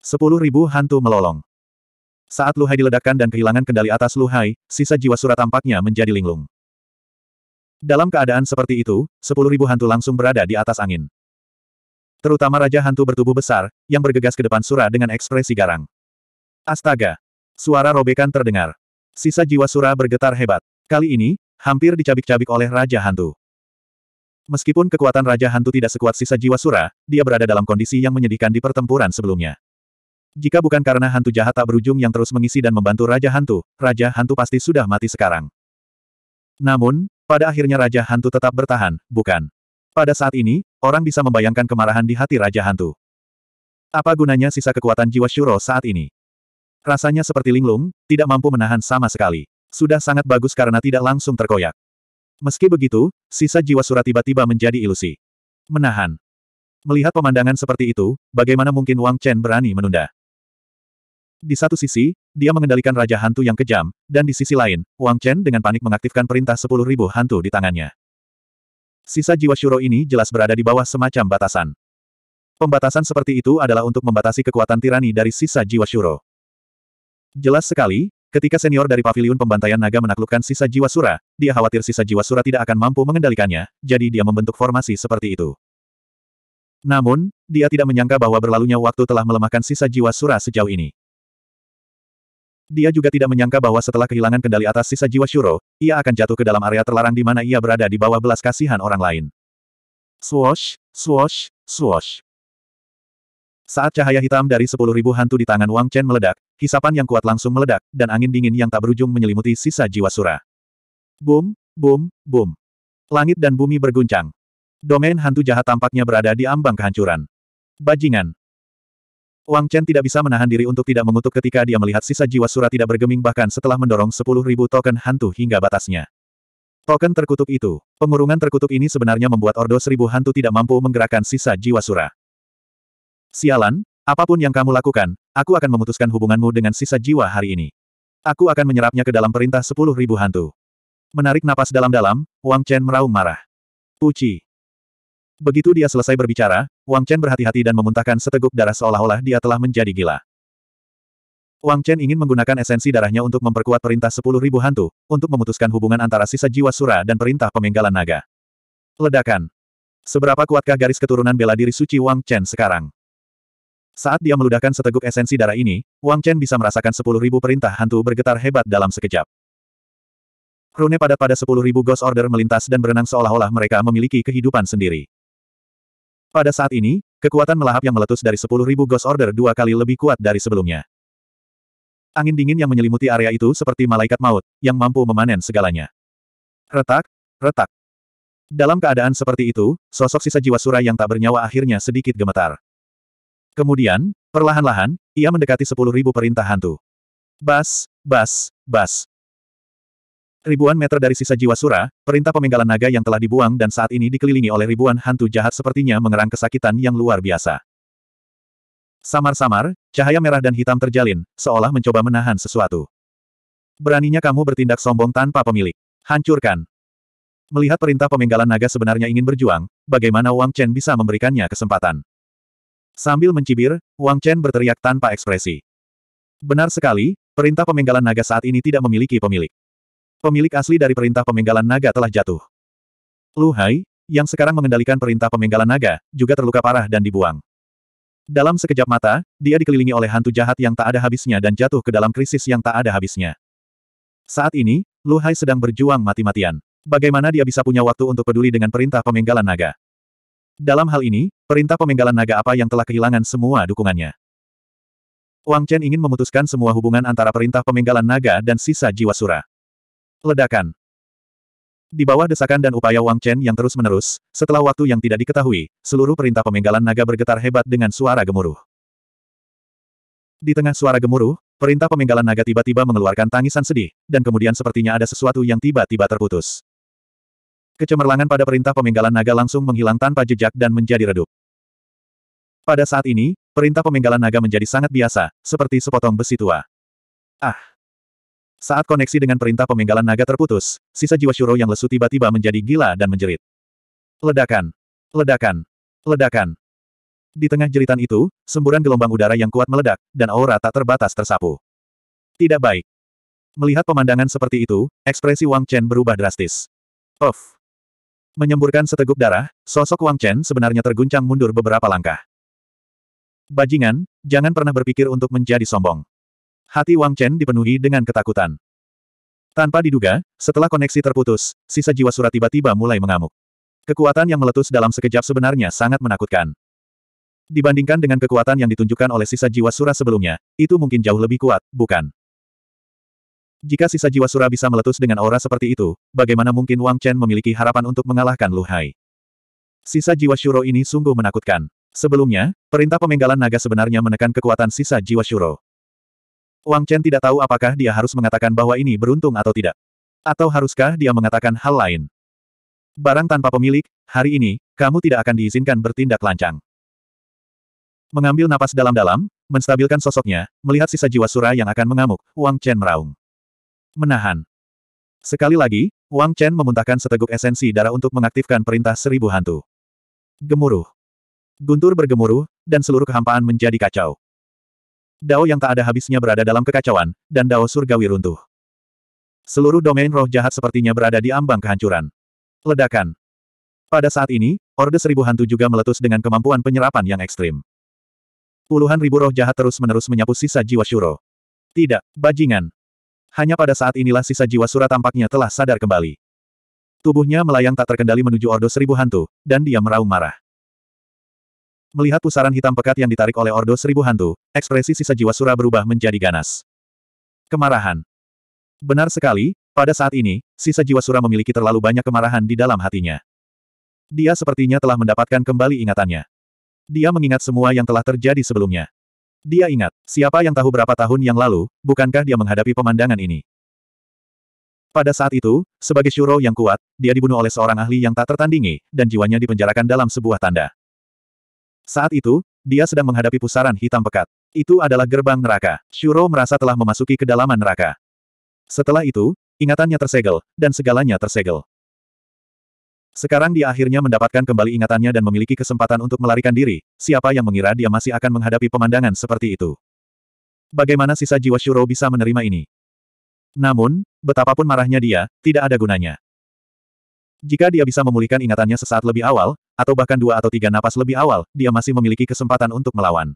Sepuluh ribu hantu melolong. Saat Luhai diledakkan dan kehilangan kendali atas Luhai, sisa jiwa surat tampaknya menjadi linglung. Dalam keadaan seperti itu, sepuluh ribu hantu langsung berada di atas angin. Terutama Raja Hantu bertubuh besar, yang bergegas ke depan Sura dengan ekspresi garang. Astaga! Suara robekan terdengar. Sisa jiwa Sura bergetar hebat. Kali ini, hampir dicabik-cabik oleh Raja Hantu. Meskipun kekuatan Raja Hantu tidak sekuat sisa jiwa Sura, dia berada dalam kondisi yang menyedihkan di pertempuran sebelumnya. Jika bukan karena hantu jahat tak berujung yang terus mengisi dan membantu Raja Hantu, Raja Hantu pasti sudah mati sekarang. Namun, pada akhirnya Raja Hantu tetap bertahan, bukan? Pada saat ini, orang bisa membayangkan kemarahan di hati Raja Hantu. Apa gunanya sisa kekuatan jiwa Shuro saat ini? Rasanya seperti linglung, tidak mampu menahan sama sekali. Sudah sangat bagus karena tidak langsung terkoyak. Meski begitu, sisa jiwa surat tiba-tiba menjadi ilusi. Menahan. Melihat pemandangan seperti itu, bagaimana mungkin Wang Chen berani menunda? Di satu sisi, dia mengendalikan Raja Hantu yang kejam, dan di sisi lain, Wang Chen dengan panik mengaktifkan perintah sepuluh ribu hantu di tangannya. Sisa jiwa Shuro ini jelas berada di bawah semacam batasan. Pembatasan seperti itu adalah untuk membatasi kekuatan tirani dari sisa jiwa Shuro. Jelas sekali, ketika senior dari paviliun pembantaian naga menaklukkan sisa jiwa Sura, dia khawatir sisa jiwa Sura tidak akan mampu mengendalikannya, jadi dia membentuk formasi seperti itu. Namun, dia tidak menyangka bahwa berlalunya waktu telah melemahkan sisa jiwa Sura sejauh ini. Dia juga tidak menyangka bahwa setelah kehilangan kendali atas sisa jiwa Shuro, ia akan jatuh ke dalam area terlarang di mana ia berada di bawah belas kasihan orang lain. Swosh, swosh, swosh. Saat cahaya hitam dari sepuluh ribu hantu di tangan Wang Chen meledak, hisapan yang kuat langsung meledak, dan angin dingin yang tak berujung menyelimuti sisa jiwa Sura. Boom, boom, boom. Langit dan bumi berguncang. Domain hantu jahat tampaknya berada di ambang kehancuran. Bajingan. Wang Chen tidak bisa menahan diri untuk tidak mengutuk ketika dia melihat sisa jiwa Sura tidak bergeming bahkan setelah mendorong sepuluh ribu token hantu hingga batasnya. Token terkutuk itu, pengurungan terkutuk ini sebenarnya membuat Ordo Seribu Hantu tidak mampu menggerakkan sisa jiwa Sura. Sialan, apapun yang kamu lakukan, aku akan memutuskan hubunganmu dengan sisa jiwa hari ini. Aku akan menyerapnya ke dalam perintah sepuluh ribu hantu. Menarik napas dalam-dalam, Wang Chen meraung marah. Puci. Begitu dia selesai berbicara, Wang Chen berhati-hati dan memuntahkan seteguk darah seolah-olah dia telah menjadi gila. Wang Chen ingin menggunakan esensi darahnya untuk memperkuat perintah sepuluh ribu hantu, untuk memutuskan hubungan antara sisa jiwa Sura dan perintah pemenggalan naga. Ledakan. Seberapa kuatkah garis keturunan bela diri suci Wang Chen sekarang? Saat dia meludahkan seteguk esensi darah ini, Wang Chen bisa merasakan sepuluh ribu perintah hantu bergetar hebat dalam sekejap. Rune padat pada ribu Ghost Order melintas dan berenang seolah-olah mereka memiliki kehidupan sendiri. Pada saat ini, kekuatan melahap yang meletus dari sepuluh ribu Ghost Order dua kali lebih kuat dari sebelumnya. Angin dingin yang menyelimuti area itu seperti malaikat maut, yang mampu memanen segalanya. Retak, retak. Dalam keadaan seperti itu, sosok sisa jiwa Sura yang tak bernyawa akhirnya sedikit gemetar. Kemudian, perlahan-lahan, ia mendekati sepuluh ribu perintah hantu. Bas, bas, bas. Ribuan meter dari sisa jiwa Sura, perintah pemenggalan naga yang telah dibuang dan saat ini dikelilingi oleh ribuan hantu jahat sepertinya mengerang kesakitan yang luar biasa. Samar-samar, cahaya merah dan hitam terjalin, seolah mencoba menahan sesuatu. Beraninya kamu bertindak sombong tanpa pemilik. Hancurkan. Melihat perintah pemenggalan naga sebenarnya ingin berjuang, bagaimana Wang Chen bisa memberikannya kesempatan? Sambil mencibir, Wang Chen berteriak tanpa ekspresi. Benar sekali, perintah pemenggalan naga saat ini tidak memiliki pemilik. Pemilik asli dari perintah pemenggalan naga telah jatuh. Lu Hai, yang sekarang mengendalikan perintah pemenggalan naga, juga terluka parah dan dibuang. Dalam sekejap mata, dia dikelilingi oleh hantu jahat yang tak ada habisnya dan jatuh ke dalam krisis yang tak ada habisnya. Saat ini, Lu Hai sedang berjuang mati-matian. Bagaimana dia bisa punya waktu untuk peduli dengan perintah pemenggalan naga? Dalam hal ini, perintah pemenggalan naga apa yang telah kehilangan semua dukungannya. Wang Chen ingin memutuskan semua hubungan antara perintah pemenggalan naga dan sisa jiwa sura. Ledakan. Di bawah desakan dan upaya Wang Chen yang terus-menerus, setelah waktu yang tidak diketahui, seluruh perintah pemenggalan naga bergetar hebat dengan suara gemuruh. Di tengah suara gemuruh, perintah pemenggalan naga tiba-tiba mengeluarkan tangisan sedih, dan kemudian sepertinya ada sesuatu yang tiba-tiba terputus. Kecemerlangan pada perintah pemenggalan naga langsung menghilang tanpa jejak dan menjadi redup. Pada saat ini, perintah pemenggalan naga menjadi sangat biasa, seperti sepotong besi tua. Ah! Saat koneksi dengan perintah pemenggalan naga terputus, sisa jiwa Shuro yang lesu tiba-tiba menjadi gila dan menjerit. Ledakan! Ledakan! Ledakan! Di tengah jeritan itu, semburan gelombang udara yang kuat meledak, dan aura tak terbatas tersapu. Tidak baik. Melihat pemandangan seperti itu, ekspresi Wang Chen berubah drastis. Off! Menyemburkan seteguk darah, sosok Wang Chen sebenarnya terguncang mundur beberapa langkah. Bajingan, jangan pernah berpikir untuk menjadi sombong. Hati Wang Chen dipenuhi dengan ketakutan. Tanpa diduga, setelah koneksi terputus, sisa jiwa surat tiba-tiba mulai mengamuk. Kekuatan yang meletus dalam sekejap sebenarnya sangat menakutkan. Dibandingkan dengan kekuatan yang ditunjukkan oleh sisa jiwa surat sebelumnya, itu mungkin jauh lebih kuat, bukan? Jika sisa jiwa Sura bisa meletus dengan aura seperti itu, bagaimana mungkin Wang Chen memiliki harapan untuk mengalahkan Lu Hai? Sisa jiwa Shuro ini sungguh menakutkan. Sebelumnya, perintah pemenggalan naga sebenarnya menekan kekuatan sisa jiwa Shuro. Wang Chen tidak tahu apakah dia harus mengatakan bahwa ini beruntung atau tidak. Atau haruskah dia mengatakan hal lain. Barang tanpa pemilik, hari ini, kamu tidak akan diizinkan bertindak lancang. Mengambil napas dalam-dalam, menstabilkan sosoknya, melihat sisa jiwa Sura yang akan mengamuk, Wang Chen meraung. Menahan. Sekali lagi, Wang Chen memuntahkan seteguk esensi darah untuk mengaktifkan perintah seribu hantu. Gemuruh. Guntur bergemuruh, dan seluruh kehampaan menjadi kacau. Dao yang tak ada habisnya berada dalam kekacauan, dan Dao surgawi runtuh. Seluruh domain roh jahat sepertinya berada di ambang kehancuran. Ledakan. Pada saat ini, Orde Seribu Hantu juga meletus dengan kemampuan penyerapan yang ekstrim. Puluhan ribu roh jahat terus-menerus menyapu sisa jiwa Shuro. Tidak, bajingan. Hanya pada saat inilah sisa jiwa Sura tampaknya telah sadar kembali. Tubuhnya melayang tak terkendali menuju Ordo Seribu Hantu, dan dia meraung marah. Melihat pusaran hitam pekat yang ditarik oleh Ordo Seribu Hantu, ekspresi sisa jiwa Sura berubah menjadi ganas. Kemarahan. Benar sekali, pada saat ini, sisa jiwa Sura memiliki terlalu banyak kemarahan di dalam hatinya. Dia sepertinya telah mendapatkan kembali ingatannya. Dia mengingat semua yang telah terjadi sebelumnya. Dia ingat, siapa yang tahu berapa tahun yang lalu, bukankah dia menghadapi pemandangan ini? Pada saat itu, sebagai Shuro yang kuat, dia dibunuh oleh seorang ahli yang tak tertandingi, dan jiwanya dipenjarakan dalam sebuah tanda. Saat itu, dia sedang menghadapi pusaran hitam pekat. Itu adalah gerbang neraka. Shuro merasa telah memasuki kedalaman neraka. Setelah itu, ingatannya tersegel, dan segalanya tersegel. Sekarang dia akhirnya mendapatkan kembali ingatannya dan memiliki kesempatan untuk melarikan diri, siapa yang mengira dia masih akan menghadapi pemandangan seperti itu. Bagaimana sisa jiwa Shuro bisa menerima ini? Namun, betapapun marahnya dia, tidak ada gunanya. Jika dia bisa memulihkan ingatannya sesaat lebih awal, atau bahkan dua atau tiga napas lebih awal, dia masih memiliki kesempatan untuk melawan.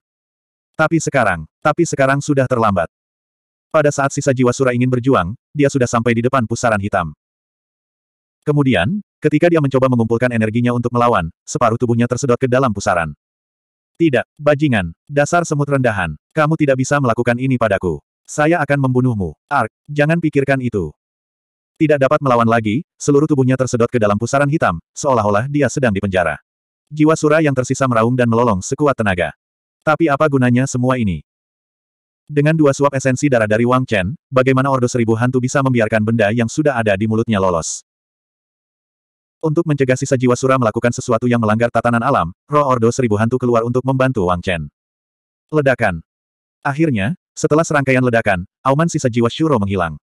Tapi sekarang, tapi sekarang sudah terlambat. Pada saat sisa jiwa Sura ingin berjuang, dia sudah sampai di depan pusaran hitam. Kemudian, ketika dia mencoba mengumpulkan energinya untuk melawan, separuh tubuhnya tersedot ke dalam pusaran. Tidak, bajingan, dasar semut rendahan, kamu tidak bisa melakukan ini padaku. Saya akan membunuhmu. Ark, jangan pikirkan itu. Tidak dapat melawan lagi, seluruh tubuhnya tersedot ke dalam pusaran hitam, seolah-olah dia sedang dipenjara. Jiwa Sura yang tersisa meraung dan melolong sekuat tenaga. Tapi apa gunanya semua ini? Dengan dua suap esensi darah dari Wang Chen, bagaimana Ordo Seribu Hantu bisa membiarkan benda yang sudah ada di mulutnya lolos? Untuk mencegah sisa jiwa Sura melakukan sesuatu yang melanggar tatanan alam, roh Ordo Seribu Hantu keluar untuk membantu Wang Chen. Ledakan. Akhirnya, setelah serangkaian ledakan, auman sisa jiwa Shuro menghilang.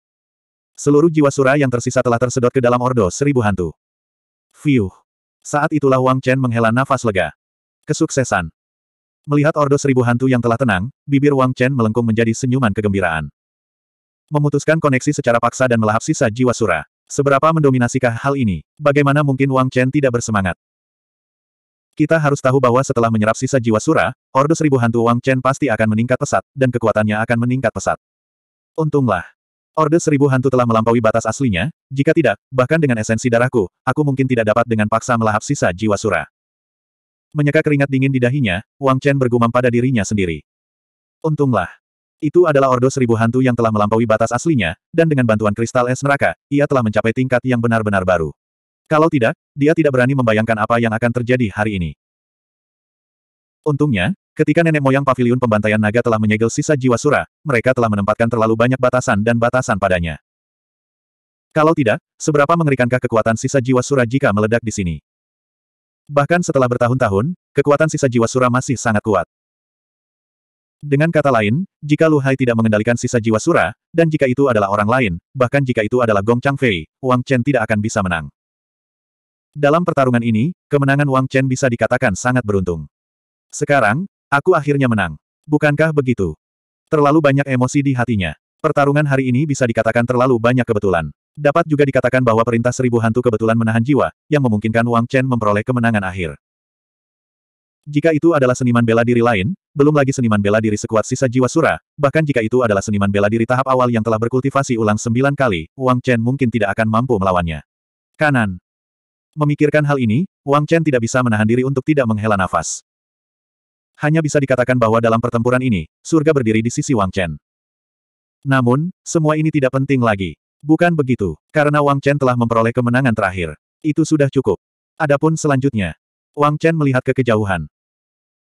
Seluruh jiwa Sura yang tersisa telah tersedot ke dalam Ordo Seribu Hantu. Fiuh. Saat itulah Wang Chen menghela nafas lega. Kesuksesan. Melihat Ordo Seribu Hantu yang telah tenang, bibir Wang Chen melengkung menjadi senyuman kegembiraan. Memutuskan koneksi secara paksa dan melahap sisa jiwa Sura. Seberapa mendominasikah hal ini? Bagaimana mungkin Wang Chen tidak bersemangat? Kita harus tahu bahwa setelah menyerap sisa jiwa sura, Ordo Seribu Hantu Wang Chen pasti akan meningkat pesat, dan kekuatannya akan meningkat pesat. Untunglah. Orde Seribu Hantu telah melampaui batas aslinya, jika tidak, bahkan dengan esensi darahku, aku mungkin tidak dapat dengan paksa melahap sisa jiwa sura. Menyeka keringat dingin di dahinya, Wang Chen bergumam pada dirinya sendiri. Untunglah. Itu adalah Ordo Seribu Hantu yang telah melampaui batas aslinya, dan dengan bantuan kristal es neraka, ia telah mencapai tingkat yang benar-benar baru. Kalau tidak, dia tidak berani membayangkan apa yang akan terjadi hari ini. Untungnya, ketika nenek moyang pavilion pembantaian naga telah menyegel sisa jiwa sura, mereka telah menempatkan terlalu banyak batasan dan batasan padanya. Kalau tidak, seberapa mengerikankah kekuatan sisa jiwa sura jika meledak di sini? Bahkan setelah bertahun-tahun, kekuatan sisa jiwa sura masih sangat kuat. Dengan kata lain, jika Lu Hai tidak mengendalikan sisa jiwa Sura, dan jika itu adalah orang lain, bahkan jika itu adalah Gong Chang Fei, Wang Chen tidak akan bisa menang. Dalam pertarungan ini, kemenangan Wang Chen bisa dikatakan sangat beruntung. Sekarang, aku akhirnya menang. Bukankah begitu? Terlalu banyak emosi di hatinya. Pertarungan hari ini bisa dikatakan terlalu banyak kebetulan. Dapat juga dikatakan bahwa perintah seribu hantu kebetulan menahan jiwa, yang memungkinkan Wang Chen memperoleh kemenangan akhir. Jika itu adalah seniman bela diri lain, belum lagi seniman bela diri sekuat sisa jiwa Sura, bahkan jika itu adalah seniman bela diri tahap awal yang telah berkultivasi ulang sembilan kali, Wang Chen mungkin tidak akan mampu melawannya. Kanan. Memikirkan hal ini, Wang Chen tidak bisa menahan diri untuk tidak menghela nafas. Hanya bisa dikatakan bahwa dalam pertempuran ini, surga berdiri di sisi Wang Chen. Namun, semua ini tidak penting lagi. Bukan begitu, karena Wang Chen telah memperoleh kemenangan terakhir. Itu sudah cukup. Adapun selanjutnya, Wang Chen melihat ke kejauhan.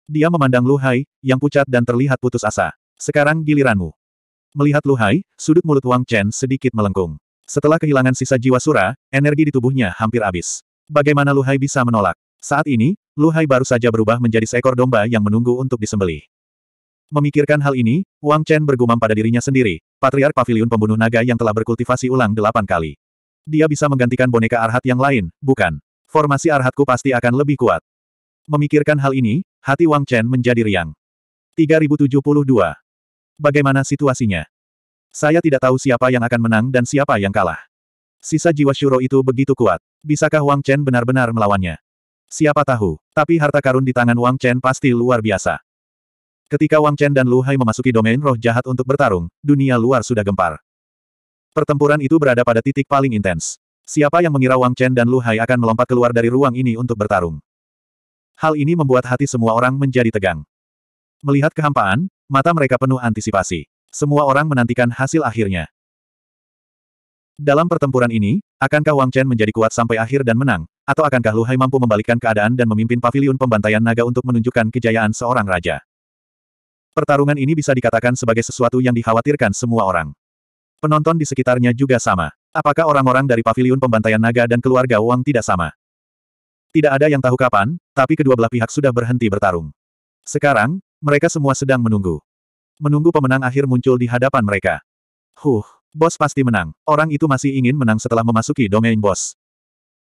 Dia memandang Lu Hai, yang pucat dan terlihat putus asa. Sekarang giliranmu. Melihat Lu Hai, sudut mulut Wang Chen sedikit melengkung. Setelah kehilangan sisa jiwa Sura, energi di tubuhnya hampir habis. Bagaimana Lu Hai bisa menolak? Saat ini, Lu Hai baru saja berubah menjadi seekor domba yang menunggu untuk disembelih. Memikirkan hal ini, Wang Chen bergumam pada dirinya sendiri, Patriark Pavilion Pembunuh Naga yang telah berkultivasi ulang delapan kali. Dia bisa menggantikan boneka Arhat yang lain, bukan? Formasi Arhatku pasti akan lebih kuat. Memikirkan hal ini, Hati Wang Chen menjadi riang. 3072. Bagaimana situasinya? Saya tidak tahu siapa yang akan menang dan siapa yang kalah. Sisa jiwa Shuro itu begitu kuat. Bisakah Wang Chen benar-benar melawannya? Siapa tahu, tapi harta karun di tangan Wang Chen pasti luar biasa. Ketika Wang Chen dan Lu Hai memasuki domain roh jahat untuk bertarung, dunia luar sudah gempar. Pertempuran itu berada pada titik paling intens. Siapa yang mengira Wang Chen dan Lu Hai akan melompat keluar dari ruang ini untuk bertarung? Hal ini membuat hati semua orang menjadi tegang. Melihat kehampaan, mata mereka penuh antisipasi. Semua orang menantikan hasil akhirnya. Dalam pertempuran ini, akankah Wang Chen menjadi kuat sampai akhir dan menang, atau akankah Luhai mampu membalikkan keadaan dan memimpin pavilion pembantaian naga untuk menunjukkan kejayaan seorang raja? Pertarungan ini bisa dikatakan sebagai sesuatu yang dikhawatirkan semua orang. Penonton di sekitarnya juga sama. Apakah orang-orang dari pavilion pembantaian naga dan keluarga Wang tidak sama? Tidak ada yang tahu kapan, tapi kedua belah pihak sudah berhenti bertarung. Sekarang, mereka semua sedang menunggu. Menunggu pemenang akhir muncul di hadapan mereka. Huh, bos pasti menang. Orang itu masih ingin menang setelah memasuki domain bos.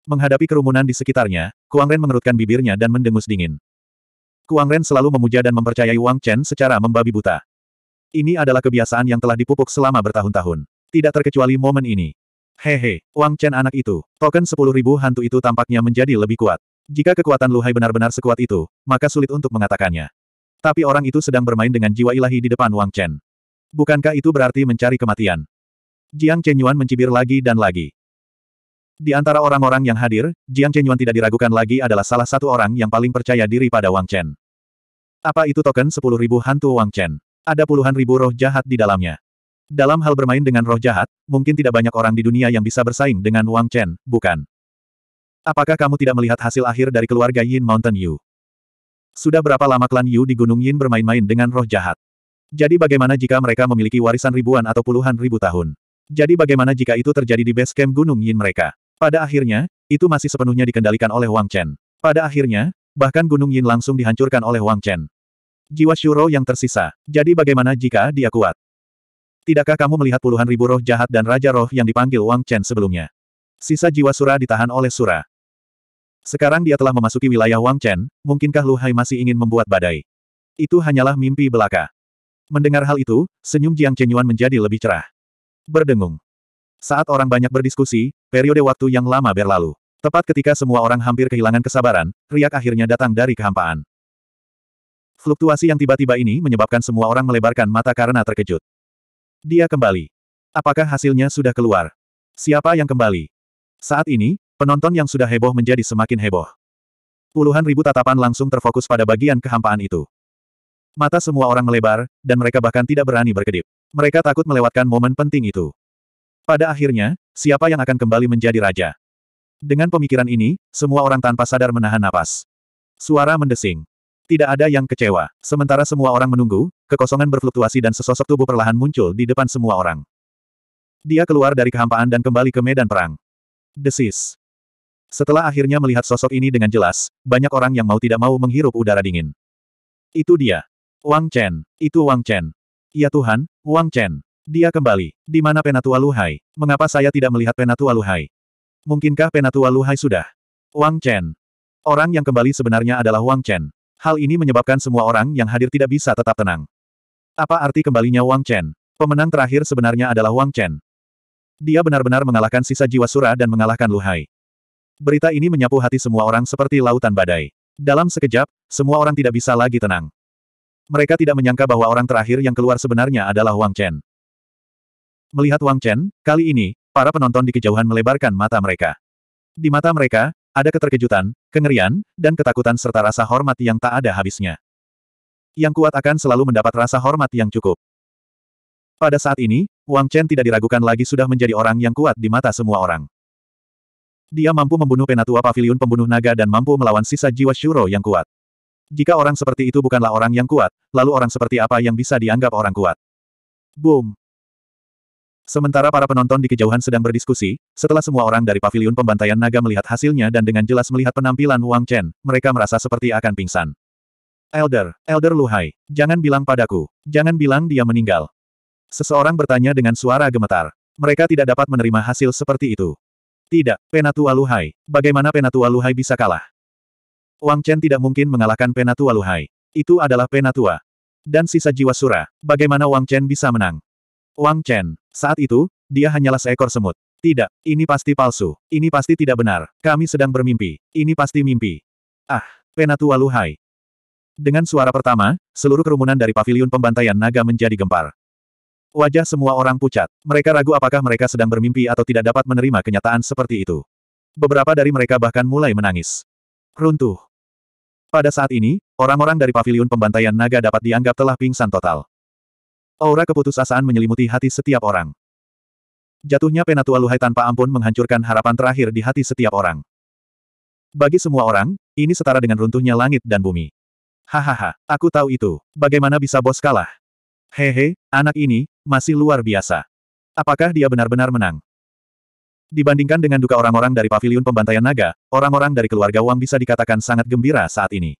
Menghadapi kerumunan di sekitarnya, Kuang Ren mengerutkan bibirnya dan mendengus dingin. Kuang Ren selalu memuja dan mempercayai Wang Chen secara membabi buta. Ini adalah kebiasaan yang telah dipupuk selama bertahun-tahun. Tidak terkecuali momen ini. Hehe, Wang Chen anak itu, token sepuluh ribu hantu itu tampaknya menjadi lebih kuat. Jika kekuatan Luhai benar-benar sekuat itu, maka sulit untuk mengatakannya. Tapi orang itu sedang bermain dengan jiwa ilahi di depan Wang Chen. Bukankah itu berarti mencari kematian? Jiang Chenyuan mencibir lagi dan lagi. Di antara orang-orang yang hadir, Jiang Chenyuan tidak diragukan lagi adalah salah satu orang yang paling percaya diri pada Wang Chen. Apa itu token sepuluh ribu hantu Wang Chen? Ada puluhan ribu roh jahat di dalamnya. Dalam hal bermain dengan roh jahat, mungkin tidak banyak orang di dunia yang bisa bersaing dengan Wang Chen, bukan? Apakah kamu tidak melihat hasil akhir dari keluarga Yin Mountain Yu? Sudah berapa lama klan Yu di Gunung Yin bermain-main dengan roh jahat? Jadi bagaimana jika mereka memiliki warisan ribuan atau puluhan ribu tahun? Jadi bagaimana jika itu terjadi di base camp Gunung Yin mereka? Pada akhirnya, itu masih sepenuhnya dikendalikan oleh Wang Chen. Pada akhirnya, bahkan Gunung Yin langsung dihancurkan oleh Wang Chen. Jiwa Shuro yang tersisa. Jadi bagaimana jika dia kuat? Tidakkah kamu melihat puluhan ribu roh jahat dan raja roh yang dipanggil Wang Chen sebelumnya? Sisa jiwa Sura ditahan oleh Sura. Sekarang dia telah memasuki wilayah Wang Chen, mungkinkah Lu Hai masih ingin membuat badai? Itu hanyalah mimpi belaka. Mendengar hal itu, senyum Jiang Yuan menjadi lebih cerah. Berdengung. Saat orang banyak berdiskusi, periode waktu yang lama berlalu. Tepat ketika semua orang hampir kehilangan kesabaran, riak akhirnya datang dari kehampaan. Fluktuasi yang tiba-tiba ini menyebabkan semua orang melebarkan mata karena terkejut. Dia kembali. Apakah hasilnya sudah keluar? Siapa yang kembali? Saat ini, penonton yang sudah heboh menjadi semakin heboh. Puluhan ribu tatapan langsung terfokus pada bagian kehampaan itu. Mata semua orang melebar, dan mereka bahkan tidak berani berkedip. Mereka takut melewatkan momen penting itu. Pada akhirnya, siapa yang akan kembali menjadi raja? Dengan pemikiran ini, semua orang tanpa sadar menahan napas. Suara mendesing. Tidak ada yang kecewa. Sementara semua orang menunggu, kekosongan berfluktuasi dan sesosok tubuh perlahan muncul di depan semua orang. Dia keluar dari kehampaan dan kembali ke medan perang. Desis. Setelah akhirnya melihat sosok ini dengan jelas, banyak orang yang mau tidak mau menghirup udara dingin. Itu dia. Wang Chen. Itu Wang Chen. Ya Tuhan, Wang Chen. Dia kembali. Di mana Penatua Luhai? Mengapa saya tidak melihat Penatua Luhai? Mungkinkah Penatua Luhai sudah? Wang Chen. Orang yang kembali sebenarnya adalah Wang Chen. Hal ini menyebabkan semua orang yang hadir tidak bisa tetap tenang. Apa arti kembalinya Wang Chen? Pemenang terakhir sebenarnya adalah Wang Chen. Dia benar-benar mengalahkan sisa jiwa Sura dan mengalahkan Luhai. Berita ini menyapu hati semua orang seperti lautan badai. Dalam sekejap, semua orang tidak bisa lagi tenang. Mereka tidak menyangka bahwa orang terakhir yang keluar sebenarnya adalah Wang Chen. Melihat Wang Chen, kali ini, para penonton di kejauhan melebarkan mata mereka. Di mata mereka, ada keterkejutan, kengerian, dan ketakutan serta rasa hormat yang tak ada habisnya yang kuat akan selalu mendapat rasa hormat yang cukup. Pada saat ini, Wang Chen tidak diragukan lagi sudah menjadi orang yang kuat di mata semua orang. Dia mampu membunuh penatua pavilion pembunuh naga dan mampu melawan sisa jiwa Shuro yang kuat. Jika orang seperti itu bukanlah orang yang kuat, lalu orang seperti apa yang bisa dianggap orang kuat? Boom! Sementara para penonton di kejauhan sedang berdiskusi, setelah semua orang dari pavilion pembantaian naga melihat hasilnya dan dengan jelas melihat penampilan Wang Chen, mereka merasa seperti akan pingsan. Elder, Elder Luhai, jangan bilang padaku, jangan bilang dia meninggal. Seseorang bertanya dengan suara gemetar. Mereka tidak dapat menerima hasil seperti itu. Tidak, Penatua Luhai. Bagaimana Penatua Luhai bisa kalah? Wang Chen tidak mungkin mengalahkan Penatua Luhai. Itu adalah Penatua. Dan sisa jiwa sura, bagaimana Wang Chen bisa menang? Wang Chen, saat itu, dia hanyalah seekor semut. Tidak, ini pasti palsu. Ini pasti tidak benar. Kami sedang bermimpi. Ini pasti mimpi. Ah, Penatua Luhai, dengan suara pertama, seluruh kerumunan dari paviliun pembantaian naga menjadi gempar. Wajah semua orang pucat. Mereka ragu apakah mereka sedang bermimpi atau tidak dapat menerima kenyataan seperti itu. Beberapa dari mereka bahkan mulai menangis. Runtuh. Pada saat ini, orang-orang dari paviliun pembantaian naga dapat dianggap telah pingsan total. Aura keputusasaan menyelimuti hati setiap orang. Jatuhnya Penatua Luhai tanpa ampun menghancurkan harapan terakhir di hati setiap orang. Bagi semua orang, ini setara dengan runtuhnya langit dan bumi. Hahaha, aku tahu itu. Bagaimana bisa bos kalah? Hehe, anak ini, masih luar biasa. Apakah dia benar-benar menang? Dibandingkan dengan duka orang-orang dari paviliun pembantaian naga, orang-orang dari keluarga Wang bisa dikatakan sangat gembira saat ini.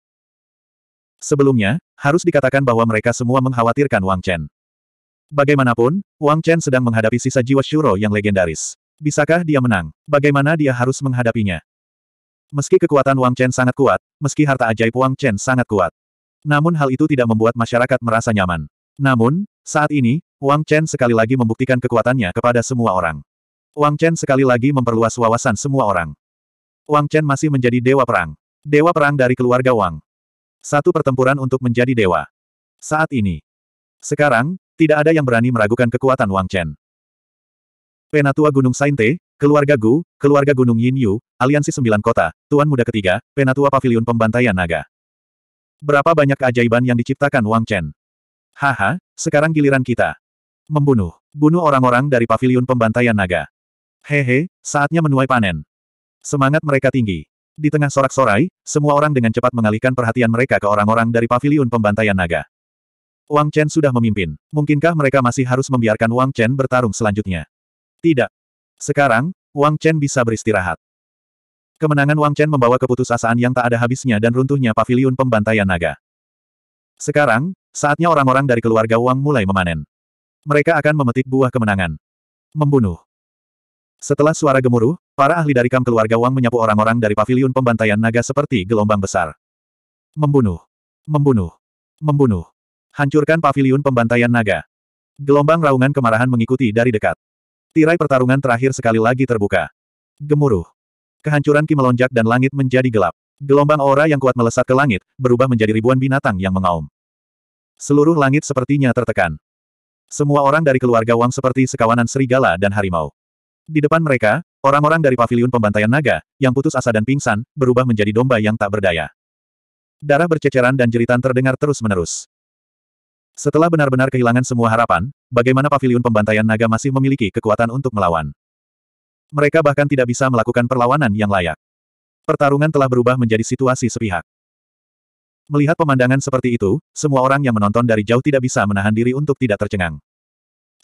Sebelumnya, harus dikatakan bahwa mereka semua mengkhawatirkan Wang Chen. Bagaimanapun, Wang Chen sedang menghadapi sisa jiwa Shuro yang legendaris. Bisakah dia menang? Bagaimana dia harus menghadapinya? Meski kekuatan Wang Chen sangat kuat, meski harta ajaib Wang Chen sangat kuat, namun hal itu tidak membuat masyarakat merasa nyaman. Namun, saat ini, Wang Chen sekali lagi membuktikan kekuatannya kepada semua orang. Wang Chen sekali lagi memperluas wawasan semua orang. Wang Chen masih menjadi dewa perang. Dewa perang dari keluarga Wang. Satu pertempuran untuk menjadi dewa. Saat ini. Sekarang, tidak ada yang berani meragukan kekuatan Wang Chen. Penatua Gunung Sainte, keluarga Gu, keluarga Gunung Yin Yu, aliansi sembilan kota, Tuan Muda Ketiga, Penatua Paviliun Pembantaian Naga. Berapa banyak keajaiban yang diciptakan Wang Chen? Haha, sekarang giliran kita. Membunuh. Bunuh orang-orang dari pavilion pembantaian naga. Hehe, saatnya menuai panen. Semangat mereka tinggi. Di tengah sorak-sorai, semua orang dengan cepat mengalihkan perhatian mereka ke orang-orang dari pavilion pembantaian naga. Wang Chen sudah memimpin. Mungkinkah mereka masih harus membiarkan Wang Chen bertarung selanjutnya? Tidak. Sekarang, Wang Chen bisa beristirahat. Kemenangan Wang Chen membawa keputusasaan yang tak ada habisnya dan runtuhnya paviliun pembantaian naga. Sekarang, saatnya orang-orang dari keluarga Wang mulai memanen. Mereka akan memetik buah kemenangan. Membunuh. Setelah suara gemuruh, para ahli dari kam keluarga Wang menyapu orang-orang dari paviliun pembantaian naga seperti gelombang besar. Membunuh. Membunuh. Membunuh. Hancurkan paviliun pembantaian naga. Gelombang raungan kemarahan mengikuti dari dekat. Tirai pertarungan terakhir sekali lagi terbuka. Gemuruh. Kehancuran Ki melonjak dan langit menjadi gelap. Gelombang aura yang kuat melesat ke langit, berubah menjadi ribuan binatang yang mengaum. Seluruh langit sepertinya tertekan. Semua orang dari keluarga Wang seperti sekawanan serigala dan harimau. Di depan mereka, orang-orang dari paviliun pembantaian naga, yang putus asa dan pingsan, berubah menjadi domba yang tak berdaya. Darah berceceran dan jeritan terdengar terus-menerus. Setelah benar-benar kehilangan semua harapan, bagaimana paviliun pembantaian naga masih memiliki kekuatan untuk melawan? Mereka bahkan tidak bisa melakukan perlawanan yang layak. Pertarungan telah berubah menjadi situasi sepihak. Melihat pemandangan seperti itu, semua orang yang menonton dari jauh tidak bisa menahan diri untuk tidak tercengang.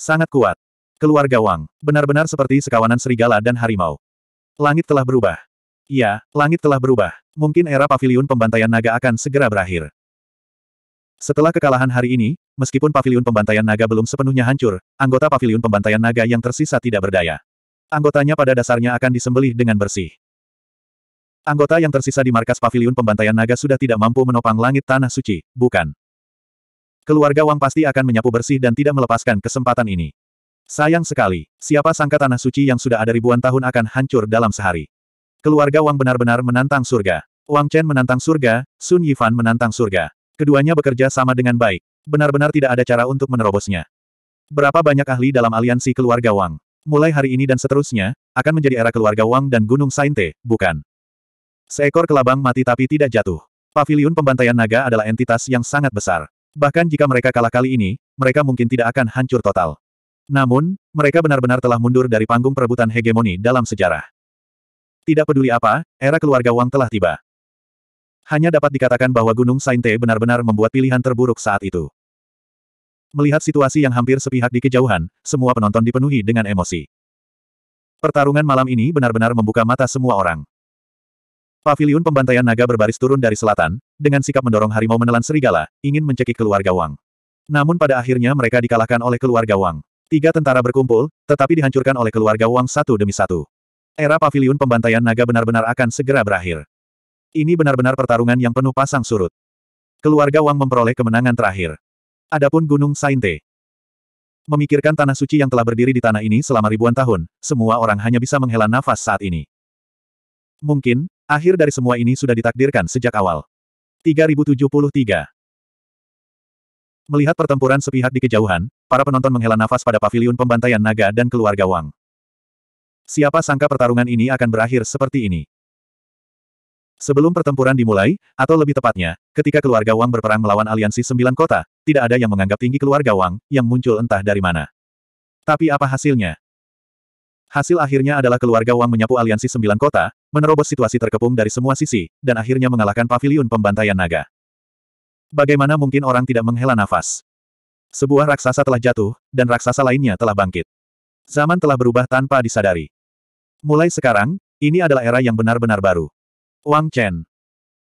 Sangat kuat. Keluarga Wang, benar-benar seperti sekawanan serigala dan harimau. Langit telah berubah. Ya, langit telah berubah. Mungkin era paviliun pembantaian naga akan segera berakhir. Setelah kekalahan hari ini, meskipun paviliun pembantaian naga belum sepenuhnya hancur, anggota paviliun pembantaian naga yang tersisa tidak berdaya. Anggotanya pada dasarnya akan disembelih dengan bersih. Anggota yang tersisa di markas pavilion pembantaian naga sudah tidak mampu menopang langit tanah suci, bukan? Keluarga Wang pasti akan menyapu bersih dan tidak melepaskan kesempatan ini. Sayang sekali, siapa sangka tanah suci yang sudah ada ribuan tahun akan hancur dalam sehari. Keluarga Wang benar-benar menantang surga. Wang Chen menantang surga, Sun Yifan menantang surga. Keduanya bekerja sama dengan baik. Benar-benar tidak ada cara untuk menerobosnya. Berapa banyak ahli dalam aliansi keluarga Wang? mulai hari ini dan seterusnya, akan menjadi era keluarga Wang dan Gunung Sainte, bukan? Seekor kelabang mati tapi tidak jatuh. Pavilion pembantaian naga adalah entitas yang sangat besar. Bahkan jika mereka kalah kali ini, mereka mungkin tidak akan hancur total. Namun, mereka benar-benar telah mundur dari panggung perebutan hegemoni dalam sejarah. Tidak peduli apa, era keluarga Wang telah tiba. Hanya dapat dikatakan bahwa Gunung Sainte benar-benar membuat pilihan terburuk saat itu. Melihat situasi yang hampir sepihak di kejauhan, semua penonton dipenuhi dengan emosi. Pertarungan malam ini benar-benar membuka mata semua orang. Paviliun pembantaian naga berbaris turun dari selatan, dengan sikap mendorong harimau menelan serigala, ingin mencekik keluarga Wang. Namun pada akhirnya mereka dikalahkan oleh keluarga Wang. Tiga tentara berkumpul, tetapi dihancurkan oleh keluarga Wang satu demi satu. Era paviliun pembantaian naga benar-benar akan segera berakhir. Ini benar-benar pertarungan yang penuh pasang surut. Keluarga Wang memperoleh kemenangan terakhir. Adapun Gunung Sainte. Memikirkan tanah suci yang telah berdiri di tanah ini selama ribuan tahun, semua orang hanya bisa menghela nafas saat ini. Mungkin, akhir dari semua ini sudah ditakdirkan sejak awal. 3073 Melihat pertempuran sepihak di kejauhan, para penonton menghela nafas pada paviliun pembantaian naga dan keluarga Wang. Siapa sangka pertarungan ini akan berakhir seperti ini? Sebelum pertempuran dimulai, atau lebih tepatnya, ketika keluarga Wang berperang melawan aliansi sembilan kota, tidak ada yang menganggap tinggi keluarga Wang, yang muncul entah dari mana. Tapi apa hasilnya? Hasil akhirnya adalah keluarga Wang menyapu aliansi sembilan kota, menerobos situasi terkepung dari semua sisi, dan akhirnya mengalahkan paviliun pembantaian naga. Bagaimana mungkin orang tidak menghela nafas? Sebuah raksasa telah jatuh, dan raksasa lainnya telah bangkit. Zaman telah berubah tanpa disadari. Mulai sekarang, ini adalah era yang benar-benar baru. Wang Chen.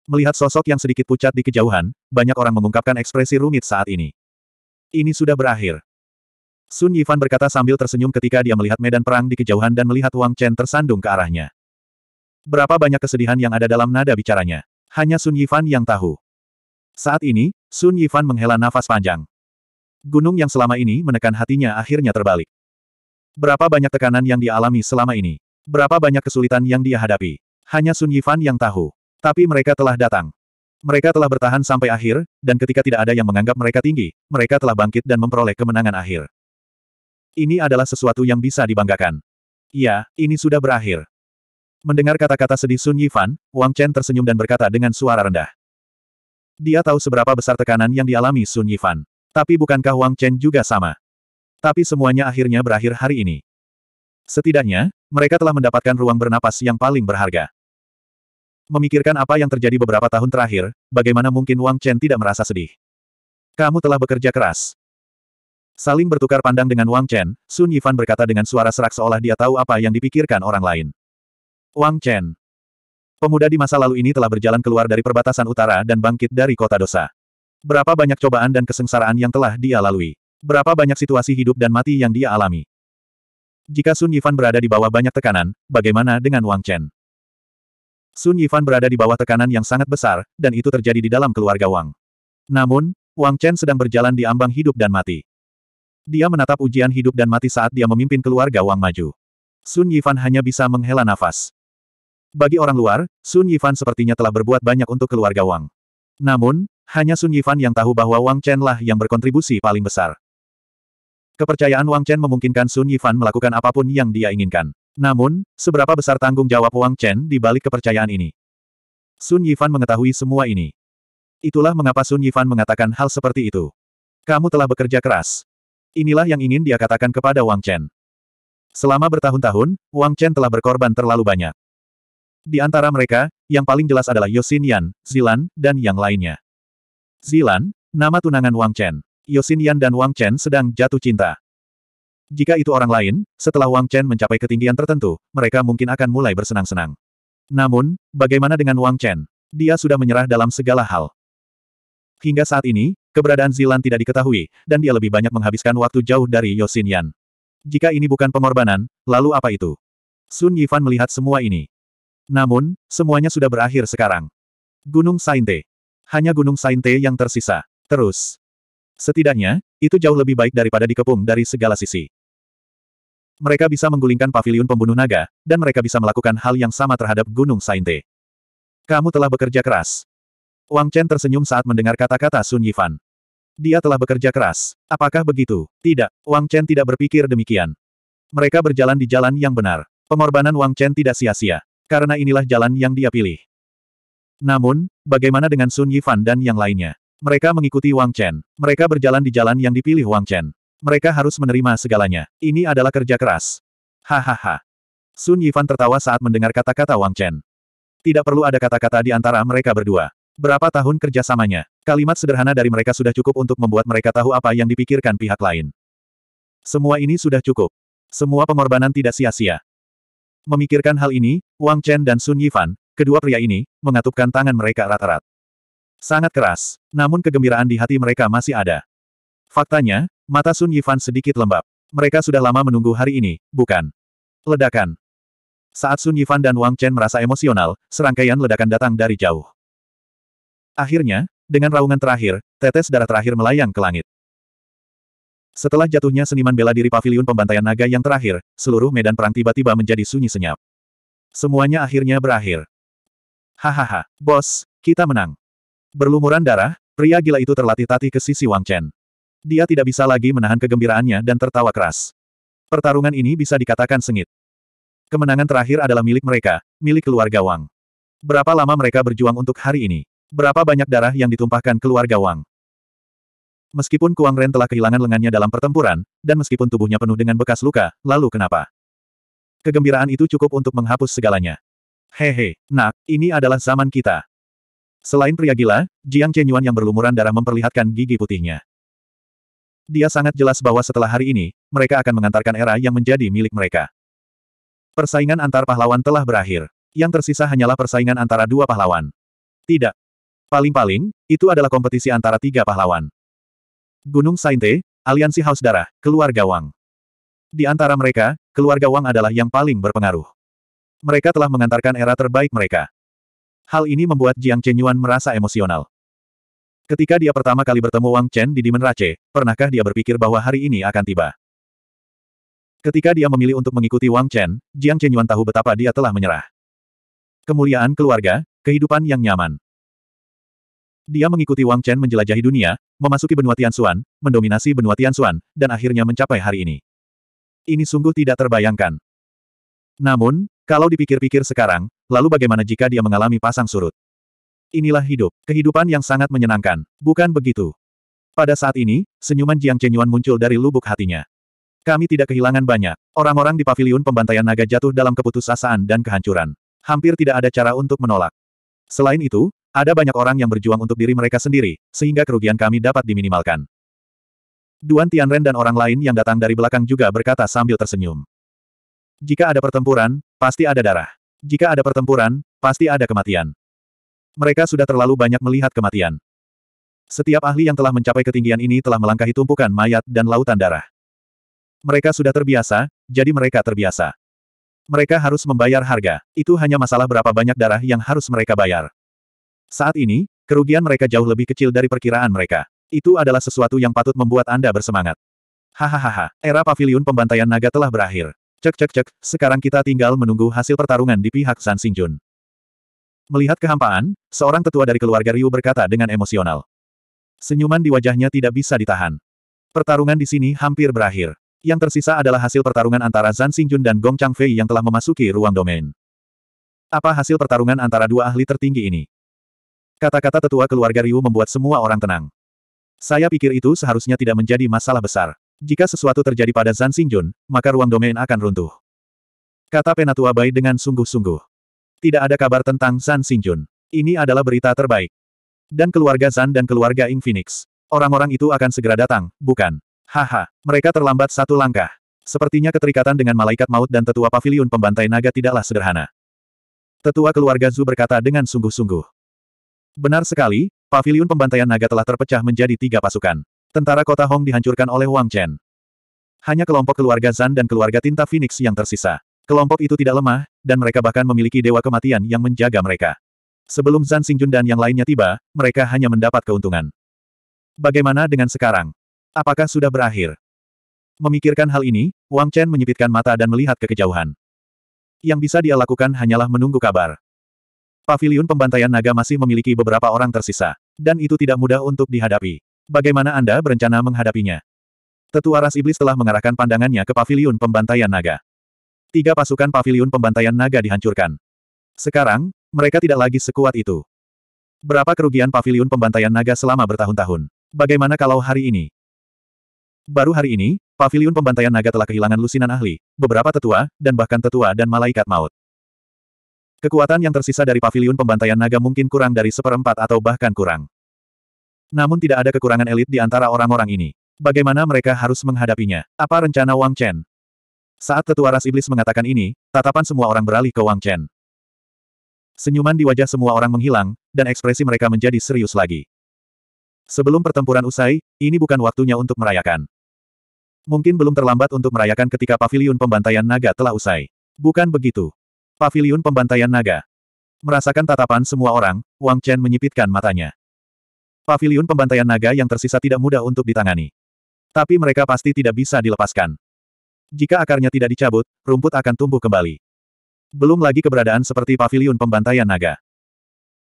Melihat sosok yang sedikit pucat di kejauhan, banyak orang mengungkapkan ekspresi rumit saat ini. Ini sudah berakhir. Sun Yifan berkata sambil tersenyum ketika dia melihat medan perang di kejauhan dan melihat Wang Chen tersandung ke arahnya. Berapa banyak kesedihan yang ada dalam nada bicaranya. Hanya Sun Yifan yang tahu. Saat ini, Sun Yifan menghela nafas panjang. Gunung yang selama ini menekan hatinya akhirnya terbalik. Berapa banyak tekanan yang dialami selama ini? Berapa banyak kesulitan yang dia hadapi? Hanya Sun Yifan yang tahu. Tapi mereka telah datang. Mereka telah bertahan sampai akhir, dan ketika tidak ada yang menganggap mereka tinggi, mereka telah bangkit dan memperoleh kemenangan akhir. Ini adalah sesuatu yang bisa dibanggakan. Ya, ini sudah berakhir. Mendengar kata-kata sedih Sun Yifan, Wang Chen tersenyum dan berkata dengan suara rendah. Dia tahu seberapa besar tekanan yang dialami Sun Yifan. Tapi bukankah Wang Chen juga sama? Tapi semuanya akhirnya berakhir hari ini. Setidaknya, mereka telah mendapatkan ruang bernapas yang paling berharga. Memikirkan apa yang terjadi beberapa tahun terakhir, bagaimana mungkin Wang Chen tidak merasa sedih? Kamu telah bekerja keras. Saling bertukar pandang dengan Wang Chen, Sun Yifan berkata dengan suara serak seolah dia tahu apa yang dipikirkan orang lain. Wang Chen. Pemuda di masa lalu ini telah berjalan keluar dari perbatasan utara dan bangkit dari kota dosa. Berapa banyak cobaan dan kesengsaraan yang telah dia lalui. Berapa banyak situasi hidup dan mati yang dia alami. Jika Sun Yifan berada di bawah banyak tekanan, bagaimana dengan Wang Chen? Sun Yifan berada di bawah tekanan yang sangat besar, dan itu terjadi di dalam keluarga Wang. Namun, Wang Chen sedang berjalan di ambang hidup dan mati. Dia menatap ujian hidup dan mati saat dia memimpin keluarga Wang maju. Sun Yifan hanya bisa menghela nafas. Bagi orang luar, Sun Yifan sepertinya telah berbuat banyak untuk keluarga Wang. Namun, hanya Sun Yifan yang tahu bahwa Wang Chen lah yang berkontribusi paling besar. Kepercayaan Wang Chen memungkinkan Sun Yifan melakukan apapun yang dia inginkan. Namun, seberapa besar tanggung jawab Wang Chen di balik kepercayaan ini? Sun Yifan mengetahui semua ini. Itulah mengapa Sun Yifan mengatakan hal seperti itu. Kamu telah bekerja keras. Inilah yang ingin dia katakan kepada Wang Chen. Selama bertahun-tahun, Wang Chen telah berkorban terlalu banyak. Di antara mereka, yang paling jelas adalah Yosin Yan, Zilan, dan yang lainnya. Zilan, nama tunangan Wang Chen. Yosin Yan dan Wang Chen sedang jatuh cinta. Jika itu orang lain, setelah Wang Chen mencapai ketinggian tertentu, mereka mungkin akan mulai bersenang-senang. Namun, bagaimana dengan Wang Chen? Dia sudah menyerah dalam segala hal. Hingga saat ini, keberadaan Zilan tidak diketahui, dan dia lebih banyak menghabiskan waktu jauh dari Yosin Yan. Jika ini bukan pengorbanan, lalu apa itu? Sun Yifan melihat semua ini. Namun, semuanya sudah berakhir sekarang. Gunung Sainte. Hanya Gunung Sainte yang tersisa. Terus. Setidaknya, itu jauh lebih baik daripada dikepung dari segala sisi. Mereka bisa menggulingkan pavilion pembunuh naga, dan mereka bisa melakukan hal yang sama terhadap Gunung Sainte. Kamu telah bekerja keras. Wang Chen tersenyum saat mendengar kata-kata Sun Yifan. Dia telah bekerja keras. Apakah begitu? Tidak, Wang Chen tidak berpikir demikian. Mereka berjalan di jalan yang benar. Pengorbanan Wang Chen tidak sia-sia, karena inilah jalan yang dia pilih. Namun, bagaimana dengan Sun Yifan dan yang lainnya? Mereka mengikuti Wang Chen. Mereka berjalan di jalan yang dipilih Wang Chen. Mereka harus menerima segalanya. Ini adalah kerja keras. Hahaha. Sun Yifan tertawa saat mendengar kata-kata Wang Chen. Tidak perlu ada kata-kata di antara mereka berdua. Berapa tahun kerjasamanya? Kalimat sederhana dari mereka sudah cukup untuk membuat mereka tahu apa yang dipikirkan pihak lain. Semua ini sudah cukup. Semua pengorbanan tidak sia-sia. Memikirkan hal ini, Wang Chen dan Sun Yifan, kedua pria ini, mengatupkan tangan mereka erat-erat. Sangat keras, namun kegembiraan di hati mereka masih ada. Faktanya, mata Sun Yifan sedikit lembab. Mereka sudah lama menunggu hari ini, bukan? Ledakan. Saat Sun Yifan dan Wang Chen merasa emosional, serangkaian ledakan datang dari jauh. Akhirnya, dengan raungan terakhir, tetes darah terakhir melayang ke langit. Setelah jatuhnya seniman bela diri pavilion pembantaian naga yang terakhir, seluruh medan perang tiba-tiba menjadi sunyi senyap. Semuanya akhirnya berakhir. Hahaha, bos, kita menang. Berlumuran darah, pria gila itu terlatih-tatih ke sisi Wang Chen. Dia tidak bisa lagi menahan kegembiraannya dan tertawa keras. Pertarungan ini bisa dikatakan sengit. Kemenangan terakhir adalah milik mereka, milik keluarga Wang. Berapa lama mereka berjuang untuk hari ini? Berapa banyak darah yang ditumpahkan keluarga Wang? Meskipun Kuang Ren telah kehilangan lengannya dalam pertempuran, dan meskipun tubuhnya penuh dengan bekas luka, lalu kenapa? Kegembiraan itu cukup untuk menghapus segalanya. Hehe, nak, ini adalah zaman kita. Selain pria gila, Jiang Chenyuan yang berlumuran darah memperlihatkan gigi putihnya. Dia sangat jelas bahwa setelah hari ini, mereka akan mengantarkan era yang menjadi milik mereka. Persaingan antar pahlawan telah berakhir. Yang tersisa hanyalah persaingan antara dua pahlawan. Tidak. Paling-paling, itu adalah kompetisi antara tiga pahlawan. Gunung Sainte, Aliansi Haus Darah, Keluarga Wang. Di antara mereka, keluarga Wang adalah yang paling berpengaruh. Mereka telah mengantarkan era terbaik mereka. Hal ini membuat Jiang Chenyuan merasa emosional. Ketika dia pertama kali bertemu Wang Chen di Demon Rache, pernahkah dia berpikir bahwa hari ini akan tiba? Ketika dia memilih untuk mengikuti Wang Chen, Jiang Chenyuan tahu betapa dia telah menyerah. Kemuliaan keluarga, kehidupan yang nyaman. Dia mengikuti Wang Chen menjelajahi dunia, memasuki benua Tianxuan, mendominasi benua Tianxuan, dan akhirnya mencapai hari ini. Ini sungguh tidak terbayangkan. Namun, kalau dipikir-pikir sekarang, lalu bagaimana jika dia mengalami pasang surut? Inilah hidup, kehidupan yang sangat menyenangkan, bukan begitu? Pada saat ini, senyuman Jiang Chenyuan muncul dari lubuk hatinya. Kami tidak kehilangan banyak. Orang-orang di paviliun pembantaian naga jatuh dalam keputusasaan dan kehancuran. Hampir tidak ada cara untuk menolak. Selain itu, ada banyak orang yang berjuang untuk diri mereka sendiri, sehingga kerugian kami dapat diminimalkan. Duan Tianren dan orang lain yang datang dari belakang juga berkata sambil tersenyum. Jika ada pertempuran, pasti ada darah. Jika ada pertempuran, pasti ada kematian. Mereka sudah terlalu banyak melihat kematian. Setiap ahli yang telah mencapai ketinggian ini telah melangkahi tumpukan mayat dan lautan darah. Mereka sudah terbiasa, jadi mereka terbiasa. Mereka harus membayar harga. Itu hanya masalah berapa banyak darah yang harus mereka bayar. Saat ini, kerugian mereka jauh lebih kecil dari perkiraan mereka. Itu adalah sesuatu yang patut membuat Anda bersemangat. Hahaha, era pavilion pembantaian naga telah berakhir. Cek cek cek, sekarang kita tinggal menunggu hasil pertarungan di pihak San Jun. Melihat kehampaan, seorang tetua dari keluarga Ryu berkata dengan emosional. Senyuman di wajahnya tidak bisa ditahan. Pertarungan di sini hampir berakhir. Yang tersisa adalah hasil pertarungan antara Zan Xingjun dan Gong Changfei yang telah memasuki ruang domain. Apa hasil pertarungan antara dua ahli tertinggi ini? Kata-kata tetua keluarga Ryu membuat semua orang tenang. Saya pikir itu seharusnya tidak menjadi masalah besar. Jika sesuatu terjadi pada Zan Xingjun, maka ruang domain akan runtuh. Kata penatua Bai dengan sungguh-sungguh. Tidak ada kabar tentang San Xingjun. Ini adalah berita terbaik. Dan keluarga San dan keluarga Ing Phoenix. Orang-orang itu akan segera datang, bukan? Haha, mereka terlambat satu langkah. Sepertinya keterikatan dengan malaikat maut dan tetua pavilion pembantai naga tidaklah sederhana. Tetua keluarga Zu berkata dengan sungguh-sungguh. Benar sekali, pavilion pembantaian naga telah terpecah menjadi tiga pasukan. Tentara kota Hong dihancurkan oleh Wang Chen. Hanya kelompok keluarga Zan dan keluarga Tinta Phoenix yang tersisa. Kelompok itu tidak lemah, dan mereka bahkan memiliki dewa kematian yang menjaga mereka. Sebelum Zan Xingjun dan yang lainnya tiba, mereka hanya mendapat keuntungan. Bagaimana dengan sekarang? Apakah sudah berakhir? Memikirkan hal ini, Wang Chen menyipitkan mata dan melihat ke kejauhan. Yang bisa dia lakukan hanyalah menunggu kabar. Paviliun pembantaian naga masih memiliki beberapa orang tersisa, dan itu tidak mudah untuk dihadapi. Bagaimana Anda berencana menghadapinya? Tetua Ras Iblis telah mengarahkan pandangannya ke paviliun pembantaian naga. Tiga pasukan paviliun pembantaian naga dihancurkan. Sekarang, mereka tidak lagi sekuat itu. Berapa kerugian paviliun pembantaian naga selama bertahun-tahun? Bagaimana kalau hari ini? Baru hari ini, paviliun pembantaian naga telah kehilangan lusinan ahli, beberapa tetua, dan bahkan tetua dan malaikat maut. Kekuatan yang tersisa dari paviliun pembantaian naga mungkin kurang dari seperempat atau bahkan kurang. Namun tidak ada kekurangan elit di antara orang-orang ini. Bagaimana mereka harus menghadapinya? Apa rencana Wang Chen? Saat tetua ras iblis mengatakan ini, tatapan semua orang beralih ke Wang Chen. Senyuman di wajah semua orang menghilang, dan ekspresi mereka menjadi serius lagi. Sebelum pertempuran usai, ini bukan waktunya untuk merayakan. Mungkin belum terlambat untuk merayakan ketika pavilion pembantaian naga telah usai. Bukan begitu. Pavilion pembantaian naga. Merasakan tatapan semua orang, Wang Chen menyipitkan matanya. Pavilion pembantaian naga yang tersisa tidak mudah untuk ditangani. Tapi mereka pasti tidak bisa dilepaskan. Jika akarnya tidak dicabut, rumput akan tumbuh kembali. Belum lagi keberadaan seperti pavilion pembantaian naga.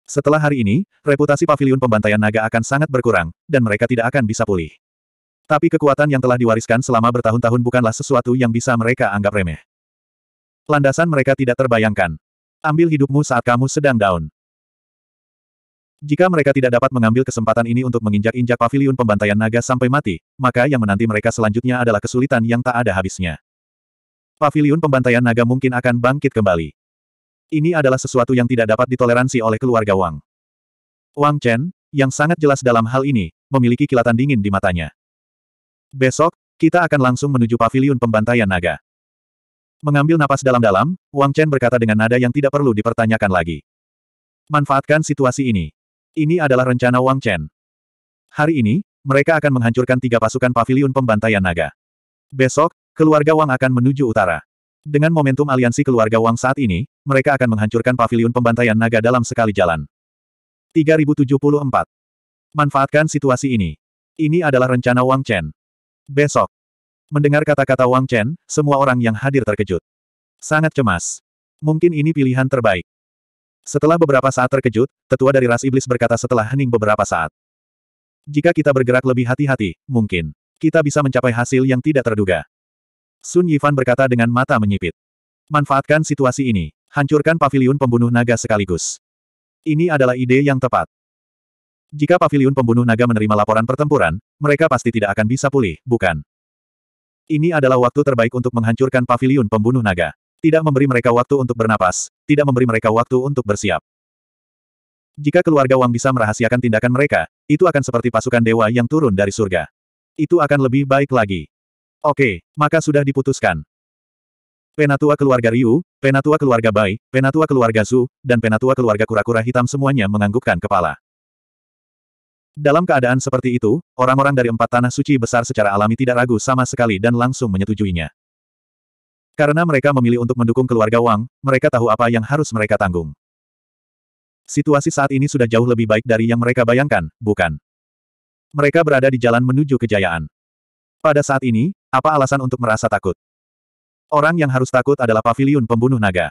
Setelah hari ini, reputasi pavilion pembantaian naga akan sangat berkurang, dan mereka tidak akan bisa pulih. Tapi kekuatan yang telah diwariskan selama bertahun-tahun bukanlah sesuatu yang bisa mereka anggap remeh. Landasan mereka tidak terbayangkan. Ambil hidupmu saat kamu sedang down. Jika mereka tidak dapat mengambil kesempatan ini untuk menginjak-injak paviliun pembantaian naga sampai mati, maka yang menanti mereka selanjutnya adalah kesulitan yang tak ada habisnya. Paviliun pembantaian naga mungkin akan bangkit kembali. Ini adalah sesuatu yang tidak dapat ditoleransi oleh keluarga Wang. Wang Chen, yang sangat jelas dalam hal ini, memiliki kilatan dingin di matanya. Besok, kita akan langsung menuju paviliun pembantaian naga. Mengambil napas dalam-dalam, Wang Chen berkata dengan nada yang tidak perlu dipertanyakan lagi. Manfaatkan situasi ini. Ini adalah rencana Wang Chen. Hari ini, mereka akan menghancurkan tiga pasukan pavilion pembantaian naga. Besok, keluarga Wang akan menuju utara. Dengan momentum aliansi keluarga Wang saat ini, mereka akan menghancurkan pavilion pembantaian naga dalam sekali jalan. 3074. Manfaatkan situasi ini. Ini adalah rencana Wang Chen. Besok. Mendengar kata-kata Wang Chen, semua orang yang hadir terkejut. Sangat cemas. Mungkin ini pilihan terbaik. Setelah beberapa saat terkejut, tetua dari ras iblis berkata setelah hening beberapa saat. Jika kita bergerak lebih hati-hati, mungkin kita bisa mencapai hasil yang tidak terduga. Sun Yifan berkata dengan mata menyipit. Manfaatkan situasi ini, hancurkan paviliun pembunuh naga sekaligus. Ini adalah ide yang tepat. Jika paviliun pembunuh naga menerima laporan pertempuran, mereka pasti tidak akan bisa pulih, bukan? Ini adalah waktu terbaik untuk menghancurkan paviliun pembunuh naga. Tidak memberi mereka waktu untuk bernapas, tidak memberi mereka waktu untuk bersiap. Jika keluarga Wang bisa merahasiakan tindakan mereka, itu akan seperti pasukan dewa yang turun dari surga. Itu akan lebih baik lagi. Oke, maka sudah diputuskan. Penatua keluarga Ryu, penatua keluarga Bai, penatua keluarga Zu, dan penatua keluarga kura-kura hitam semuanya menganggukkan kepala. Dalam keadaan seperti itu, orang-orang dari empat tanah suci besar secara alami tidak ragu sama sekali dan langsung menyetujuinya. Karena mereka memilih untuk mendukung keluarga Wang, mereka tahu apa yang harus mereka tanggung. Situasi saat ini sudah jauh lebih baik dari yang mereka bayangkan, bukan? Mereka berada di jalan menuju kejayaan. Pada saat ini, apa alasan untuk merasa takut? Orang yang harus takut adalah paviliun pembunuh naga.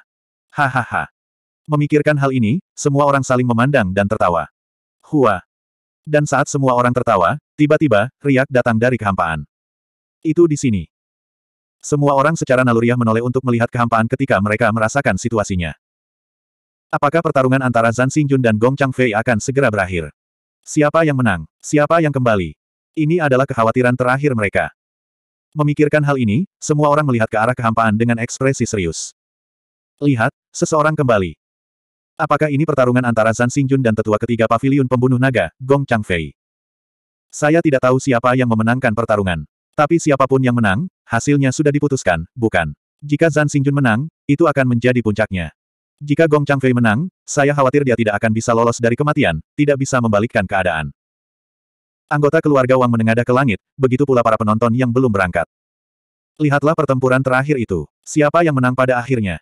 Hahaha. Memikirkan hal ini, semua orang saling memandang dan tertawa. Hua. Dan saat semua orang tertawa, tiba-tiba, riak datang dari kehampaan. Itu di sini. Semua orang secara naluriah menoleh untuk melihat kehampaan ketika mereka merasakan situasinya. Apakah pertarungan antara Zan Xingjun dan Gong Changfei akan segera berakhir? Siapa yang menang? Siapa yang kembali? Ini adalah kekhawatiran terakhir mereka. Memikirkan hal ini, semua orang melihat ke arah kehampaan dengan ekspresi serius. Lihat, seseorang kembali. Apakah ini pertarungan antara Zan Xingjun dan tetua ketiga pavilion pembunuh naga, Gong Changfei? Saya tidak tahu siapa yang memenangkan pertarungan. Tapi siapapun yang menang, hasilnya sudah diputuskan, bukan? Jika Zan Xingjun menang, itu akan menjadi puncaknya. Jika Gong Changfei menang, saya khawatir dia tidak akan bisa lolos dari kematian, tidak bisa membalikkan keadaan. Anggota keluarga Wang menengadah ke langit, begitu pula para penonton yang belum berangkat. Lihatlah pertempuran terakhir itu. Siapa yang menang pada akhirnya?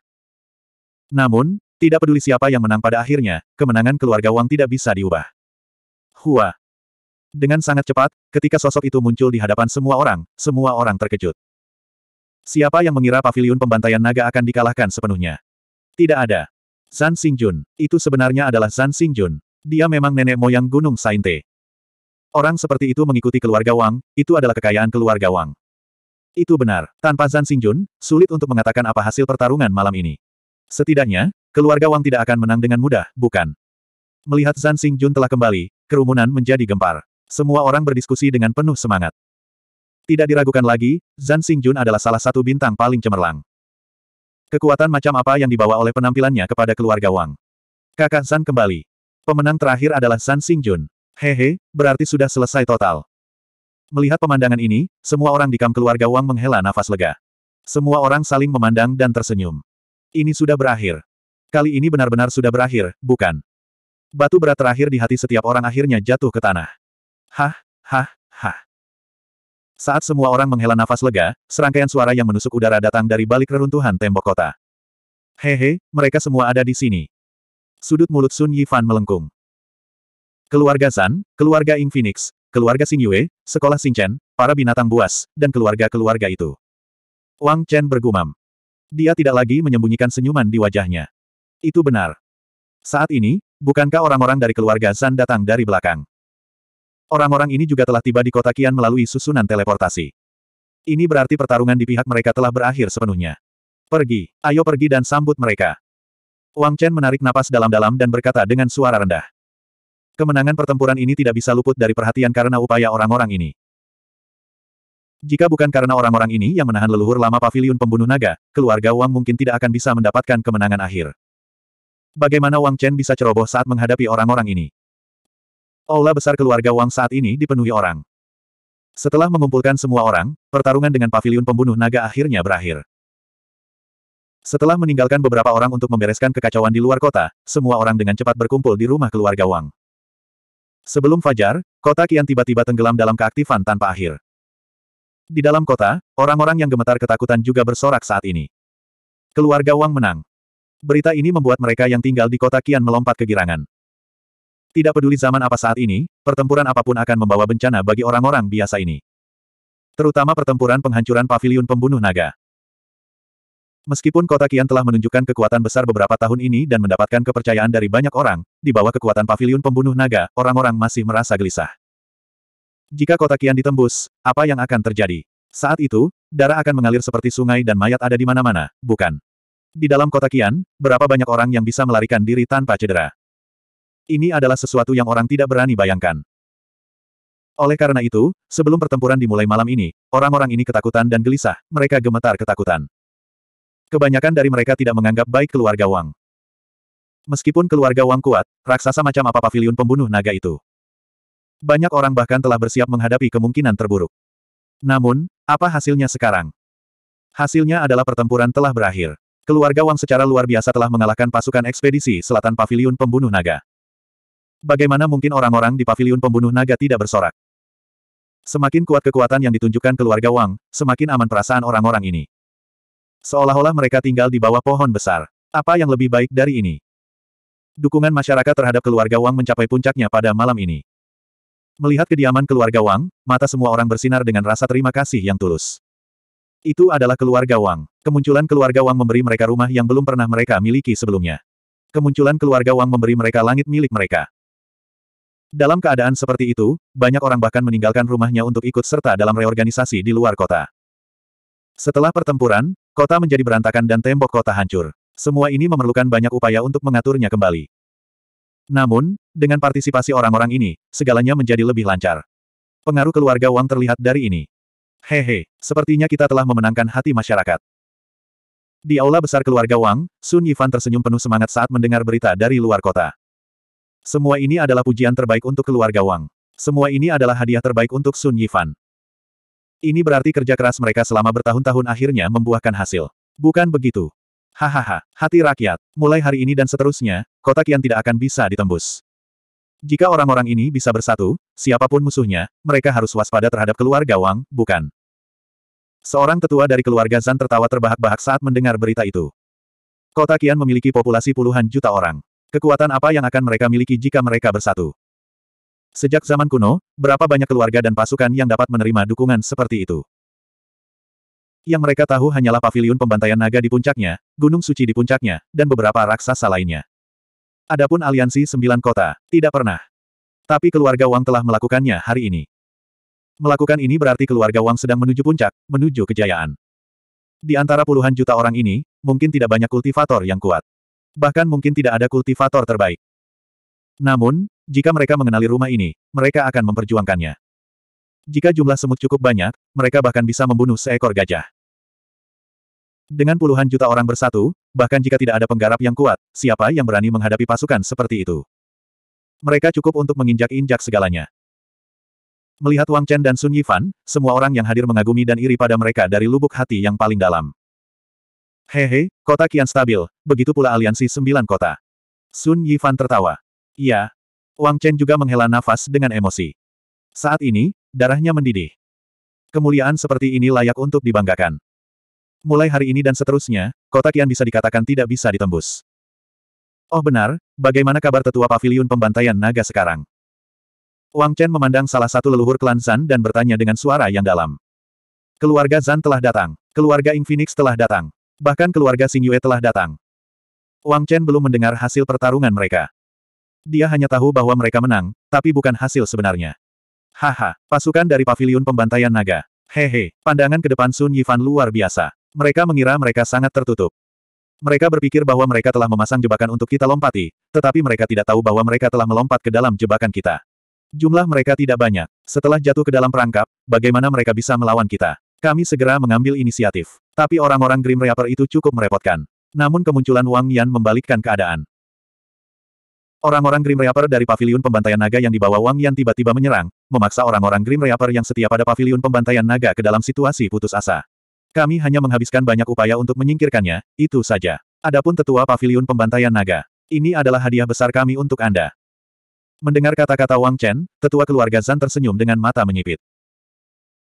Namun, tidak peduli siapa yang menang pada akhirnya, kemenangan keluarga Wang tidak bisa diubah. Hua, dengan sangat cepat, ketika sosok itu muncul di hadapan semua orang, semua orang terkejut. Siapa yang mengira pavilion pembantaian naga akan dikalahkan sepenuhnya? Tidak ada. Zan Xingjun. Itu sebenarnya adalah Zan Xingjun. Dia memang nenek moyang Gunung Sainte. Orang seperti itu mengikuti keluarga Wang, itu adalah kekayaan keluarga Wang. Itu benar. Tanpa Zan Xingjun, sulit untuk mengatakan apa hasil pertarungan malam ini. Setidaknya, keluarga Wang tidak akan menang dengan mudah, bukan? Melihat Zan Xingjun telah kembali, kerumunan menjadi gempar. Semua orang berdiskusi dengan penuh semangat. Tidak diragukan lagi, Zan Xingjun adalah salah satu bintang paling cemerlang. Kekuatan macam apa yang dibawa oleh penampilannya kepada keluarga Wang. Kakak Zan kembali. Pemenang terakhir adalah Zan Xingjun. Hehe, berarti sudah selesai total. Melihat pemandangan ini, semua orang di kam keluarga Wang menghela nafas lega. Semua orang saling memandang dan tersenyum. Ini sudah berakhir. Kali ini benar-benar sudah berakhir, bukan? Batu berat terakhir di hati setiap orang akhirnya jatuh ke tanah. Hah, hah, hah. Saat semua orang menghela nafas lega, serangkaian suara yang menusuk udara datang dari balik reruntuhan tembok kota. Hehe, mereka semua ada di sini. Sudut mulut Sun Yifan melengkung. Keluarga Zan, keluarga Ing Phoenix, keluarga Xing Yue, sekolah Xing Chen, para binatang buas, dan keluarga-keluarga itu. Wang Chen bergumam. Dia tidak lagi menyembunyikan senyuman di wajahnya. Itu benar. Saat ini, bukankah orang-orang dari keluarga Zan datang dari belakang? Orang-orang ini juga telah tiba di kota Kian melalui susunan teleportasi. Ini berarti pertarungan di pihak mereka telah berakhir sepenuhnya. Pergi, ayo pergi dan sambut mereka. Wang Chen menarik napas dalam-dalam dan berkata dengan suara rendah. Kemenangan pertempuran ini tidak bisa luput dari perhatian karena upaya orang-orang ini. Jika bukan karena orang-orang ini yang menahan leluhur lama paviliun pembunuh naga, keluarga Wang mungkin tidak akan bisa mendapatkan kemenangan akhir. Bagaimana Wang Chen bisa ceroboh saat menghadapi orang-orang ini? Aula besar keluarga Wang saat ini dipenuhi orang. Setelah mengumpulkan semua orang, pertarungan dengan pavilion pembunuh naga akhirnya berakhir. Setelah meninggalkan beberapa orang untuk membereskan kekacauan di luar kota, semua orang dengan cepat berkumpul di rumah keluarga Wang. Sebelum fajar, kota kian tiba-tiba tenggelam dalam keaktifan tanpa akhir. Di dalam kota, orang-orang yang gemetar ketakutan juga bersorak saat ini. Keluarga Wang menang. Berita ini membuat mereka yang tinggal di kota kian melompat kegirangan. Tidak peduli zaman apa saat ini, pertempuran apapun akan membawa bencana bagi orang-orang biasa ini. Terutama pertempuran penghancuran pavilion pembunuh naga. Meskipun kota Kian telah menunjukkan kekuatan besar beberapa tahun ini dan mendapatkan kepercayaan dari banyak orang, di bawah kekuatan pavilion pembunuh naga, orang-orang masih merasa gelisah. Jika kota Kian ditembus, apa yang akan terjadi? Saat itu, darah akan mengalir seperti sungai dan mayat ada di mana-mana, bukan? Di dalam kota Kian, berapa banyak orang yang bisa melarikan diri tanpa cedera? Ini adalah sesuatu yang orang tidak berani bayangkan. Oleh karena itu, sebelum pertempuran dimulai malam ini, orang-orang ini ketakutan dan gelisah, mereka gemetar ketakutan. Kebanyakan dari mereka tidak menganggap baik keluarga Wang. Meskipun keluarga Wang kuat, raksasa macam apa pavilion pembunuh naga itu. Banyak orang bahkan telah bersiap menghadapi kemungkinan terburuk. Namun, apa hasilnya sekarang? Hasilnya adalah pertempuran telah berakhir. Keluarga Wang secara luar biasa telah mengalahkan pasukan ekspedisi selatan pavilion pembunuh naga. Bagaimana mungkin orang-orang di paviliun pembunuh naga tidak bersorak? Semakin kuat kekuatan yang ditunjukkan keluarga Wang, semakin aman perasaan orang-orang ini. Seolah-olah mereka tinggal di bawah pohon besar. Apa yang lebih baik dari ini? Dukungan masyarakat terhadap keluarga Wang mencapai puncaknya pada malam ini. Melihat kediaman keluarga Wang, mata semua orang bersinar dengan rasa terima kasih yang tulus. Itu adalah keluarga Wang. Kemunculan keluarga Wang memberi mereka rumah yang belum pernah mereka miliki sebelumnya. Kemunculan keluarga Wang memberi mereka langit milik mereka. Dalam keadaan seperti itu, banyak orang bahkan meninggalkan rumahnya untuk ikut serta dalam reorganisasi di luar kota. Setelah pertempuran, kota menjadi berantakan dan tembok kota hancur. Semua ini memerlukan banyak upaya untuk mengaturnya kembali. Namun, dengan partisipasi orang-orang ini, segalanya menjadi lebih lancar. Pengaruh keluarga Wang terlihat dari ini. Hehe, sepertinya kita telah memenangkan hati masyarakat. Di aula besar keluarga Wang, Sun Yifan tersenyum penuh semangat saat mendengar berita dari luar kota. Semua ini adalah pujian terbaik untuk keluarga Wang. Semua ini adalah hadiah terbaik untuk Sun Yifan. Ini berarti kerja keras mereka selama bertahun-tahun akhirnya membuahkan hasil. Bukan begitu? Hahaha, hati rakyat, mulai hari ini dan seterusnya, kota kian tidak akan bisa ditembus. Jika orang-orang ini bisa bersatu, siapapun musuhnya, mereka harus waspada terhadap keluarga Wang, bukan? Seorang tetua dari keluarga Zan tertawa terbahak-bahak saat mendengar berita itu. Kota Kian memiliki populasi puluhan juta orang. Kekuatan apa yang akan mereka miliki jika mereka bersatu? Sejak zaman kuno, berapa banyak keluarga dan pasukan yang dapat menerima dukungan seperti itu? Yang mereka tahu hanyalah pavilion pembantaian naga di puncaknya, gunung suci di puncaknya, dan beberapa raksasa lainnya. Adapun aliansi sembilan kota, tidak pernah. Tapi keluarga Wang telah melakukannya hari ini. Melakukan ini berarti keluarga Wang sedang menuju puncak, menuju kejayaan. Di antara puluhan juta orang ini, mungkin tidak banyak kultivator yang kuat bahkan mungkin tidak ada kultivator terbaik. Namun, jika mereka mengenali rumah ini, mereka akan memperjuangkannya. Jika jumlah semut cukup banyak, mereka bahkan bisa membunuh seekor gajah. Dengan puluhan juta orang bersatu, bahkan jika tidak ada penggarap yang kuat, siapa yang berani menghadapi pasukan seperti itu? Mereka cukup untuk menginjak-injak segalanya. Melihat Wang Chen dan Sun Yifan, semua orang yang hadir mengagumi dan iri pada mereka dari lubuk hati yang paling dalam. Hehe, kota kian stabil, begitu pula aliansi sembilan kota. Sun Yifan tertawa. Iya. Wang Chen juga menghela nafas dengan emosi. Saat ini, darahnya mendidih. Kemuliaan seperti ini layak untuk dibanggakan. Mulai hari ini dan seterusnya, kota kian bisa dikatakan tidak bisa ditembus. Oh benar, bagaimana kabar tetua paviliun pembantaian naga sekarang? Wang Chen memandang salah satu leluhur klan Zan dan bertanya dengan suara yang dalam. Keluarga Zan telah datang. Keluarga Infinix telah datang. Bahkan keluarga Xing Yue telah datang. Wang Chen belum mendengar hasil pertarungan mereka. Dia hanya tahu bahwa mereka menang, tapi bukan hasil sebenarnya. Haha, pasukan dari paviliun pembantaian naga. Hehe, pandangan ke depan Sun Yifan luar biasa. Mereka mengira mereka sangat tertutup. Mereka berpikir bahwa mereka telah memasang jebakan untuk kita lompati, tetapi mereka tidak tahu bahwa mereka telah melompat ke dalam jebakan kita. Jumlah mereka tidak banyak. Setelah jatuh ke dalam perangkap, bagaimana mereka bisa melawan kita? Kami segera mengambil inisiatif. Tapi orang-orang Grim Reaper itu cukup merepotkan. Namun kemunculan Wang Yan membalikkan keadaan. Orang-orang Grim Reaper dari paviliun pembantaian naga yang dibawa Wang Yan tiba-tiba menyerang, memaksa orang-orang Grim Reaper yang setia pada paviliun pembantaian naga ke dalam situasi putus asa. Kami hanya menghabiskan banyak upaya untuk menyingkirkannya, itu saja. Adapun tetua paviliun pembantaian naga. Ini adalah hadiah besar kami untuk Anda. Mendengar kata-kata Wang Chen, tetua keluarga Zan tersenyum dengan mata menyipit.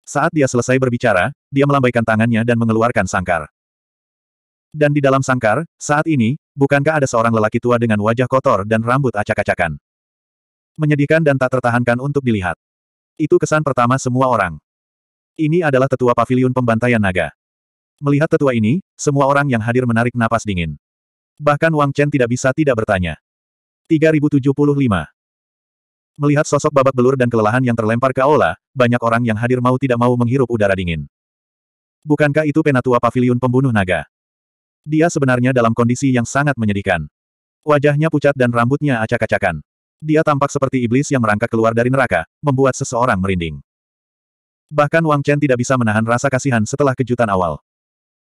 Saat dia selesai berbicara, dia melambaikan tangannya dan mengeluarkan sangkar. Dan di dalam sangkar, saat ini, bukankah ada seorang lelaki tua dengan wajah kotor dan rambut acak-acakan? Menyedihkan dan tak tertahankan untuk dilihat. Itu kesan pertama semua orang. Ini adalah tetua pavilion pembantaian naga. Melihat tetua ini, semua orang yang hadir menarik napas dingin. Bahkan Wang Chen tidak bisa tidak bertanya. 3075 Melihat sosok babak belur dan kelelahan yang terlempar ke aula, banyak orang yang hadir mau tidak mau menghirup udara dingin. Bukankah itu penatua pavilion pembunuh naga? Dia sebenarnya dalam kondisi yang sangat menyedihkan. Wajahnya pucat dan rambutnya acak-acakan. Dia tampak seperti iblis yang merangkak keluar dari neraka, membuat seseorang merinding. Bahkan Wang Chen tidak bisa menahan rasa kasihan setelah kejutan awal.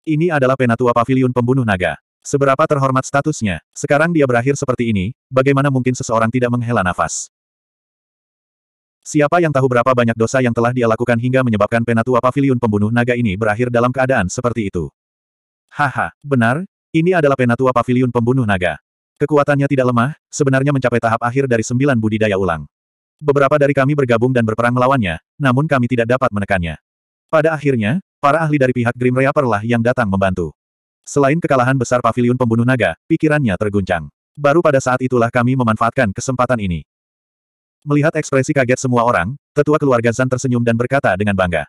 Ini adalah penatua pavilion pembunuh naga. Seberapa terhormat statusnya, sekarang dia berakhir seperti ini, bagaimana mungkin seseorang tidak menghela nafas? Siapa yang tahu berapa banyak dosa yang telah dia lakukan hingga menyebabkan penatua pavilion pembunuh naga ini berakhir dalam keadaan seperti itu. Haha, benar, ini adalah penatua pavilion pembunuh naga. Kekuatannya tidak lemah, sebenarnya mencapai tahap akhir dari sembilan budidaya ulang. Beberapa dari kami bergabung dan berperang melawannya, namun kami tidak dapat menekannya. Pada akhirnya, para ahli dari pihak Grim Reaper lah yang datang membantu. Selain kekalahan besar pavilion pembunuh naga, pikirannya terguncang. Baru pada saat itulah kami memanfaatkan kesempatan ini. Melihat ekspresi kaget semua orang, tetua keluarga Zan tersenyum dan berkata dengan bangga.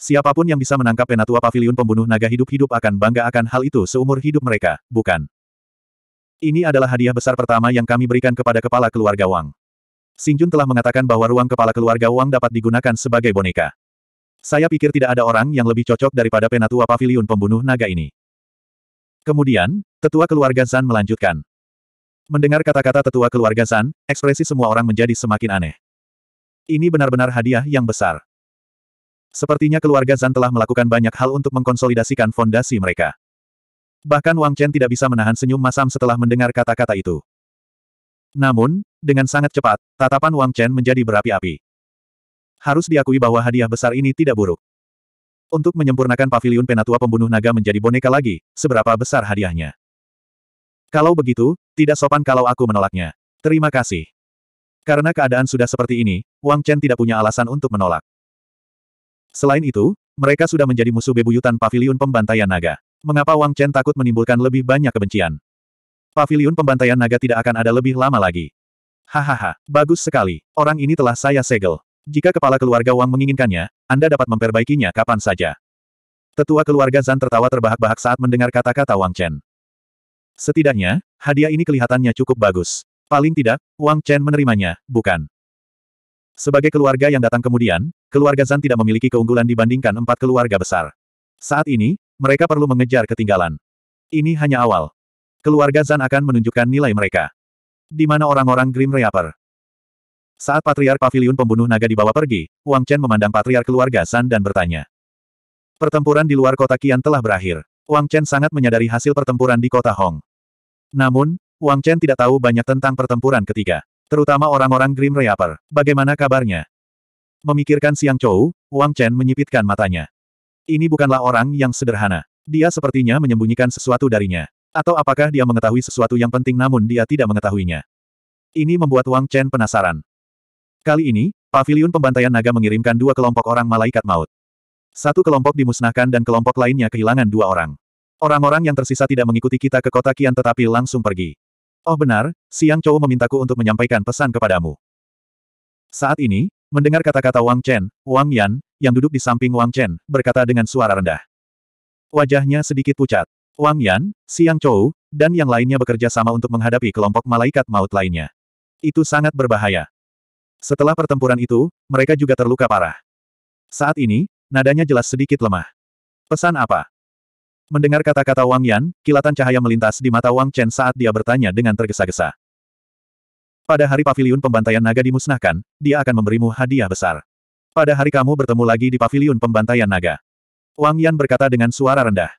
Siapapun yang bisa menangkap penatua paviliun pembunuh naga hidup-hidup akan bangga akan hal itu seumur hidup mereka, bukan? Ini adalah hadiah besar pertama yang kami berikan kepada kepala keluarga Wang. Singjun telah mengatakan bahwa ruang kepala keluarga Wang dapat digunakan sebagai boneka. Saya pikir tidak ada orang yang lebih cocok daripada penatua paviliun pembunuh naga ini. Kemudian, tetua keluarga Zan melanjutkan. Mendengar kata-kata tetua keluarga San, ekspresi semua orang menjadi semakin aneh. Ini benar-benar hadiah yang besar. Sepertinya keluarga San telah melakukan banyak hal untuk mengkonsolidasikan fondasi mereka. Bahkan Wang Chen tidak bisa menahan senyum masam setelah mendengar kata-kata itu. Namun, dengan sangat cepat, tatapan Wang Chen menjadi berapi-api. Harus diakui bahwa hadiah besar ini tidak buruk. Untuk menyempurnakan paviliun penatua pembunuh naga menjadi boneka lagi, seberapa besar hadiahnya? Kalau begitu, tidak sopan kalau aku menolaknya. Terima kasih. Karena keadaan sudah seperti ini, Wang Chen tidak punya alasan untuk menolak. Selain itu, mereka sudah menjadi musuh bebuyutan paviliun pembantaian naga. Mengapa Wang Chen takut menimbulkan lebih banyak kebencian? Paviliun pembantaian naga tidak akan ada lebih lama lagi. Hahaha, bagus sekali. Orang ini telah saya segel. Jika kepala keluarga Wang menginginkannya, Anda dapat memperbaikinya kapan saja. Tetua keluarga Zan tertawa terbahak-bahak saat mendengar kata-kata Wang Chen. Setidaknya, hadiah ini kelihatannya cukup bagus. Paling tidak, Wang Chen menerimanya, bukan. Sebagai keluarga yang datang kemudian, keluarga Zan tidak memiliki keunggulan dibandingkan empat keluarga besar. Saat ini, mereka perlu mengejar ketinggalan. Ini hanya awal. Keluarga Zan akan menunjukkan nilai mereka. Di mana orang-orang Grim Reaper? Saat Patriar Pavilion pembunuh naga dibawa pergi, Wang Chen memandang Patriar keluarga Zan dan bertanya. Pertempuran di luar kota Kian telah berakhir. Wang Chen sangat menyadari hasil pertempuran di kota Hong. Namun, Wang Chen tidak tahu banyak tentang pertempuran ketiga. Terutama orang-orang Grim Reaper. Bagaimana kabarnya? Memikirkan Siang Chou, Wang Chen menyipitkan matanya. Ini bukanlah orang yang sederhana. Dia sepertinya menyembunyikan sesuatu darinya. Atau apakah dia mengetahui sesuatu yang penting namun dia tidak mengetahuinya. Ini membuat Wang Chen penasaran. Kali ini, Paviliun Pembantaian Naga mengirimkan dua kelompok orang malaikat maut. Satu kelompok dimusnahkan dan kelompok lainnya kehilangan dua orang. Orang-orang yang tersisa tidak mengikuti kita ke kota Kian tetapi langsung pergi. Oh benar, Siang Chou memintaku untuk menyampaikan pesan kepadamu. Saat ini, mendengar kata-kata Wang Chen, Wang Yan, yang duduk di samping Wang Chen, berkata dengan suara rendah. Wajahnya sedikit pucat. Wang Yan, Siang Chou, dan yang lainnya bekerja sama untuk menghadapi kelompok malaikat maut lainnya. Itu sangat berbahaya. Setelah pertempuran itu, mereka juga terluka parah. Saat ini, nadanya jelas sedikit lemah. Pesan apa? Mendengar kata-kata Wang Yan, kilatan cahaya melintas di mata Wang Chen saat dia bertanya dengan tergesa-gesa. Pada hari pavilion pembantaian naga dimusnahkan, dia akan memberimu hadiah besar. Pada hari kamu bertemu lagi di pavilion pembantaian naga. Wang Yan berkata dengan suara rendah.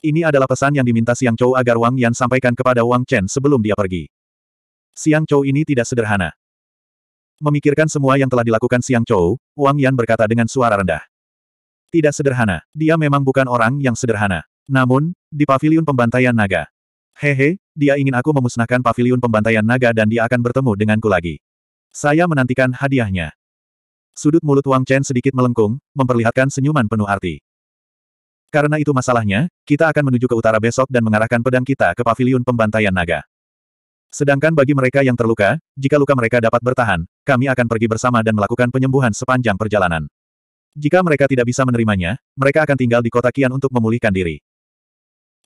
Ini adalah pesan yang diminta Siang Chou agar Wang Yan sampaikan kepada Wang Chen sebelum dia pergi. Siang Chou ini tidak sederhana. Memikirkan semua yang telah dilakukan Siang Chou, Wang Yan berkata dengan suara rendah. Tidak sederhana, dia memang bukan orang yang sederhana. Namun, di paviliun pembantaian naga. Hehe, dia ingin aku memusnahkan paviliun pembantaian naga dan dia akan bertemu denganku lagi. Saya menantikan hadiahnya. Sudut mulut Wang Chen sedikit melengkung, memperlihatkan senyuman penuh arti. Karena itu masalahnya, kita akan menuju ke utara besok dan mengarahkan pedang kita ke paviliun pembantaian naga. Sedangkan bagi mereka yang terluka, jika luka mereka dapat bertahan, kami akan pergi bersama dan melakukan penyembuhan sepanjang perjalanan. Jika mereka tidak bisa menerimanya, mereka akan tinggal di kota Kian untuk memulihkan diri.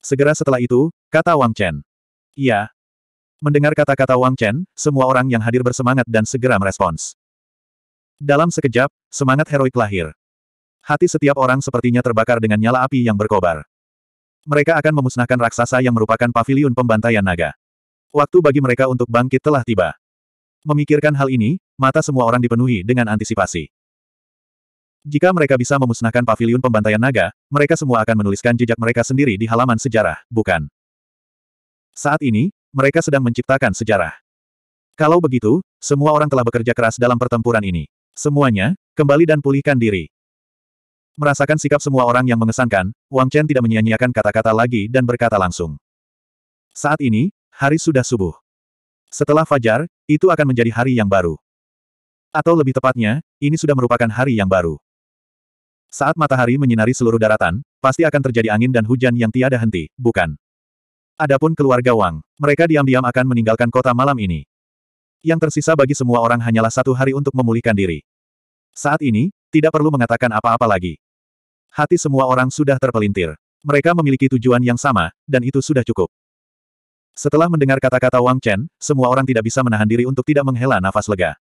Segera setelah itu, kata Wang Chen. Iya. Mendengar kata-kata Wang Chen, semua orang yang hadir bersemangat dan segera merespons. Dalam sekejap, semangat heroik lahir. Hati setiap orang sepertinya terbakar dengan nyala api yang berkobar. Mereka akan memusnahkan raksasa yang merupakan pavilion pembantaian naga. Waktu bagi mereka untuk bangkit telah tiba. Memikirkan hal ini, mata semua orang dipenuhi dengan antisipasi. Jika mereka bisa memusnahkan paviliun pembantaian naga, mereka semua akan menuliskan jejak mereka sendiri di halaman sejarah, bukan? Saat ini, mereka sedang menciptakan sejarah. Kalau begitu, semua orang telah bekerja keras dalam pertempuran ini. Semuanya, kembali dan pulihkan diri. Merasakan sikap semua orang yang mengesankan, Wang Chen tidak menyia-nyiakan kata-kata lagi dan berkata langsung. Saat ini, hari sudah subuh. Setelah fajar, itu akan menjadi hari yang baru. Atau lebih tepatnya, ini sudah merupakan hari yang baru. Saat matahari menyinari seluruh daratan, pasti akan terjadi angin dan hujan yang tiada henti, bukan? Adapun keluarga Wang, mereka diam-diam akan meninggalkan kota malam ini. Yang tersisa bagi semua orang hanyalah satu hari untuk memulihkan diri. Saat ini, tidak perlu mengatakan apa-apa lagi. Hati semua orang sudah terpelintir. Mereka memiliki tujuan yang sama, dan itu sudah cukup. Setelah mendengar kata-kata Wang Chen, semua orang tidak bisa menahan diri untuk tidak menghela nafas lega.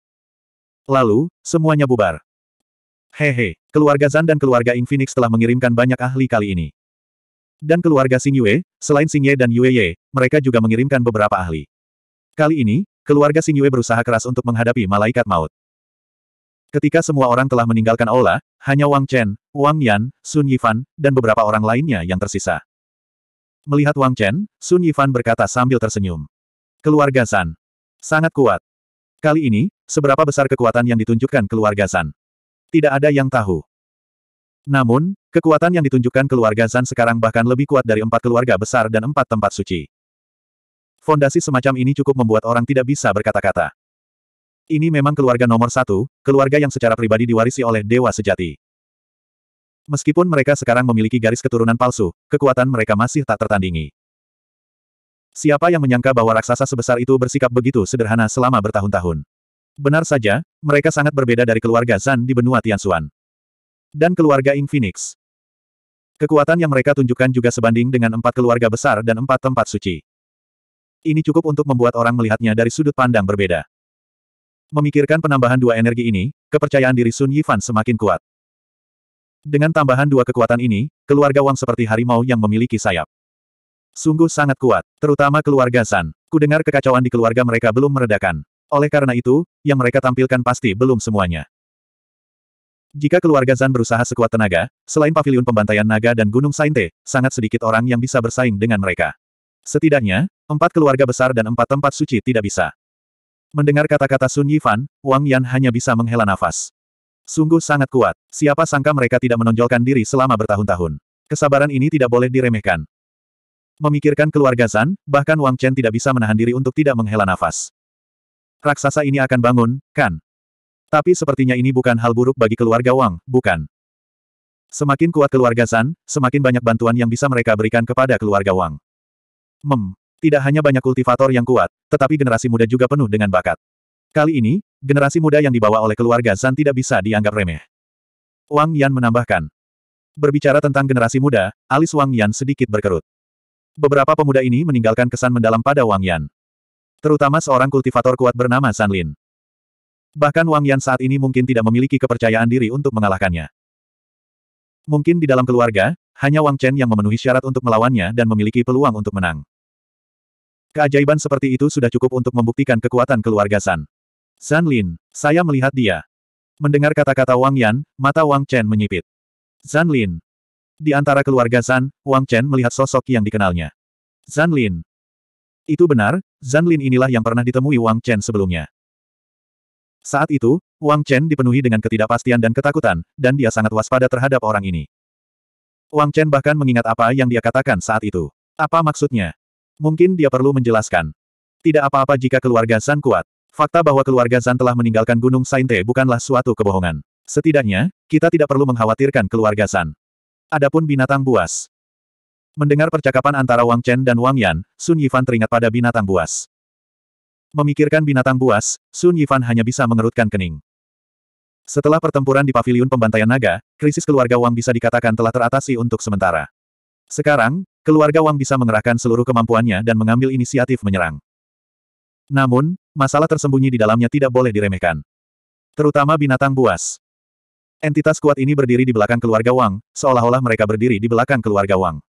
Lalu, semuanya bubar. Hehe, keluarga Zan dan keluarga Infinix telah mengirimkan banyak ahli kali ini. Dan keluarga Xing Yue, selain Xing Ye dan Yue Ye, mereka juga mengirimkan beberapa ahli. Kali ini, keluarga Xing Yue berusaha keras untuk menghadapi malaikat maut. Ketika semua orang telah meninggalkan aula, hanya Wang Chen, Wang Yan, Sun Yifan, dan beberapa orang lainnya yang tersisa. Melihat Wang Chen, Sun Yifan berkata sambil tersenyum. Keluarga San. Sangat kuat. Kali ini, seberapa besar kekuatan yang ditunjukkan keluarga San? tidak ada yang tahu. Namun, kekuatan yang ditunjukkan keluarga Zan sekarang bahkan lebih kuat dari empat keluarga besar dan empat tempat suci. Fondasi semacam ini cukup membuat orang tidak bisa berkata-kata. Ini memang keluarga nomor satu, keluarga yang secara pribadi diwarisi oleh dewa sejati. Meskipun mereka sekarang memiliki garis keturunan palsu, kekuatan mereka masih tak tertandingi. Siapa yang menyangka bahwa raksasa sebesar itu bersikap begitu sederhana selama bertahun-tahun? Benar saja, mereka sangat berbeda dari keluarga Zan di benua Tianxuan. Dan keluarga Ing Phoenix. Kekuatan yang mereka tunjukkan juga sebanding dengan empat keluarga besar dan empat tempat suci. Ini cukup untuk membuat orang melihatnya dari sudut pandang berbeda. Memikirkan penambahan dua energi ini, kepercayaan diri Sun Yifan semakin kuat. Dengan tambahan dua kekuatan ini, keluarga Wang seperti harimau yang memiliki sayap. Sungguh sangat kuat, terutama keluarga San. Kudengar kekacauan di keluarga mereka belum meredakan. Oleh karena itu, yang mereka tampilkan pasti belum semuanya. Jika keluarga Zan berusaha sekuat tenaga, selain pavilion pembantaian naga dan Gunung Sainte, sangat sedikit orang yang bisa bersaing dengan mereka. Setidaknya, empat keluarga besar dan empat tempat suci tidak bisa. Mendengar kata-kata Sun Yifan, Wang Yan hanya bisa menghela nafas. Sungguh sangat kuat, siapa sangka mereka tidak menonjolkan diri selama bertahun-tahun. Kesabaran ini tidak boleh diremehkan. Memikirkan keluarga Zan, bahkan Wang Chen tidak bisa menahan diri untuk tidak menghela nafas. Raksasa ini akan bangun, kan? Tapi sepertinya ini bukan hal buruk bagi keluarga Wang, bukan? Semakin kuat keluarga San, semakin banyak bantuan yang bisa mereka berikan kepada keluarga Wang. Mem, tidak hanya banyak kultivator yang kuat, tetapi generasi muda juga penuh dengan bakat. Kali ini, generasi muda yang dibawa oleh keluarga San tidak bisa dianggap remeh. Wang Yan menambahkan. Berbicara tentang generasi muda, alis Wang Yan sedikit berkerut. Beberapa pemuda ini meninggalkan kesan mendalam pada Wang Yan. Terutama seorang kultivator kuat bernama San Lin. Bahkan Wang Yan saat ini mungkin tidak memiliki kepercayaan diri untuk mengalahkannya. Mungkin di dalam keluarga, hanya Wang Chen yang memenuhi syarat untuk melawannya dan memiliki peluang untuk menang. Keajaiban seperti itu sudah cukup untuk membuktikan kekuatan keluarga San. San Lin, saya melihat dia. Mendengar kata-kata Wang Yan, mata Wang Chen menyipit. San Lin. Di antara keluarga San, Wang Chen melihat sosok yang dikenalnya. San Lin. Itu benar, Zan Lin inilah yang pernah ditemui Wang Chen sebelumnya. Saat itu, Wang Chen dipenuhi dengan ketidakpastian dan ketakutan, dan dia sangat waspada terhadap orang ini. Wang Chen bahkan mengingat apa yang dia katakan saat itu. Apa maksudnya? Mungkin dia perlu menjelaskan. Tidak apa-apa jika keluarga Zan kuat. Fakta bahwa keluarga Zan telah meninggalkan Gunung Sainte bukanlah suatu kebohongan. Setidaknya, kita tidak perlu mengkhawatirkan keluarga Zan. Adapun binatang buas. Mendengar percakapan antara Wang Chen dan Wang Yan, Sun Yifan teringat pada binatang buas. Memikirkan binatang buas, Sun Yifan hanya bisa mengerutkan kening. Setelah pertempuran di paviliun pembantaian naga, krisis keluarga Wang bisa dikatakan telah teratasi untuk sementara. Sekarang, keluarga Wang bisa mengerahkan seluruh kemampuannya dan mengambil inisiatif menyerang. Namun, masalah tersembunyi di dalamnya tidak boleh diremehkan. Terutama binatang buas. Entitas kuat ini berdiri di belakang keluarga Wang, seolah-olah mereka berdiri di belakang keluarga Wang.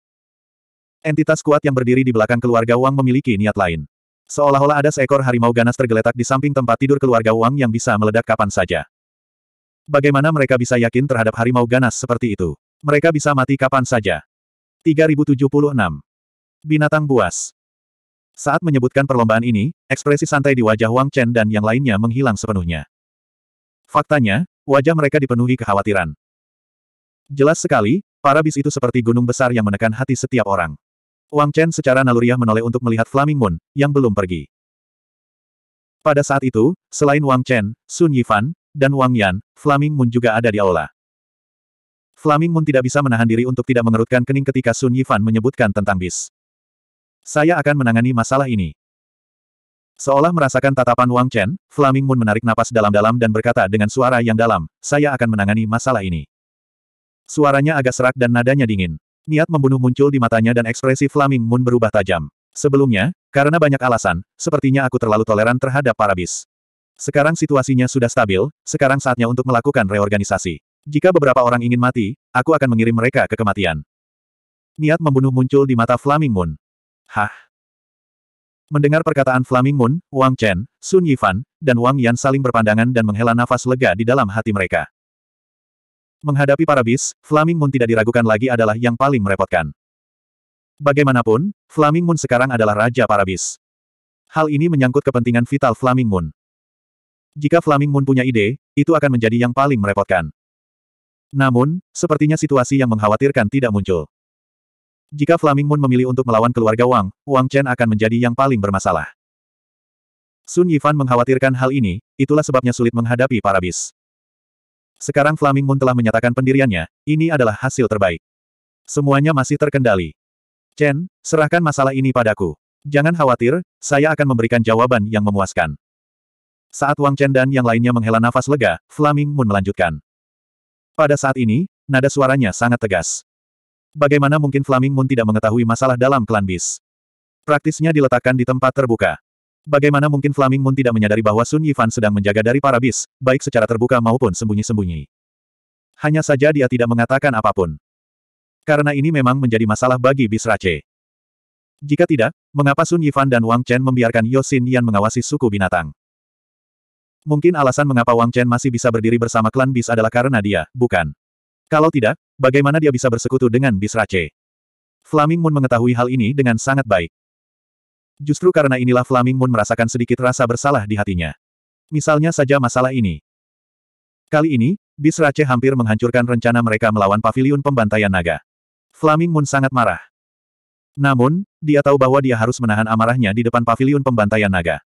Entitas kuat yang berdiri di belakang keluarga Wang memiliki niat lain. Seolah-olah ada seekor harimau ganas tergeletak di samping tempat tidur keluarga Wang yang bisa meledak kapan saja. Bagaimana mereka bisa yakin terhadap harimau ganas seperti itu? Mereka bisa mati kapan saja. 3076. Binatang buas. Saat menyebutkan perlombaan ini, ekspresi santai di wajah Wang Chen dan yang lainnya menghilang sepenuhnya. Faktanya, wajah mereka dipenuhi kekhawatiran. Jelas sekali, para bis itu seperti gunung besar yang menekan hati setiap orang. Wang Chen secara naluriah menoleh untuk melihat Flaming Moon, yang belum pergi. Pada saat itu, selain Wang Chen, Sun Yifan, dan Wang Yan, Flaming Moon juga ada di aula. Flaming Moon tidak bisa menahan diri untuk tidak mengerutkan kening ketika Sun Yifan menyebutkan tentang bis. Saya akan menangani masalah ini. Seolah merasakan tatapan Wang Chen, Flaming Moon menarik napas dalam-dalam dan berkata dengan suara yang dalam, saya akan menangani masalah ini. Suaranya agak serak dan nadanya dingin. Niat membunuh muncul di matanya dan ekspresi Flaming Moon berubah tajam. Sebelumnya, karena banyak alasan, sepertinya aku terlalu toleran terhadap para bis. Sekarang situasinya sudah stabil, sekarang saatnya untuk melakukan reorganisasi. Jika beberapa orang ingin mati, aku akan mengirim mereka ke kematian. Niat membunuh muncul di mata Flaming Moon. Hah? Mendengar perkataan Flaming Moon, Wang Chen, Sun Yifan, dan Wang Yan saling berpandangan dan menghela nafas lega di dalam hati mereka. Menghadapi para bis, Flaming Moon tidak diragukan lagi adalah yang paling merepotkan. Bagaimanapun, Flaming Moon sekarang adalah raja para bis. Hal ini menyangkut kepentingan vital Flaming Moon. Jika Flaming Moon punya ide, itu akan menjadi yang paling merepotkan. Namun, sepertinya situasi yang mengkhawatirkan tidak muncul. Jika Flaming Moon memilih untuk melawan keluarga Wang, Wang Chen akan menjadi yang paling bermasalah. Sun Yifan mengkhawatirkan hal ini, itulah sebabnya sulit menghadapi para bis. Sekarang Flaming Moon telah menyatakan pendiriannya, ini adalah hasil terbaik. Semuanya masih terkendali. Chen, serahkan masalah ini padaku. Jangan khawatir, saya akan memberikan jawaban yang memuaskan. Saat Wang Chen dan yang lainnya menghela nafas lega, Flaming Moon melanjutkan. Pada saat ini, nada suaranya sangat tegas. Bagaimana mungkin Flaming Moon tidak mengetahui masalah dalam klan bis? Praktisnya diletakkan di tempat terbuka. Bagaimana mungkin Flaming Moon tidak menyadari bahwa Sun Yifan sedang menjaga dari para bis, baik secara terbuka maupun sembunyi-sembunyi. Hanya saja dia tidak mengatakan apapun. Karena ini memang menjadi masalah bagi bis Rache. Jika tidak, mengapa Sun Yifan dan Wang Chen membiarkan Yosin Yan mengawasi suku binatang? Mungkin alasan mengapa Wang Chen masih bisa berdiri bersama klan bis adalah karena dia, bukan. Kalau tidak, bagaimana dia bisa bersekutu dengan bis Rache? Flaming Moon mengetahui hal ini dengan sangat baik. Justru karena inilah Flaming Moon merasakan sedikit rasa bersalah di hatinya. Misalnya saja masalah ini. Kali ini, Bis Rache hampir menghancurkan rencana mereka melawan pavilion pembantaian naga. Flaming Moon sangat marah. Namun, dia tahu bahwa dia harus menahan amarahnya di depan pavilion pembantaian naga.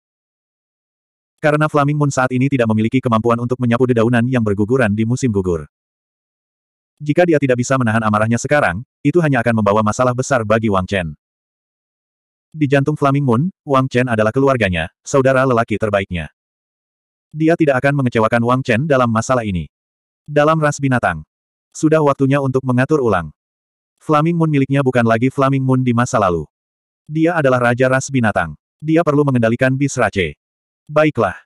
Karena Flaming Moon saat ini tidak memiliki kemampuan untuk menyapu dedaunan yang berguguran di musim gugur. Jika dia tidak bisa menahan amarahnya sekarang, itu hanya akan membawa masalah besar bagi Wang Chen. Di jantung Flaming Moon, Wang Chen adalah keluarganya, saudara lelaki terbaiknya. Dia tidak akan mengecewakan Wang Chen dalam masalah ini. Dalam ras binatang, sudah waktunya untuk mengatur ulang. Flaming Moon miliknya bukan lagi Flaming Moon di masa lalu. Dia adalah raja ras binatang. Dia perlu mengendalikan bis race. Baiklah.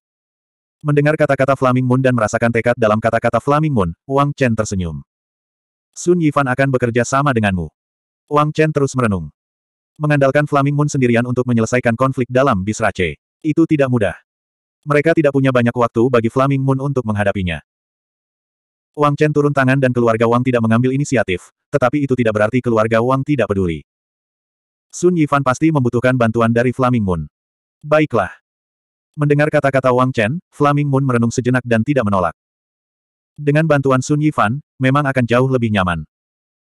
Mendengar kata-kata Flaming Moon dan merasakan tekad dalam kata-kata Flaming Moon, Wang Chen tersenyum. Sun Yifan akan bekerja sama denganmu. Wang Chen terus merenung. Mengandalkan Flaming Moon sendirian untuk menyelesaikan konflik dalam Bisrace, Rache. Itu tidak mudah. Mereka tidak punya banyak waktu bagi Flaming Moon untuk menghadapinya. Wang Chen turun tangan dan keluarga Wang tidak mengambil inisiatif, tetapi itu tidak berarti keluarga Wang tidak peduli. Sun Yifan pasti membutuhkan bantuan dari Flaming Moon. Baiklah. Mendengar kata-kata Wang Chen, Flaming Moon merenung sejenak dan tidak menolak. Dengan bantuan Sun Yifan, memang akan jauh lebih nyaman.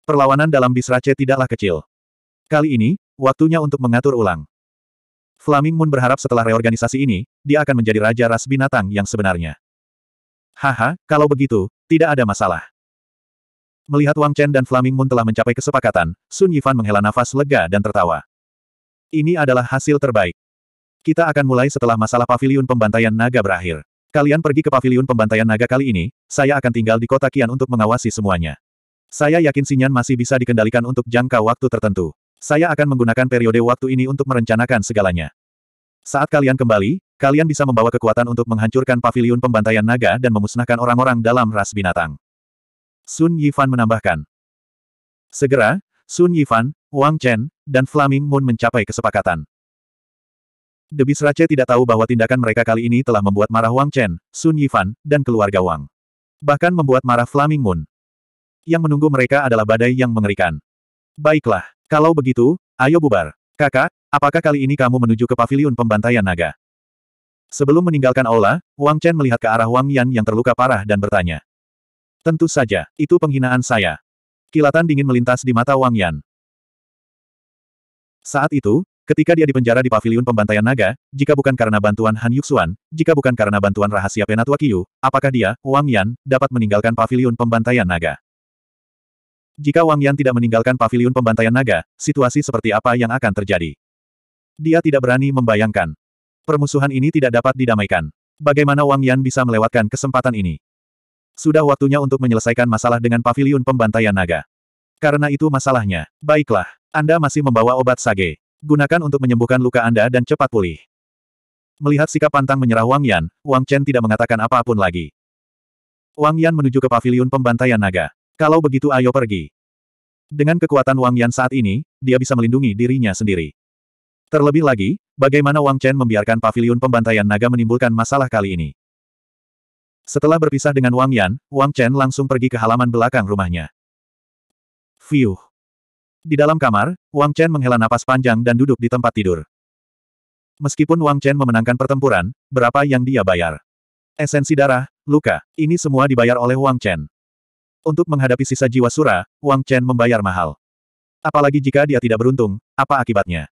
Perlawanan dalam Bisrace tidaklah kecil. Kali ini, Waktunya untuk mengatur ulang. Flaming Moon berharap setelah reorganisasi ini, dia akan menjadi raja ras binatang yang sebenarnya. Haha, kalau begitu, tidak ada masalah. Melihat Wang Chen dan Flaming Moon telah mencapai kesepakatan, Sun Yifan menghela nafas lega dan tertawa. Ini adalah hasil terbaik. Kita akan mulai setelah masalah paviliun pembantaian naga berakhir. Kalian pergi ke paviliun pembantaian naga kali ini, saya akan tinggal di kota Kian untuk mengawasi semuanya. Saya yakin Sinyan masih bisa dikendalikan untuk jangka waktu tertentu. Saya akan menggunakan periode waktu ini untuk merencanakan segalanya. Saat kalian kembali, kalian bisa membawa kekuatan untuk menghancurkan paviliun pembantaian naga dan memusnahkan orang-orang dalam ras binatang. Sun Yifan menambahkan. Segera, Sun Yifan, Wang Chen, dan Flaming Moon mencapai kesepakatan. Debis Rache tidak tahu bahwa tindakan mereka kali ini telah membuat marah Wang Chen, Sun Yifan, dan keluarga Wang. Bahkan membuat marah Flaming Moon. Yang menunggu mereka adalah badai yang mengerikan. Baiklah. Kalau begitu, ayo bubar. Kakak, apakah kali ini kamu menuju ke pavilion pembantaian naga? Sebelum meninggalkan aula, Wang Chen melihat ke arah Wang Yan yang terluka parah dan bertanya. Tentu saja, itu penghinaan saya. Kilatan dingin melintas di mata Wang Yan. Saat itu, ketika dia dipenjara di pavilion pembantaian naga, jika bukan karena bantuan Han Yuxuan, jika bukan karena bantuan rahasia Penatua Qiu, apakah dia, Wang Yan, dapat meninggalkan pavilion pembantaian naga? Jika Wang Yan tidak meninggalkan paviliun pembantaian naga, situasi seperti apa yang akan terjadi? Dia tidak berani membayangkan. Permusuhan ini tidak dapat didamaikan. Bagaimana Wang Yan bisa melewatkan kesempatan ini? Sudah waktunya untuk menyelesaikan masalah dengan paviliun pembantaian naga. Karena itu masalahnya. Baiklah, Anda masih membawa obat sage. Gunakan untuk menyembuhkan luka Anda dan cepat pulih. Melihat sikap pantang menyerah Wang Yan, Wang Chen tidak mengatakan apapun lagi. Wang Yan menuju ke paviliun pembantaian naga. Kalau begitu ayo pergi. Dengan kekuatan Wang Yan saat ini, dia bisa melindungi dirinya sendiri. Terlebih lagi, bagaimana Wang Chen membiarkan pavilion pembantaian naga menimbulkan masalah kali ini. Setelah berpisah dengan Wang Yan, Wang Chen langsung pergi ke halaman belakang rumahnya. Fiuh. Di dalam kamar, Wang Chen menghela napas panjang dan duduk di tempat tidur. Meskipun Wang Chen memenangkan pertempuran, berapa yang dia bayar? Esensi darah, luka, ini semua dibayar oleh Wang Chen. Untuk menghadapi sisa jiwa Sura, Wang Chen membayar mahal. Apalagi jika dia tidak beruntung, apa akibatnya?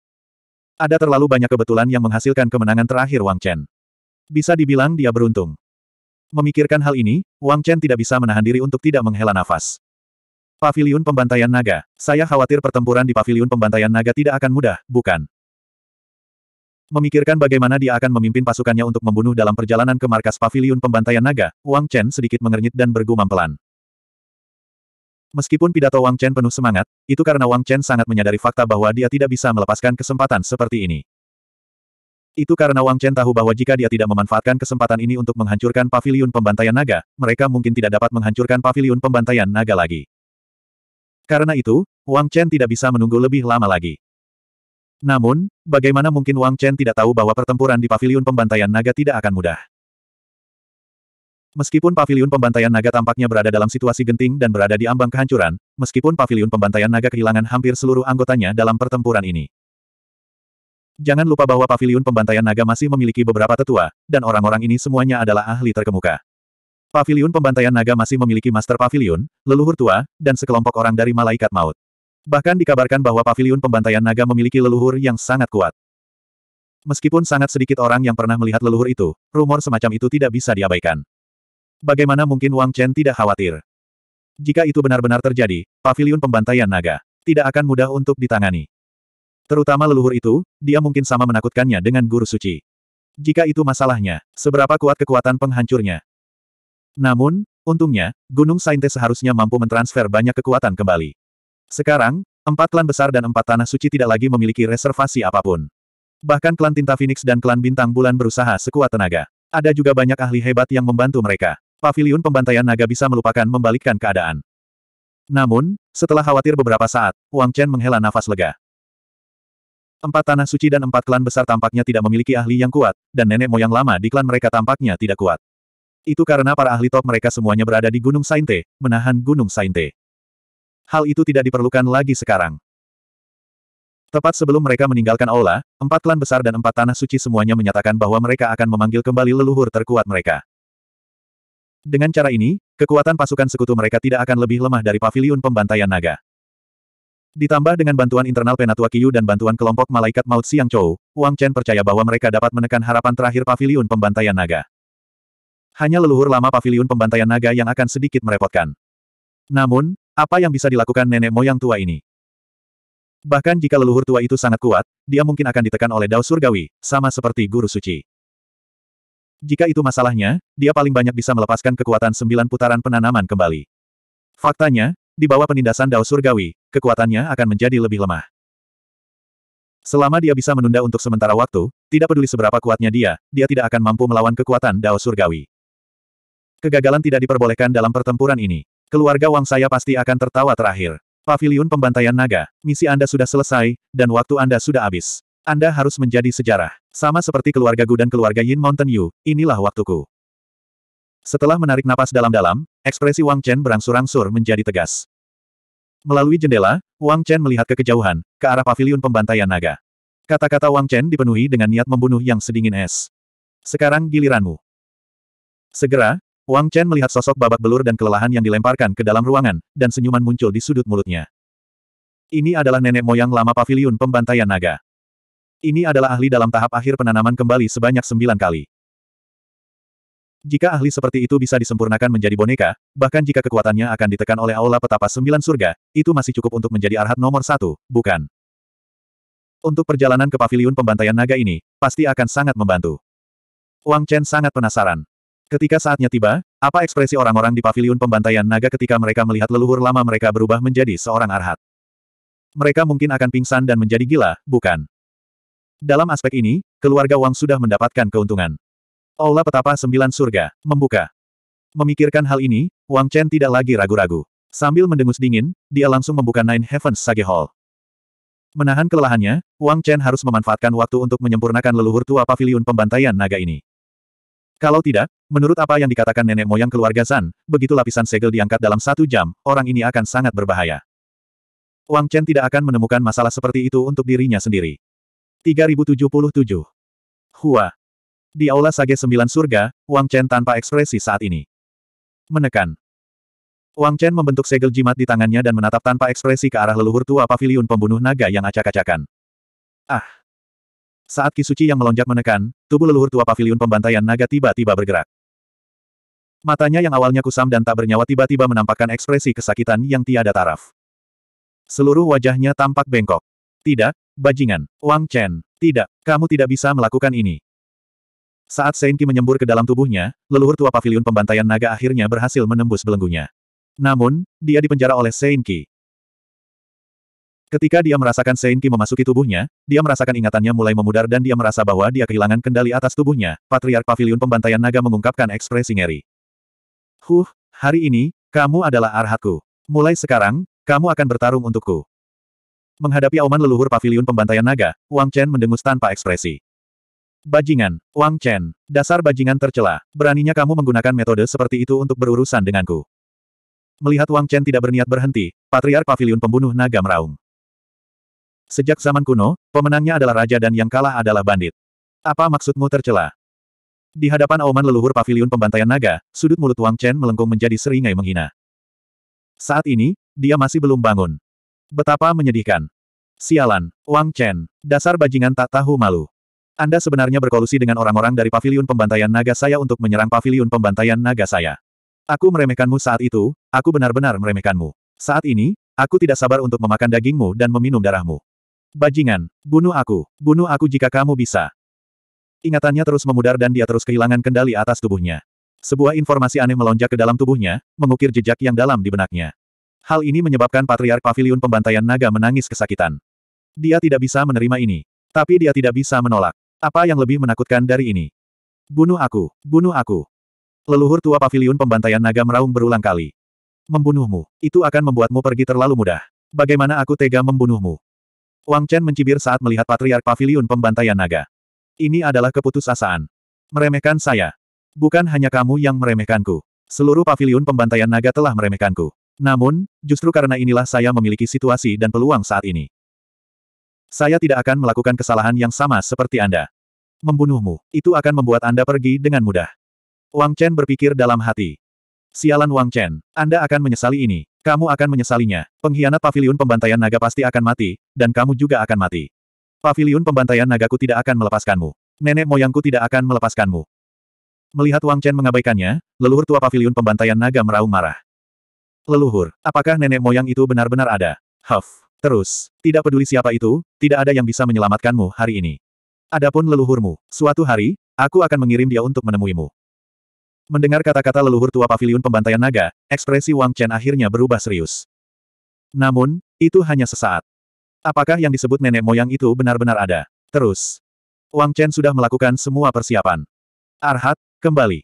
Ada terlalu banyak kebetulan yang menghasilkan kemenangan terakhir Wang Chen. Bisa dibilang dia beruntung. Memikirkan hal ini, Wang Chen tidak bisa menahan diri untuk tidak menghela nafas. Paviliun Pembantaian Naga. Saya khawatir pertempuran di Paviliun Pembantaian Naga tidak akan mudah, bukan? Memikirkan bagaimana dia akan memimpin pasukannya untuk membunuh dalam perjalanan ke markas Paviliun Pembantaian Naga, Wang Chen sedikit mengernyit dan bergumam pelan. Meskipun pidato Wang Chen penuh semangat, itu karena Wang Chen sangat menyadari fakta bahwa dia tidak bisa melepaskan kesempatan seperti ini. Itu karena Wang Chen tahu bahwa jika dia tidak memanfaatkan kesempatan ini untuk menghancurkan pavilion pembantaian naga, mereka mungkin tidak dapat menghancurkan pavilion pembantaian naga lagi. Karena itu, Wang Chen tidak bisa menunggu lebih lama lagi. Namun, bagaimana mungkin Wang Chen tidak tahu bahwa pertempuran di pavilion pembantaian naga tidak akan mudah. Meskipun Pavilion pembantaian naga tampaknya berada dalam situasi genting dan berada di ambang kehancuran, meskipun Pavilion pembantaian naga kehilangan hampir seluruh anggotanya dalam pertempuran ini. Jangan lupa bahwa Pavilion pembantaian naga masih memiliki beberapa tetua, dan orang-orang ini semuanya adalah ahli terkemuka. Pavilion pembantaian naga masih memiliki master Pavilion, leluhur tua, dan sekelompok orang dari malaikat maut. Bahkan dikabarkan bahwa Pavilion pembantaian naga memiliki leluhur yang sangat kuat. Meskipun sangat sedikit orang yang pernah melihat leluhur itu, rumor semacam itu tidak bisa diabaikan. Bagaimana mungkin Wang Chen tidak khawatir? Jika itu benar-benar terjadi, pavilion pembantaian naga tidak akan mudah untuk ditangani. Terutama leluhur itu, dia mungkin sama menakutkannya dengan guru suci. Jika itu masalahnya, seberapa kuat kekuatan penghancurnya. Namun, untungnya, Gunung Sainte seharusnya mampu mentransfer banyak kekuatan kembali. Sekarang, empat klan besar dan empat tanah suci tidak lagi memiliki reservasi apapun. Bahkan klan Tinta Phoenix dan klan Bintang Bulan berusaha sekuat tenaga. Ada juga banyak ahli hebat yang membantu mereka. Paviliun pembantaian naga bisa melupakan membalikkan keadaan. Namun, setelah khawatir beberapa saat, Wang Chen menghela nafas lega. Empat tanah suci dan empat klan besar tampaknya tidak memiliki ahli yang kuat, dan nenek moyang lama di klan mereka tampaknya tidak kuat. Itu karena para ahli top mereka semuanya berada di Gunung Sainte, menahan Gunung Sainte. Hal itu tidak diperlukan lagi sekarang. Tepat sebelum mereka meninggalkan aula, empat klan besar dan empat tanah suci semuanya menyatakan bahwa mereka akan memanggil kembali leluhur terkuat mereka. Dengan cara ini, kekuatan pasukan sekutu mereka tidak akan lebih lemah dari paviliun pembantaian naga. Ditambah dengan bantuan internal Penatua Kiyu dan bantuan kelompok malaikat maut Siang Chou, Wang Chen percaya bahwa mereka dapat menekan harapan terakhir paviliun pembantaian naga. Hanya leluhur lama paviliun pembantaian naga yang akan sedikit merepotkan. Namun, apa yang bisa dilakukan nenek moyang tua ini? Bahkan jika leluhur tua itu sangat kuat, dia mungkin akan ditekan oleh dao surgawi, sama seperti guru suci. Jika itu masalahnya, dia paling banyak bisa melepaskan kekuatan sembilan putaran penanaman kembali. Faktanya, di bawah penindasan Dao Surgawi, kekuatannya akan menjadi lebih lemah. Selama dia bisa menunda untuk sementara waktu, tidak peduli seberapa kuatnya dia, dia tidak akan mampu melawan kekuatan Dao Surgawi. Kegagalan tidak diperbolehkan dalam pertempuran ini. Keluarga Wang saya pasti akan tertawa terakhir. Paviliun Pembantaian Naga, misi Anda sudah selesai, dan waktu Anda sudah habis. Anda harus menjadi sejarah. Sama seperti keluarga Gu dan keluarga Yin Mountain Yu, inilah waktuku. Setelah menarik napas dalam-dalam, ekspresi Wang Chen berangsur-angsur menjadi tegas. Melalui jendela, Wang Chen melihat ke kejauhan, ke arah pavilion pembantaian naga. Kata-kata Wang Chen dipenuhi dengan niat membunuh yang sedingin es. Sekarang giliranmu. Segera, Wang Chen melihat sosok babak belur dan kelelahan yang dilemparkan ke dalam ruangan, dan senyuman muncul di sudut mulutnya. Ini adalah nenek moyang lama pavilion pembantaian naga. Ini adalah ahli dalam tahap akhir penanaman kembali sebanyak sembilan kali. Jika ahli seperti itu bisa disempurnakan menjadi boneka, bahkan jika kekuatannya akan ditekan oleh aula petapa sembilan surga, itu masih cukup untuk menjadi arhat nomor satu, bukan? Untuk perjalanan ke paviliun pembantaian naga ini, pasti akan sangat membantu. Wang Chen sangat penasaran. Ketika saatnya tiba, apa ekspresi orang-orang di paviliun pembantaian naga ketika mereka melihat leluhur lama mereka berubah menjadi seorang arhat? Mereka mungkin akan pingsan dan menjadi gila, bukan? Dalam aspek ini, keluarga Wang sudah mendapatkan keuntungan. Aula Petapa Sembilan Surga, membuka. Memikirkan hal ini, Wang Chen tidak lagi ragu-ragu. Sambil mendengus dingin, dia langsung membuka Nine Heavens Sage Hall. Menahan kelelahannya, Wang Chen harus memanfaatkan waktu untuk menyempurnakan leluhur tua paviliun pembantaian naga ini. Kalau tidak, menurut apa yang dikatakan nenek moyang keluarga Zan, begitu lapisan segel diangkat dalam satu jam, orang ini akan sangat berbahaya. Wang Chen tidak akan menemukan masalah seperti itu untuk dirinya sendiri. 3077. Hua. Di Aula Sage Sembilan Surga, Wang Chen tanpa ekspresi saat ini. Menekan. Wang Chen membentuk segel jimat di tangannya dan menatap tanpa ekspresi ke arah leluhur tua pavilion pembunuh naga yang acak-acakan. Ah. Saat Kisuci yang melonjak menekan, tubuh leluhur tua pavilion pembantaian naga tiba-tiba bergerak. Matanya yang awalnya kusam dan tak bernyawa tiba-tiba menampakkan ekspresi kesakitan yang tiada taraf. Seluruh wajahnya tampak bengkok. Tidak, Bajingan. Wang Chen. Tidak, kamu tidak bisa melakukan ini. Saat Senki menyembur ke dalam tubuhnya, leluhur tua pavilion pembantaian naga akhirnya berhasil menembus belenggunya. Namun, dia dipenjara oleh Senki. Ketika dia merasakan Senki memasuki tubuhnya, dia merasakan ingatannya mulai memudar dan dia merasa bahwa dia kehilangan kendali atas tubuhnya. Patriark Pavilion Pembantaian Naga mengungkapkan ekspresi ngeri. Huh, hari ini, kamu adalah arhatku. Mulai sekarang, kamu akan bertarung untukku. Menghadapi auman leluhur pavilion pembantaian naga, Wang Chen mendengus tanpa ekspresi. Bajingan, Wang Chen, dasar bajingan tercela, beraninya kamu menggunakan metode seperti itu untuk berurusan denganku. Melihat Wang Chen tidak berniat berhenti, Patriar Pavilion Pembunuh Naga meraung. Sejak zaman kuno, pemenangnya adalah raja dan yang kalah adalah bandit. Apa maksudmu tercela? Di hadapan auman leluhur Pavilion pembantaian naga, sudut mulut Wang Chen melengkung menjadi seringai menghina. Saat ini, dia masih belum bangun. Betapa menyedihkan. Sialan, Wang Chen, dasar bajingan tak tahu malu. Anda sebenarnya berkolusi dengan orang-orang dari paviliun pembantaian naga saya untuk menyerang paviliun pembantaian naga saya. Aku meremehkanmu saat itu, aku benar-benar meremehkanmu. Saat ini, aku tidak sabar untuk memakan dagingmu dan meminum darahmu. Bajingan, bunuh aku, bunuh aku jika kamu bisa. Ingatannya terus memudar dan dia terus kehilangan kendali atas tubuhnya. Sebuah informasi aneh melonjak ke dalam tubuhnya, mengukir jejak yang dalam di benaknya. Hal ini menyebabkan Patriark Pavilion Pembantaian Naga menangis kesakitan. Dia tidak bisa menerima ini. Tapi dia tidak bisa menolak. Apa yang lebih menakutkan dari ini? Bunuh aku, bunuh aku. Leluhur tua Pavilion Pembantaian Naga meraung berulang kali. Membunuhmu, itu akan membuatmu pergi terlalu mudah. Bagaimana aku tega membunuhmu? Wang Chen mencibir saat melihat Patriark Pavilion Pembantaian Naga. Ini adalah keputusasaan. Meremehkan saya. Bukan hanya kamu yang meremehkanku. Seluruh Pavilion pembantaian naga telah meremehkanku. Namun, justru karena inilah saya memiliki situasi dan peluang saat ini. Saya tidak akan melakukan kesalahan yang sama seperti Anda. Membunuhmu, itu akan membuat Anda pergi dengan mudah. Wang Chen berpikir dalam hati. Sialan Wang Chen, Anda akan menyesali ini. Kamu akan menyesalinya. Pengkhianat pavilion pembantaian naga pasti akan mati, dan kamu juga akan mati. Pavilion pembantaian nagaku tidak akan melepaskanmu. Nenek moyangku tidak akan melepaskanmu. Melihat Wang Chen mengabaikannya, leluhur tua pavilion pembantaian naga meraung marah. Leluhur, apakah nenek moyang itu benar-benar ada? Huff. Terus, tidak peduli siapa itu, tidak ada yang bisa menyelamatkanmu hari ini. Adapun leluhurmu, suatu hari, aku akan mengirim dia untuk menemuimu. Mendengar kata-kata leluhur tua pavilion pembantaian naga, ekspresi Wang Chen akhirnya berubah serius. Namun, itu hanya sesaat. Apakah yang disebut nenek moyang itu benar-benar ada? Terus, Wang Chen sudah melakukan semua persiapan. Arhat, kembali.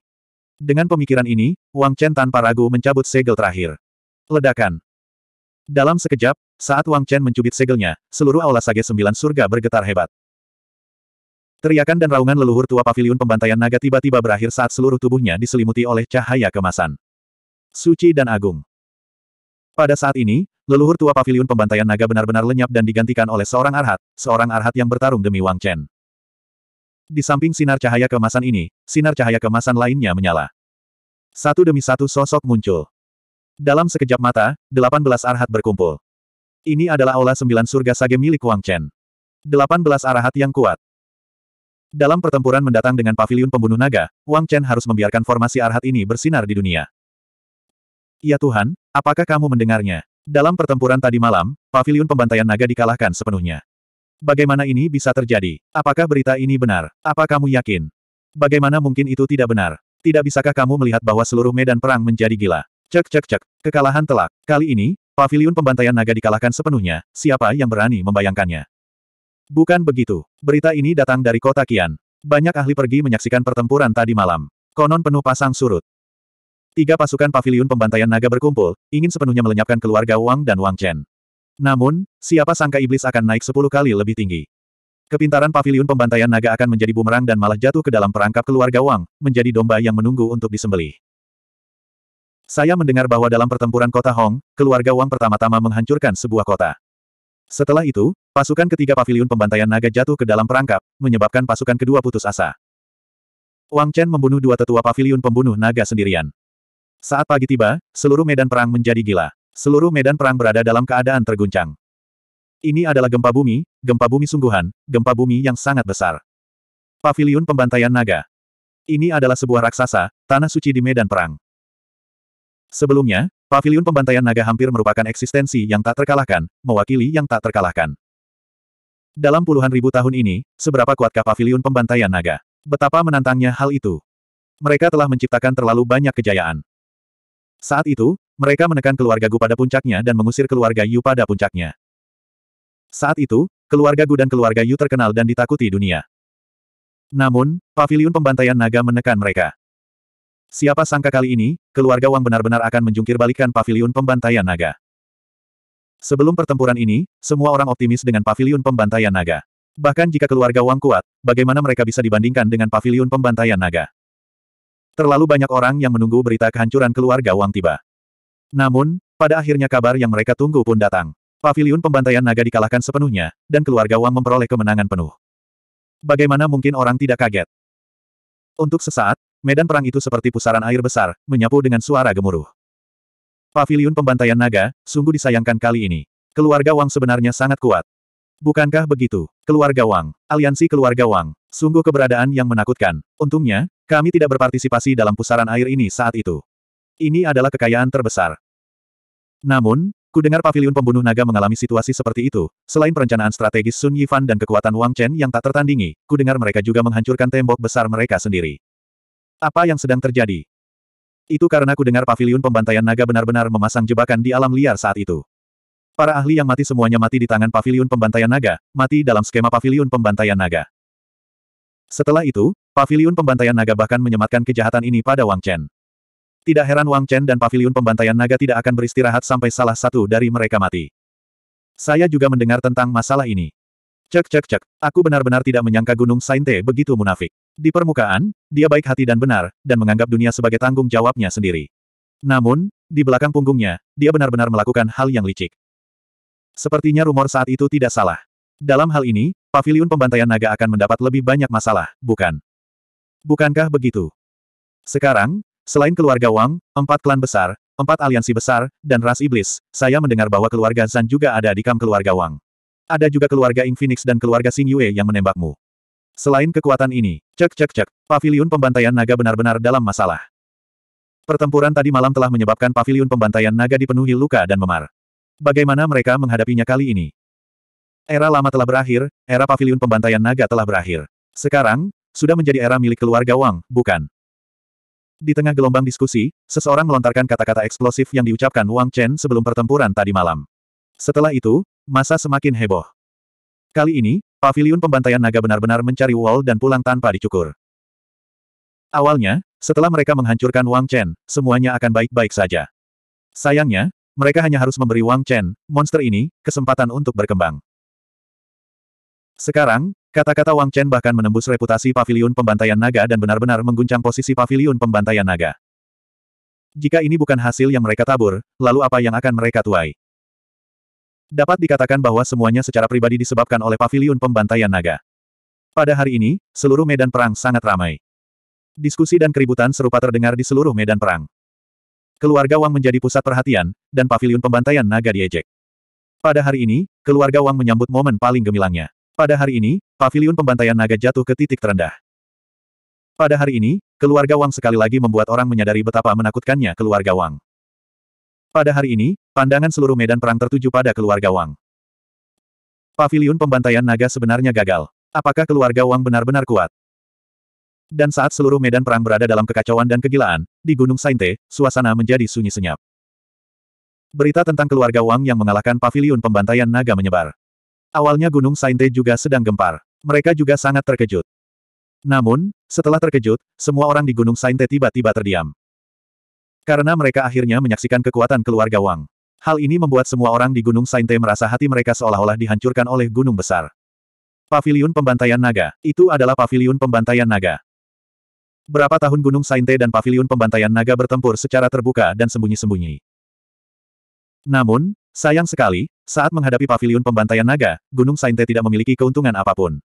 Dengan pemikiran ini, Wang Chen tanpa ragu mencabut segel terakhir. Ledakan. Dalam sekejap, saat Wang Chen mencubit segelnya, seluruh aula Sage Sembilan Surga bergetar hebat. Teriakan dan raungan leluhur tua pavilion pembantaian naga tiba-tiba berakhir saat seluruh tubuhnya diselimuti oleh cahaya kemasan. Suci dan agung. Pada saat ini, leluhur tua pavilion pembantaian naga benar-benar lenyap dan digantikan oleh seorang arhat, seorang arhat yang bertarung demi Wang Chen. Di samping sinar cahaya kemasan ini, sinar cahaya kemasan lainnya menyala. Satu demi satu sosok muncul. Dalam sekejap mata, 18 arhat berkumpul. Ini adalah olah sembilan surga sage milik Wang Chen. 18 arahat yang kuat. Dalam pertempuran mendatang dengan pavilion pembunuh naga, Wang Chen harus membiarkan formasi arhat ini bersinar di dunia. Ya Tuhan, apakah kamu mendengarnya? Dalam pertempuran tadi malam, pavilion pembantaian naga dikalahkan sepenuhnya. Bagaimana ini bisa terjadi? Apakah berita ini benar? Apa kamu yakin? Bagaimana mungkin itu tidak benar? Tidak bisakah kamu melihat bahwa seluruh medan perang menjadi gila? Cek cek cek, kekalahan telak. Kali ini, pavilion pembantaian naga dikalahkan sepenuhnya, siapa yang berani membayangkannya? Bukan begitu. Berita ini datang dari kota Kian. Banyak ahli pergi menyaksikan pertempuran tadi malam. Konon penuh pasang surut. Tiga pasukan pavilion pembantaian naga berkumpul, ingin sepenuhnya melenyapkan keluarga Wang dan Wang Chen. Namun, siapa sangka iblis akan naik sepuluh kali lebih tinggi. Kepintaran pavilion pembantaian naga akan menjadi bumerang dan malah jatuh ke dalam perangkap keluarga Wang, menjadi domba yang menunggu untuk disembelih. Saya mendengar bahwa dalam pertempuran kota Hong, keluarga Wang pertama-tama menghancurkan sebuah kota. Setelah itu, pasukan ketiga pavilion pembantaian naga jatuh ke dalam perangkap, menyebabkan pasukan kedua putus asa. Wang Chen membunuh dua tetua pavilion pembunuh naga sendirian. Saat pagi tiba, seluruh medan perang menjadi gila. Seluruh medan perang berada dalam keadaan terguncang. Ini adalah gempa bumi, gempa bumi sungguhan, gempa bumi yang sangat besar. Pavilion pembantaian naga. Ini adalah sebuah raksasa, tanah suci di medan perang. Sebelumnya, Paviliun pembantaian naga hampir merupakan eksistensi yang tak terkalahkan, mewakili yang tak terkalahkan. Dalam puluhan ribu tahun ini, seberapa kuatkah Paviliun pembantaian naga? Betapa menantangnya hal itu. Mereka telah menciptakan terlalu banyak kejayaan. Saat itu, mereka menekan keluarga Gu pada puncaknya dan mengusir keluarga Yu pada puncaknya. Saat itu, keluarga Gu dan keluarga Yu terkenal dan ditakuti dunia. Namun, Paviliun pembantaian naga menekan mereka. Siapa sangka kali ini, keluarga Wang benar-benar akan menjungkir balikan pavilion pembantaian naga. Sebelum pertempuran ini, semua orang optimis dengan pavilion pembantaian naga. Bahkan jika keluarga Wang kuat, bagaimana mereka bisa dibandingkan dengan pavilion pembantaian naga? Terlalu banyak orang yang menunggu berita kehancuran keluarga Wang tiba. Namun, pada akhirnya kabar yang mereka tunggu pun datang. Pavilion pembantaian naga dikalahkan sepenuhnya, dan keluarga Wang memperoleh kemenangan penuh. Bagaimana mungkin orang tidak kaget? Untuk sesaat, medan perang itu seperti pusaran air besar, menyapu dengan suara gemuruh. Paviliun pembantaian naga, sungguh disayangkan kali ini. Keluarga Wang sebenarnya sangat kuat. Bukankah begitu? Keluarga Wang, aliansi keluarga Wang, sungguh keberadaan yang menakutkan. Untungnya, kami tidak berpartisipasi dalam pusaran air ini saat itu. Ini adalah kekayaan terbesar. Namun, Kudengar pavilion pembunuh naga mengalami situasi seperti itu, selain perencanaan strategis Sun Yifan dan kekuatan Wang Chen yang tak tertandingi, kudengar mereka juga menghancurkan tembok besar mereka sendiri. Apa yang sedang terjadi? Itu karena ku dengar paviliun pembantaian naga benar-benar memasang jebakan di alam liar saat itu. Para ahli yang mati semuanya mati di tangan paviliun pembantaian naga, mati dalam skema paviliun pembantaian naga. Setelah itu, paviliun pembantaian naga bahkan menyematkan kejahatan ini pada Wang Chen. Tidak heran Wang Chen dan paviliun pembantaian naga tidak akan beristirahat sampai salah satu dari mereka mati. Saya juga mendengar tentang masalah ini. Cek cek cek, aku benar-benar tidak menyangka Gunung Sainte begitu munafik. Di permukaan, dia baik hati dan benar, dan menganggap dunia sebagai tanggung jawabnya sendiri. Namun, di belakang punggungnya, dia benar-benar melakukan hal yang licik. Sepertinya rumor saat itu tidak salah. Dalam hal ini, paviliun pembantaian naga akan mendapat lebih banyak masalah, bukan? Bukankah begitu? Sekarang, selain keluarga Wang, empat klan besar, empat aliansi besar, dan ras iblis, saya mendengar bahwa keluarga Zan juga ada di kam keluarga Wang. Ada juga keluarga Infinix dan keluarga Xing Yue yang menembakmu. Selain kekuatan ini, cek cek cek, pavilion pembantaian naga benar-benar dalam masalah. Pertempuran tadi malam telah menyebabkan pavilion pembantaian naga dipenuhi luka dan memar. Bagaimana mereka menghadapinya kali ini? Era lama telah berakhir, era pavilion pembantaian naga telah berakhir. Sekarang, sudah menjadi era milik keluarga Wang, bukan? Di tengah gelombang diskusi, seseorang melontarkan kata-kata eksplosif yang diucapkan Wang Chen sebelum pertempuran tadi malam. Setelah itu, Masa semakin heboh. Kali ini, paviliun pembantaian naga benar-benar mencari Wall dan pulang tanpa dicukur. Awalnya, setelah mereka menghancurkan Wang Chen, semuanya akan baik-baik saja. Sayangnya, mereka hanya harus memberi Wang Chen, monster ini, kesempatan untuk berkembang. Sekarang, kata-kata Wang Chen bahkan menembus reputasi paviliun pembantaian naga dan benar-benar mengguncang posisi paviliun pembantaian naga. Jika ini bukan hasil yang mereka tabur, lalu apa yang akan mereka tuai? Dapat dikatakan bahwa semuanya secara pribadi disebabkan oleh pavilion pembantaian naga. Pada hari ini, seluruh medan perang sangat ramai. Diskusi dan keributan serupa terdengar di seluruh medan perang. Keluarga Wang menjadi pusat perhatian, dan pavilion pembantaian naga diejek. Pada hari ini, keluarga Wang menyambut momen paling gemilangnya. Pada hari ini, pavilion pembantaian naga jatuh ke titik terendah. Pada hari ini, keluarga Wang sekali lagi membuat orang menyadari betapa menakutkannya keluarga Wang. Pada hari ini, pandangan seluruh medan perang tertuju pada keluarga Wang. Paviliun pembantaian naga sebenarnya gagal. Apakah keluarga Wang benar-benar kuat? Dan saat seluruh medan perang berada dalam kekacauan dan kegilaan, di Gunung Sainte, suasana menjadi sunyi senyap. Berita tentang keluarga Wang yang mengalahkan paviliun pembantaian naga menyebar. Awalnya Gunung Sainte juga sedang gempar. Mereka juga sangat terkejut. Namun, setelah terkejut, semua orang di Gunung Sainte tiba-tiba terdiam. Karena mereka akhirnya menyaksikan kekuatan keluarga Wang. Hal ini membuat semua orang di Gunung Sainte merasa hati mereka seolah-olah dihancurkan oleh gunung besar. Paviliun Pembantaian Naga. Itu adalah Paviliun Pembantaian Naga. Berapa tahun Gunung Sainte dan Paviliun Pembantaian Naga bertempur secara terbuka dan sembunyi-sembunyi. Namun, sayang sekali, saat menghadapi Paviliun Pembantaian Naga, Gunung Sainte tidak memiliki keuntungan apapun.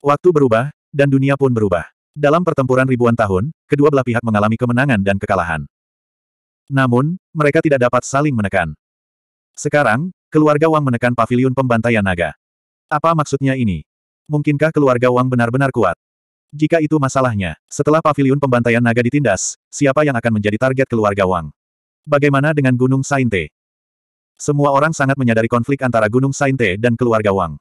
Waktu berubah, dan dunia pun berubah. Dalam pertempuran ribuan tahun, kedua belah pihak mengalami kemenangan dan kekalahan. Namun, mereka tidak dapat saling menekan. Sekarang, keluarga Wang menekan pavilion pembantaian naga. Apa maksudnya ini? Mungkinkah keluarga Wang benar-benar kuat? Jika itu masalahnya, setelah pavilion pembantaian naga ditindas, siapa yang akan menjadi target keluarga Wang? Bagaimana dengan Gunung Sainte? Semua orang sangat menyadari konflik antara Gunung Sainte dan keluarga Wang.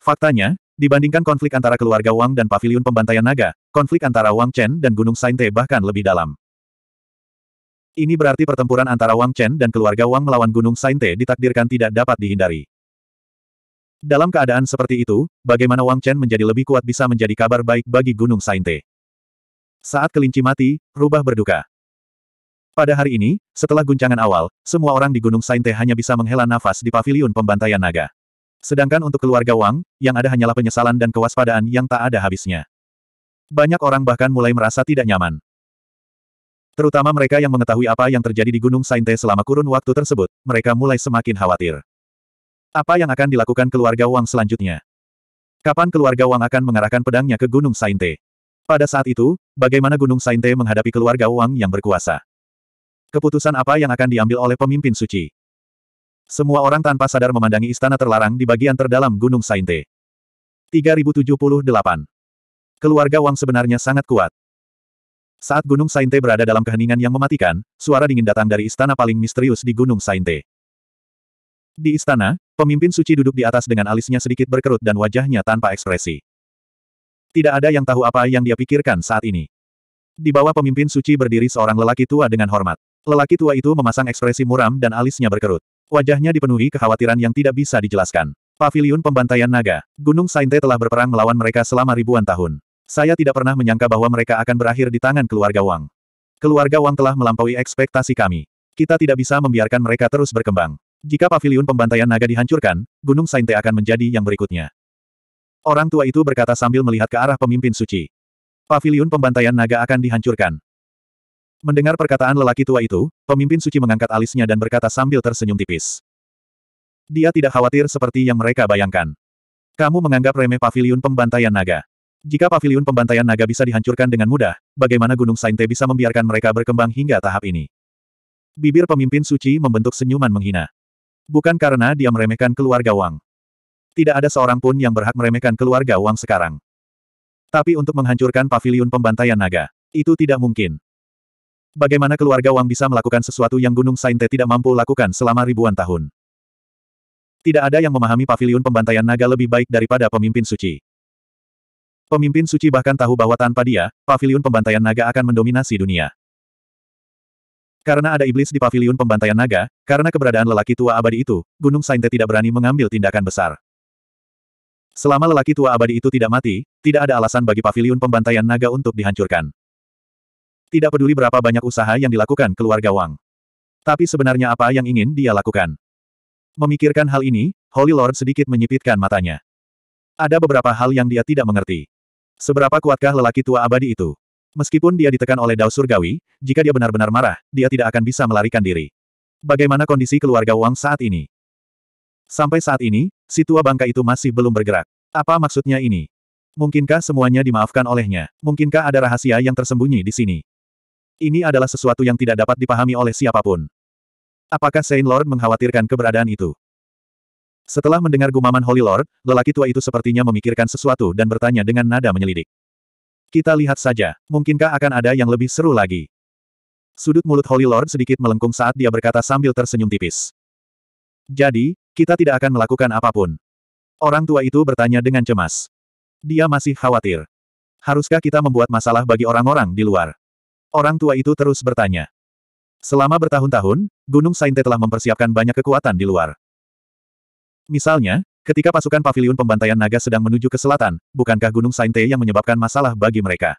Faktanya, Dibandingkan konflik antara keluarga Wang dan paviliun pembantaian naga, konflik antara Wang Chen dan Gunung Sainte bahkan lebih dalam. Ini berarti pertempuran antara Wang Chen dan keluarga Wang melawan Gunung Sainte ditakdirkan tidak dapat dihindari. Dalam keadaan seperti itu, bagaimana Wang Chen menjadi lebih kuat bisa menjadi kabar baik bagi Gunung Sainte. Saat kelinci mati, rubah berduka. Pada hari ini, setelah guncangan awal, semua orang di Gunung Sainte hanya bisa menghela nafas di paviliun pembantaian naga. Sedangkan untuk keluarga Wang, yang ada hanyalah penyesalan dan kewaspadaan yang tak ada habisnya. Banyak orang bahkan mulai merasa tidak nyaman. Terutama mereka yang mengetahui apa yang terjadi di Gunung Sainte selama kurun waktu tersebut, mereka mulai semakin khawatir. Apa yang akan dilakukan keluarga Wang selanjutnya? Kapan keluarga Wang akan mengarahkan pedangnya ke Gunung Sainte? Pada saat itu, bagaimana Gunung Sainte menghadapi keluarga Wang yang berkuasa? Keputusan apa yang akan diambil oleh pemimpin suci? Semua orang tanpa sadar memandangi istana terlarang di bagian terdalam Gunung Sainte. 3078. Keluarga Wang sebenarnya sangat kuat. Saat Gunung Sainte berada dalam keheningan yang mematikan, suara dingin datang dari istana paling misterius di Gunung Sainte. Di istana, pemimpin suci duduk di atas dengan alisnya sedikit berkerut dan wajahnya tanpa ekspresi. Tidak ada yang tahu apa yang dia pikirkan saat ini. Di bawah pemimpin suci berdiri seorang lelaki tua dengan hormat. Lelaki tua itu memasang ekspresi muram dan alisnya berkerut. Wajahnya dipenuhi kekhawatiran yang tidak bisa dijelaskan. Paviliun Pembantaian Naga, Gunung Sainte telah berperang melawan mereka selama ribuan tahun. Saya tidak pernah menyangka bahwa mereka akan berakhir di tangan keluarga Wang. Keluarga Wang telah melampaui ekspektasi kami. Kita tidak bisa membiarkan mereka terus berkembang. Jika paviliun pembantaian naga dihancurkan, Gunung Sainte akan menjadi yang berikutnya. Orang tua itu berkata sambil melihat ke arah pemimpin suci. Paviliun pembantaian naga akan dihancurkan. Mendengar perkataan lelaki tua itu, pemimpin suci mengangkat alisnya dan berkata sambil tersenyum tipis. Dia tidak khawatir seperti yang mereka bayangkan. Kamu menganggap remeh pavilion pembantaian naga. Jika pavilion pembantaian naga bisa dihancurkan dengan mudah, bagaimana Gunung Sainte bisa membiarkan mereka berkembang hingga tahap ini? Bibir pemimpin suci membentuk senyuman menghina. Bukan karena dia meremehkan keluarga Wang. Tidak ada seorang pun yang berhak meremehkan keluarga Wang sekarang. Tapi untuk menghancurkan pavilion pembantaian naga, itu tidak mungkin. Bagaimana keluarga Wang bisa melakukan sesuatu yang Gunung Sainte tidak mampu lakukan selama ribuan tahun? Tidak ada yang memahami pavilion pembantaian naga lebih baik daripada pemimpin suci. Pemimpin suci bahkan tahu bahwa tanpa dia, pavilion pembantaian naga akan mendominasi dunia. Karena ada iblis di pavilion pembantaian naga, karena keberadaan lelaki tua abadi itu, Gunung Sainte tidak berani mengambil tindakan besar. Selama lelaki tua abadi itu tidak mati, tidak ada alasan bagi pavilion pembantaian naga untuk dihancurkan. Tidak peduli berapa banyak usaha yang dilakukan keluarga Wang. Tapi sebenarnya apa yang ingin dia lakukan? Memikirkan hal ini, Holy Lord sedikit menyipitkan matanya. Ada beberapa hal yang dia tidak mengerti. Seberapa kuatkah lelaki tua abadi itu? Meskipun dia ditekan oleh Dao Surgawi, jika dia benar-benar marah, dia tidak akan bisa melarikan diri. Bagaimana kondisi keluarga Wang saat ini? Sampai saat ini, si tua bangka itu masih belum bergerak. Apa maksudnya ini? Mungkinkah semuanya dimaafkan olehnya? Mungkinkah ada rahasia yang tersembunyi di sini? Ini adalah sesuatu yang tidak dapat dipahami oleh siapapun. Apakah Saint Lord mengkhawatirkan keberadaan itu? Setelah mendengar gumaman Holy Lord, lelaki tua itu sepertinya memikirkan sesuatu dan bertanya dengan nada menyelidik. Kita lihat saja, mungkinkah akan ada yang lebih seru lagi? Sudut mulut Holy Lord sedikit melengkung saat dia berkata sambil tersenyum tipis. Jadi, kita tidak akan melakukan apapun. Orang tua itu bertanya dengan cemas. Dia masih khawatir. Haruskah kita membuat masalah bagi orang-orang di luar? Orang tua itu terus bertanya. Selama bertahun-tahun, Gunung Sainte telah mempersiapkan banyak kekuatan di luar. Misalnya, ketika pasukan pavilion pembantaian naga sedang menuju ke selatan, bukankah Gunung Sainte yang menyebabkan masalah bagi mereka?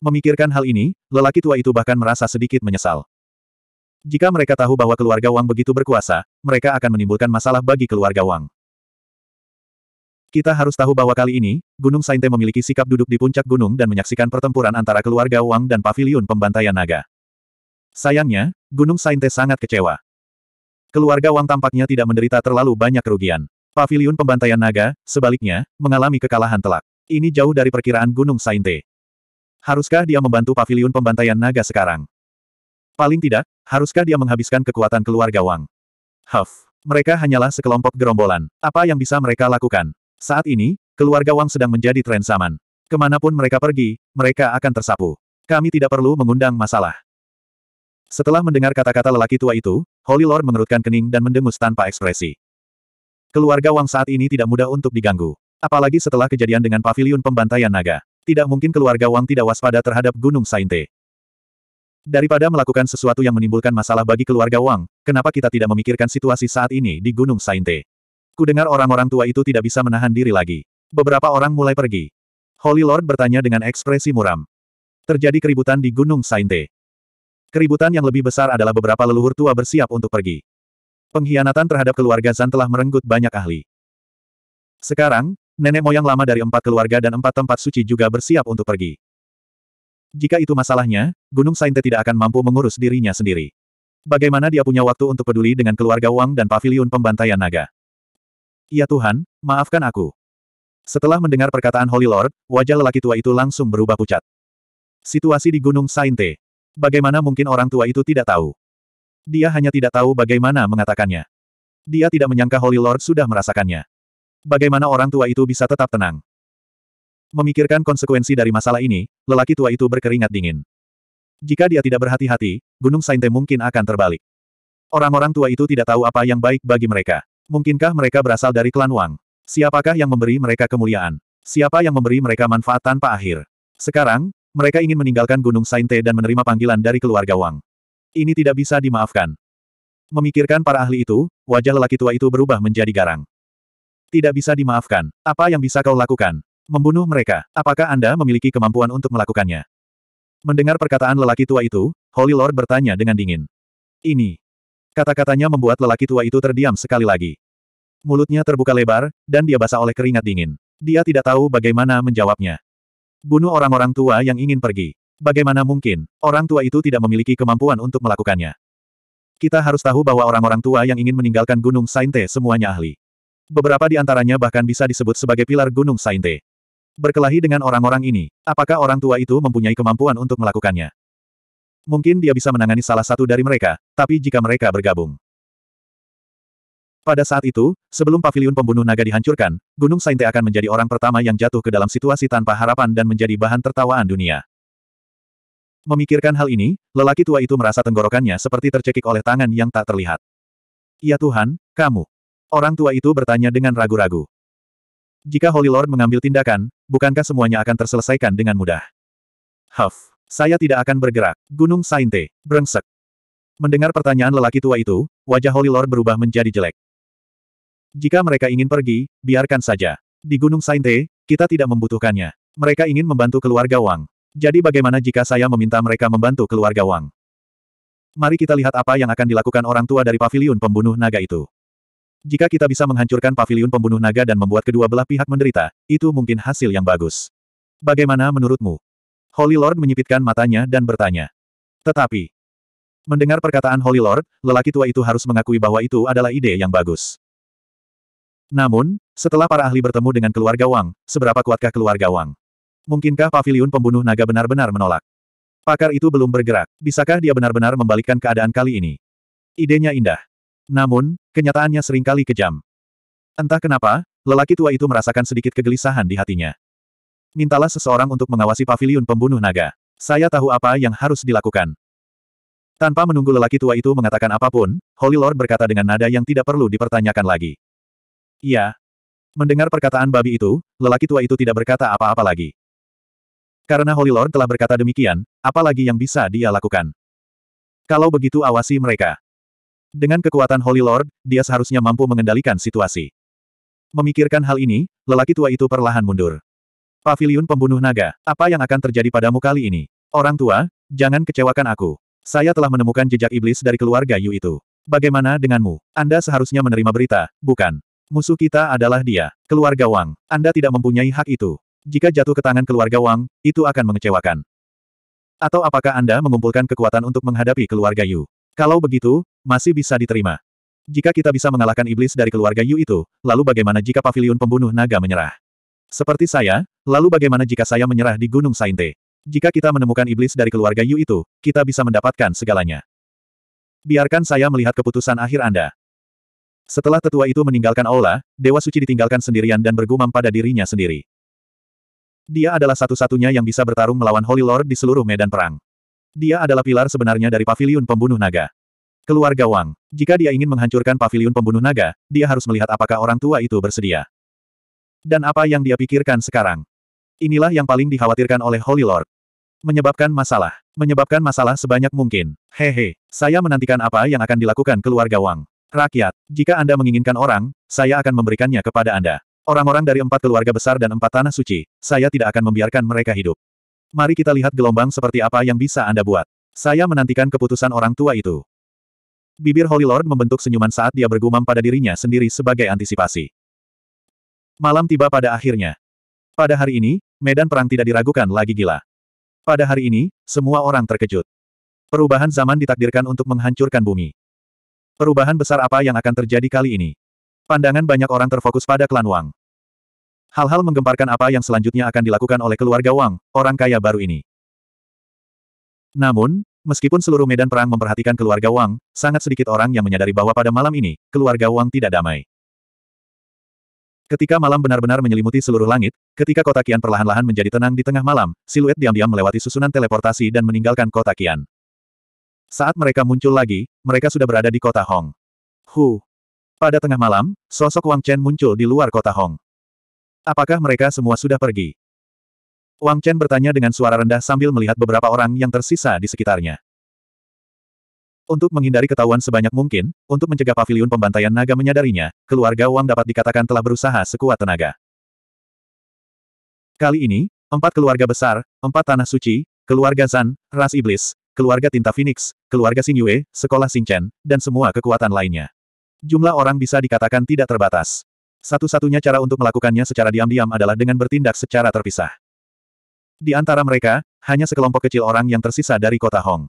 Memikirkan hal ini, lelaki tua itu bahkan merasa sedikit menyesal. Jika mereka tahu bahwa keluarga Wang begitu berkuasa, mereka akan menimbulkan masalah bagi keluarga Wang. Kita harus tahu bahwa kali ini, Gunung Sainte memiliki sikap duduk di puncak gunung dan menyaksikan pertempuran antara keluarga Wang dan paviliun pembantaian naga. Sayangnya, Gunung Sainte sangat kecewa. Keluarga Wang tampaknya tidak menderita terlalu banyak kerugian. Paviliun pembantaian naga, sebaliknya, mengalami kekalahan telak. Ini jauh dari perkiraan Gunung Sainte. Haruskah dia membantu paviliun pembantaian naga sekarang? Paling tidak, haruskah dia menghabiskan kekuatan keluarga Wang? Huff, mereka hanyalah sekelompok gerombolan. Apa yang bisa mereka lakukan? Saat ini, keluarga Wang sedang menjadi tren zaman. Kemanapun mereka pergi, mereka akan tersapu. Kami tidak perlu mengundang masalah. Setelah mendengar kata-kata lelaki tua itu, Holy Lord mengerutkan kening dan mendengus tanpa ekspresi. Keluarga Wang saat ini tidak mudah untuk diganggu. Apalagi setelah kejadian dengan paviliun pembantaian naga. Tidak mungkin keluarga Wang tidak waspada terhadap Gunung Sainte. Daripada melakukan sesuatu yang menimbulkan masalah bagi keluarga Wang, kenapa kita tidak memikirkan situasi saat ini di Gunung Sainte? Kudengar orang-orang tua itu tidak bisa menahan diri lagi. Beberapa orang mulai pergi. Holy Lord bertanya dengan ekspresi muram. Terjadi keributan di Gunung Sainte. Keributan yang lebih besar adalah beberapa leluhur tua bersiap untuk pergi. Pengkhianatan terhadap keluarga Zan telah merenggut banyak ahli. Sekarang, nenek moyang lama dari empat keluarga dan empat tempat suci juga bersiap untuk pergi. Jika itu masalahnya, Gunung Sainte tidak akan mampu mengurus dirinya sendiri. Bagaimana dia punya waktu untuk peduli dengan keluarga Wang dan paviliun pembantaian naga? Ya Tuhan, maafkan aku. Setelah mendengar perkataan Holy Lord, wajah lelaki tua itu langsung berubah pucat. Situasi di Gunung Sainte. Bagaimana mungkin orang tua itu tidak tahu? Dia hanya tidak tahu bagaimana mengatakannya. Dia tidak menyangka Holy Lord sudah merasakannya. Bagaimana orang tua itu bisa tetap tenang? Memikirkan konsekuensi dari masalah ini, lelaki tua itu berkeringat dingin. Jika dia tidak berhati-hati, Gunung Sainte mungkin akan terbalik. Orang-orang tua itu tidak tahu apa yang baik bagi mereka. Mungkinkah mereka berasal dari klan Wang? Siapakah yang memberi mereka kemuliaan? Siapa yang memberi mereka manfaat tanpa akhir? Sekarang, mereka ingin meninggalkan Gunung Sainte dan menerima panggilan dari keluarga Wang. Ini tidak bisa dimaafkan. Memikirkan para ahli itu, wajah lelaki tua itu berubah menjadi garang. Tidak bisa dimaafkan. Apa yang bisa kau lakukan? Membunuh mereka. Apakah Anda memiliki kemampuan untuk melakukannya? Mendengar perkataan lelaki tua itu, Holy Lord bertanya dengan dingin. Ini, Kata-katanya membuat lelaki tua itu terdiam sekali lagi. Mulutnya terbuka lebar, dan dia basah oleh keringat dingin. Dia tidak tahu bagaimana menjawabnya. Bunuh orang-orang tua yang ingin pergi. Bagaimana mungkin, orang tua itu tidak memiliki kemampuan untuk melakukannya. Kita harus tahu bahwa orang-orang tua yang ingin meninggalkan Gunung Sainte semuanya ahli. Beberapa di antaranya bahkan bisa disebut sebagai pilar Gunung Sainte. Berkelahi dengan orang-orang ini, apakah orang tua itu mempunyai kemampuan untuk melakukannya? Mungkin dia bisa menangani salah satu dari mereka, tapi jika mereka bergabung. Pada saat itu, sebelum pavilion pembunuh naga dihancurkan, Gunung Sainte akan menjadi orang pertama yang jatuh ke dalam situasi tanpa harapan dan menjadi bahan tertawaan dunia. Memikirkan hal ini, lelaki tua itu merasa tenggorokannya seperti tercekik oleh tangan yang tak terlihat. Ya Tuhan, kamu. Orang tua itu bertanya dengan ragu-ragu. Jika Holy Lord mengambil tindakan, bukankah semuanya akan terselesaikan dengan mudah? Huff. Saya tidak akan bergerak. Gunung Sainte. Brengsek. Mendengar pertanyaan lelaki tua itu, wajah Holy Lord berubah menjadi jelek. Jika mereka ingin pergi, biarkan saja. Di Gunung Sainte, kita tidak membutuhkannya. Mereka ingin membantu keluarga Wang. Jadi bagaimana jika saya meminta mereka membantu keluarga Wang? Mari kita lihat apa yang akan dilakukan orang tua dari paviliun pembunuh naga itu. Jika kita bisa menghancurkan paviliun pembunuh naga dan membuat kedua belah pihak menderita, itu mungkin hasil yang bagus. Bagaimana menurutmu? Holy Lord menyipitkan matanya dan bertanya. Tetapi, mendengar perkataan Holy Lord, lelaki tua itu harus mengakui bahwa itu adalah ide yang bagus. Namun, setelah para ahli bertemu dengan keluarga Wang, seberapa kuatkah keluarga Wang? Mungkinkah Pavilion pembunuh naga benar-benar menolak? Pakar itu belum bergerak. Bisakah dia benar-benar membalikkan keadaan kali ini? Idenya indah. Namun, kenyataannya seringkali kejam. Entah kenapa, lelaki tua itu merasakan sedikit kegelisahan di hatinya. Mintalah seseorang untuk mengawasi pavilion pembunuh naga. Saya tahu apa yang harus dilakukan. Tanpa menunggu lelaki tua itu mengatakan apapun, Holy Lord berkata dengan nada yang tidak perlu dipertanyakan lagi. Iya. Mendengar perkataan babi itu, lelaki tua itu tidak berkata apa-apa lagi. Karena Holy Lord telah berkata demikian, apalagi yang bisa dia lakukan. Kalau begitu awasi mereka. Dengan kekuatan Holy Lord, dia seharusnya mampu mengendalikan situasi. Memikirkan hal ini, lelaki tua itu perlahan mundur. Pavilion Pembunuh Naga, apa yang akan terjadi padamu kali ini? Orang tua, jangan kecewakan aku. Saya telah menemukan jejak iblis dari keluarga Yu itu. Bagaimana denganmu? Anda seharusnya menerima berita, bukan? Musuh kita adalah dia, keluarga Wang. Anda tidak mempunyai hak itu. Jika jatuh ke tangan keluarga Wang, itu akan mengecewakan. Atau apakah Anda mengumpulkan kekuatan untuk menghadapi keluarga Yu? Kalau begitu, masih bisa diterima. Jika kita bisa mengalahkan iblis dari keluarga Yu itu, lalu bagaimana jika pavilion pembunuh naga menyerah? Seperti saya, Lalu bagaimana jika saya menyerah di Gunung Sainte? Jika kita menemukan iblis dari keluarga Yu itu, kita bisa mendapatkan segalanya. Biarkan saya melihat keputusan akhir Anda. Setelah tetua itu meninggalkan aula, Dewa Suci ditinggalkan sendirian dan bergumam pada dirinya sendiri. Dia adalah satu-satunya yang bisa bertarung melawan Holy Lord di seluruh medan perang. Dia adalah pilar sebenarnya dari paviliun pembunuh naga. Keluarga Wang. Jika dia ingin menghancurkan paviliun pembunuh naga, dia harus melihat apakah orang tua itu bersedia. Dan apa yang dia pikirkan sekarang. Inilah yang paling dikhawatirkan oleh Holy Lord. Menyebabkan masalah. Menyebabkan masalah sebanyak mungkin. Hehe, saya menantikan apa yang akan dilakukan keluarga Wang. Rakyat, jika Anda menginginkan orang, saya akan memberikannya kepada Anda. Orang-orang dari empat keluarga besar dan empat tanah suci, saya tidak akan membiarkan mereka hidup. Mari kita lihat gelombang seperti apa yang bisa Anda buat. Saya menantikan keputusan orang tua itu. Bibir Holy Lord membentuk senyuman saat dia bergumam pada dirinya sendiri sebagai antisipasi. Malam tiba pada akhirnya. Pada hari ini, medan perang tidak diragukan lagi gila. Pada hari ini, semua orang terkejut. Perubahan zaman ditakdirkan untuk menghancurkan bumi. Perubahan besar apa yang akan terjadi kali ini? Pandangan banyak orang terfokus pada klan Wang. Hal-hal menggemparkan apa yang selanjutnya akan dilakukan oleh keluarga Wang, orang kaya baru ini. Namun, meskipun seluruh medan perang memperhatikan keluarga Wang, sangat sedikit orang yang menyadari bahwa pada malam ini, keluarga Wang tidak damai. Ketika malam benar-benar menyelimuti seluruh langit, ketika kota Kian perlahan-lahan menjadi tenang di tengah malam, siluet diam-diam melewati susunan teleportasi dan meninggalkan kota Kian. Saat mereka muncul lagi, mereka sudah berada di kota Hong. Hu. Pada tengah malam, sosok Wang Chen muncul di luar kota Hong. Apakah mereka semua sudah pergi? Wang Chen bertanya dengan suara rendah sambil melihat beberapa orang yang tersisa di sekitarnya. Untuk menghindari ketahuan sebanyak mungkin, untuk mencegah pavilion pembantaian naga menyadarinya, keluarga Wang dapat dikatakan telah berusaha sekuat tenaga. Kali ini, empat keluarga besar, empat tanah suci, keluarga Zan, ras iblis, keluarga tinta Phoenix, keluarga Yue, sekolah Chen, dan semua kekuatan lainnya. Jumlah orang bisa dikatakan tidak terbatas. Satu-satunya cara untuk melakukannya secara diam-diam adalah dengan bertindak secara terpisah. Di antara mereka, hanya sekelompok kecil orang yang tersisa dari kota Hong.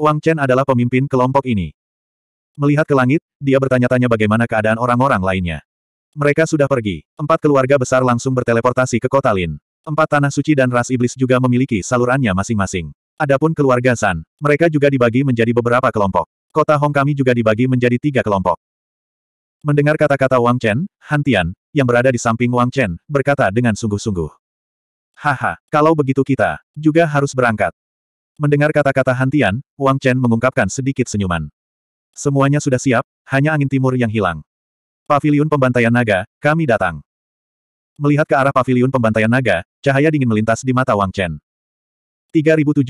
Wang Chen adalah pemimpin kelompok ini. Melihat ke langit, dia bertanya-tanya bagaimana keadaan orang-orang lainnya. Mereka sudah pergi. Empat keluarga besar langsung berteleportasi ke kota Lin. Empat tanah suci dan ras iblis juga memiliki salurannya masing-masing. Adapun keluarga San, mereka juga dibagi menjadi beberapa kelompok. Kota Hong kami juga dibagi menjadi tiga kelompok. Mendengar kata-kata Wang Chen, Han Tian, yang berada di samping Wang Chen, berkata dengan sungguh-sungguh. Haha, kalau begitu kita, juga harus berangkat. Mendengar kata-kata Hantian, Wang Chen mengungkapkan sedikit senyuman. Semuanya sudah siap, hanya angin timur yang hilang. Paviliun Pembantaian Naga, kami datang. Melihat ke arah paviliun Pembantaian Naga, cahaya dingin melintas di mata Wang Chen. 3079.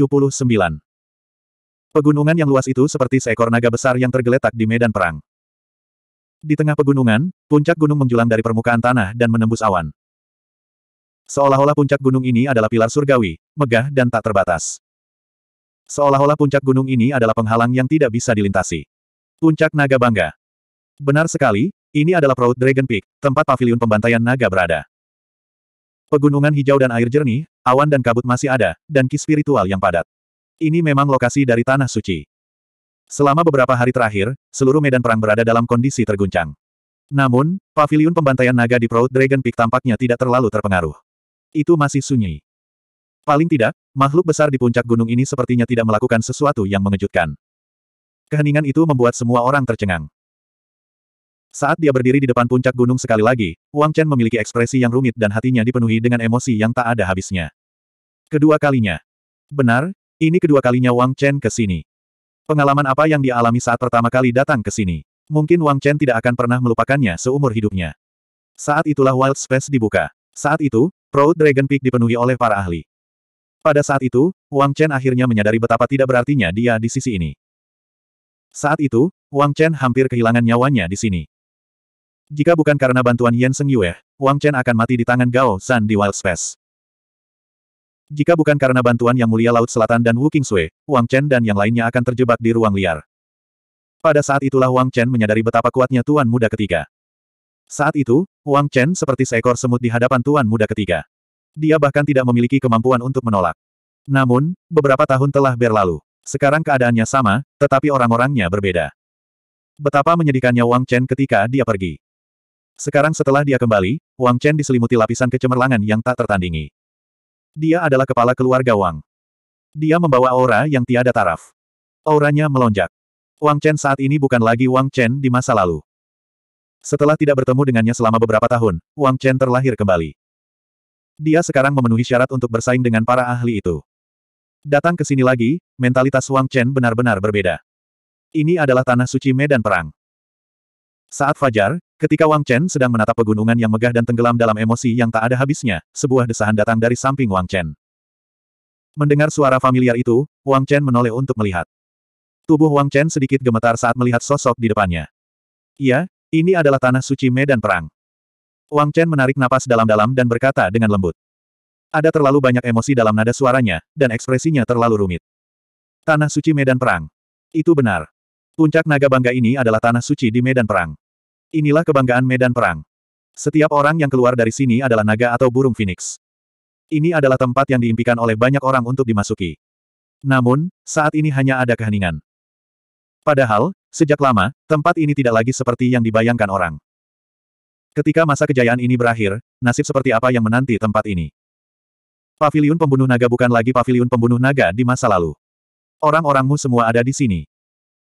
Pegunungan yang luas itu seperti seekor naga besar yang tergeletak di medan perang. Di tengah pegunungan, puncak gunung menjulang dari permukaan tanah dan menembus awan. Seolah-olah puncak gunung ini adalah pilar surgawi, megah dan tak terbatas. Seolah-olah puncak gunung ini adalah penghalang yang tidak bisa dilintasi. Puncak Naga Bangga. Benar sekali, ini adalah Proud Dragon Peak, tempat pavilion pembantaian naga berada. Pegunungan hijau dan air jernih, awan dan kabut masih ada, dan ki spiritual yang padat. Ini memang lokasi dari Tanah Suci. Selama beberapa hari terakhir, seluruh medan perang berada dalam kondisi terguncang. Namun, pavilion pembantaian naga di Proud Dragon Peak tampaknya tidak terlalu terpengaruh. Itu masih sunyi. Paling tidak, makhluk besar di puncak gunung ini sepertinya tidak melakukan sesuatu yang mengejutkan. Keheningan itu membuat semua orang tercengang. Saat dia berdiri di depan puncak gunung sekali lagi, Wang Chen memiliki ekspresi yang rumit dan hatinya dipenuhi dengan emosi yang tak ada habisnya. Kedua kalinya. Benar, ini kedua kalinya Wang Chen ke sini. Pengalaman apa yang dia alami saat pertama kali datang ke sini? Mungkin Wang Chen tidak akan pernah melupakannya seumur hidupnya. Saat itulah Wild Space dibuka. Saat itu, Proud Dragon Peak dipenuhi oleh para ahli. Pada saat itu, Wang Chen akhirnya menyadari betapa tidak berartinya dia di sisi ini. Saat itu, Wang Chen hampir kehilangan nyawanya di sini. Jika bukan karena bantuan Yan Seng Yue, Wang Chen akan mati di tangan Gao San di Wild Space. Jika bukan karena bantuan Yang Mulia Laut Selatan dan Wu Sui, Wang Chen dan yang lainnya akan terjebak di ruang liar. Pada saat itulah Wang Chen menyadari betapa kuatnya Tuan Muda ketiga. Saat itu, Wang Chen seperti seekor semut di hadapan Tuan Muda ketiga. Dia bahkan tidak memiliki kemampuan untuk menolak. Namun, beberapa tahun telah berlalu. Sekarang keadaannya sama, tetapi orang-orangnya berbeda. Betapa menyedihkannya Wang Chen ketika dia pergi. Sekarang setelah dia kembali, Wang Chen diselimuti lapisan kecemerlangan yang tak tertandingi. Dia adalah kepala keluarga Wang. Dia membawa aura yang tiada taraf. Auranya melonjak. Wang Chen saat ini bukan lagi Wang Chen di masa lalu. Setelah tidak bertemu dengannya selama beberapa tahun, Wang Chen terlahir kembali. Dia sekarang memenuhi syarat untuk bersaing dengan para ahli itu. Datang ke sini lagi, mentalitas Wang Chen benar-benar berbeda. Ini adalah tanah suci medan perang. Saat fajar, ketika Wang Chen sedang menatap pegunungan yang megah dan tenggelam dalam emosi yang tak ada habisnya, sebuah desahan datang dari samping Wang Chen. Mendengar suara familiar itu, Wang Chen menoleh untuk melihat. Tubuh Wang Chen sedikit gemetar saat melihat sosok di depannya. Iya, ini adalah tanah suci medan perang. Wang Chen menarik napas dalam-dalam dan berkata dengan lembut. Ada terlalu banyak emosi dalam nada suaranya, dan ekspresinya terlalu rumit. Tanah suci medan perang. Itu benar. Puncak naga bangga ini adalah tanah suci di medan perang. Inilah kebanggaan medan perang. Setiap orang yang keluar dari sini adalah naga atau burung phoenix. Ini adalah tempat yang diimpikan oleh banyak orang untuk dimasuki. Namun, saat ini hanya ada keheningan. Padahal, sejak lama, tempat ini tidak lagi seperti yang dibayangkan orang. Ketika masa kejayaan ini berakhir, nasib seperti apa yang menanti tempat ini? Paviliun pembunuh naga bukan lagi paviliun pembunuh naga di masa lalu. Orang-orangmu semua ada di sini.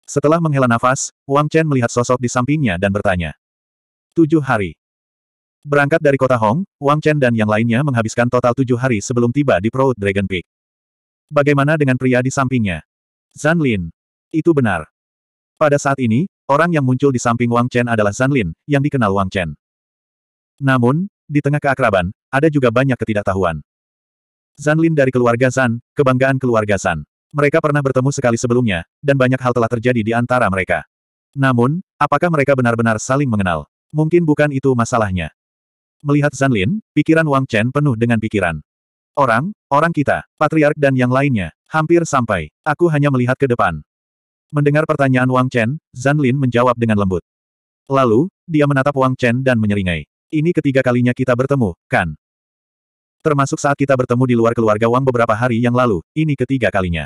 Setelah menghela nafas, Wang Chen melihat sosok di sampingnya dan bertanya. Tujuh hari. Berangkat dari kota Hong, Wang Chen dan yang lainnya menghabiskan total tujuh hari sebelum tiba di Proud Dragon Peak. Bagaimana dengan pria di sampingnya? Zan Lin. Itu benar. Pada saat ini, orang yang muncul di samping Wang Chen adalah Zan Lin, yang dikenal Wang Chen. Namun, di tengah keakraban, ada juga banyak ketidaktahuan. Zanlin dari keluarga Zan, kebanggaan keluarga Zan. Mereka pernah bertemu sekali sebelumnya, dan banyak hal telah terjadi di antara mereka. Namun, apakah mereka benar-benar saling mengenal? Mungkin bukan itu masalahnya. Melihat Zanlin, pikiran Wang Chen penuh dengan pikiran. Orang, orang kita, patriark dan yang lainnya, hampir sampai. Aku hanya melihat ke depan. Mendengar pertanyaan Wang Chen, Zanlin menjawab dengan lembut. Lalu, dia menatap Wang Chen dan menyeringai. Ini ketiga kalinya kita bertemu, kan? Termasuk saat kita bertemu di luar keluarga Wang beberapa hari yang lalu, ini ketiga kalinya.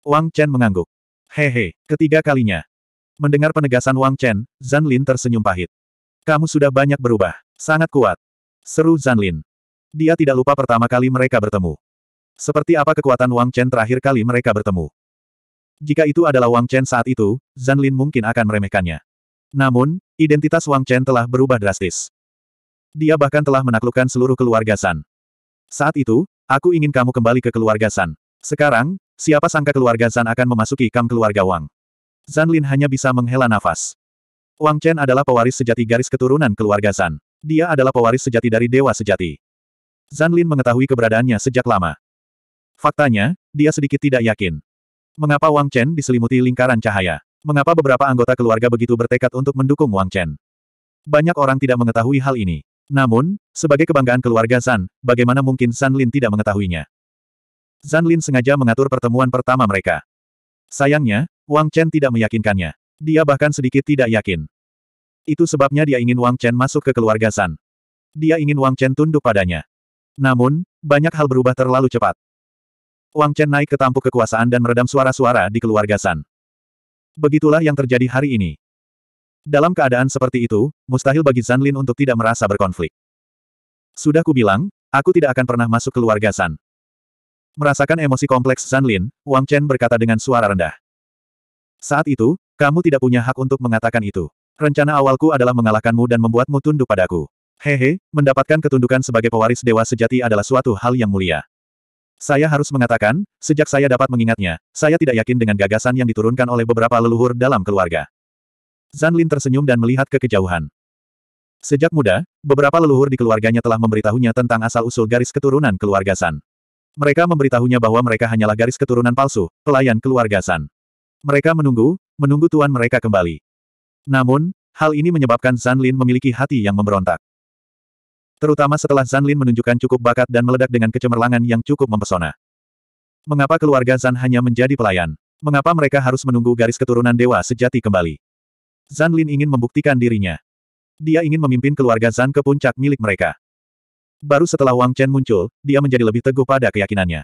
Wang Chen mengangguk. Hehe, ketiga kalinya. Mendengar penegasan Wang Chen, Zan Lin tersenyum pahit. Kamu sudah banyak berubah. Sangat kuat. Seru Zan Lin. Dia tidak lupa pertama kali mereka bertemu. Seperti apa kekuatan Wang Chen terakhir kali mereka bertemu. Jika itu adalah Wang Chen saat itu, Zan Lin mungkin akan meremehkannya. Namun, identitas Wang Chen telah berubah drastis. Dia bahkan telah menaklukkan seluruh keluarga San. Saat itu, aku ingin kamu kembali ke keluarga San. Sekarang, siapa sangka keluarga San akan memasuki kam keluarga Wang. Zan Lin hanya bisa menghela nafas. Wang Chen adalah pewaris sejati garis keturunan keluarga San. Dia adalah pewaris sejati dari Dewa Sejati. Zan Lin mengetahui keberadaannya sejak lama. Faktanya, dia sedikit tidak yakin. Mengapa Wang Chen diselimuti lingkaran cahaya? Mengapa beberapa anggota keluarga begitu bertekad untuk mendukung Wang Chen? Banyak orang tidak mengetahui hal ini. Namun, sebagai kebanggaan keluarga San, bagaimana mungkin San Lin tidak mengetahuinya? San Lin sengaja mengatur pertemuan pertama mereka. Sayangnya, Wang Chen tidak meyakinkannya. Dia bahkan sedikit tidak yakin. Itu sebabnya dia ingin Wang Chen masuk ke keluarga San. Dia ingin Wang Chen tunduk padanya. Namun, banyak hal berubah terlalu cepat. Wang Chen naik ke tampuk kekuasaan dan meredam suara-suara di keluarga San. Begitulah yang terjadi hari ini. Dalam keadaan seperti itu, mustahil bagi Zanlin untuk tidak merasa berkonflik. Sudah kubilang, aku tidak akan pernah masuk keluarga San. Merasakan emosi kompleks Zanlin, Wang Chen berkata dengan suara rendah. Saat itu, kamu tidak punya hak untuk mengatakan itu. Rencana awalku adalah mengalahkanmu dan membuatmu tunduk padaku. Hehe, mendapatkan ketundukan sebagai pewaris dewa sejati adalah suatu hal yang mulia. Saya harus mengatakan, sejak saya dapat mengingatnya, saya tidak yakin dengan gagasan yang diturunkan oleh beberapa leluhur dalam keluarga. Zan Lin tersenyum dan melihat ke kejauhan. Sejak muda, beberapa leluhur di keluarganya telah memberitahunya tentang asal-usul garis keturunan keluarga San. Mereka memberitahunya bahwa mereka hanyalah garis keturunan palsu, pelayan keluarga San. Mereka menunggu, menunggu tuan mereka kembali. Namun, hal ini menyebabkan Zan Lin memiliki hati yang memberontak. Terutama setelah Zan Lin menunjukkan cukup bakat dan meledak dengan kecemerlangan yang cukup mempesona. Mengapa keluarga Zan hanya menjadi pelayan? Mengapa mereka harus menunggu garis keturunan dewa sejati kembali? Zan Lin ingin membuktikan dirinya. Dia ingin memimpin keluarga Zan ke puncak milik mereka. Baru setelah Wang Chen muncul, dia menjadi lebih teguh pada keyakinannya.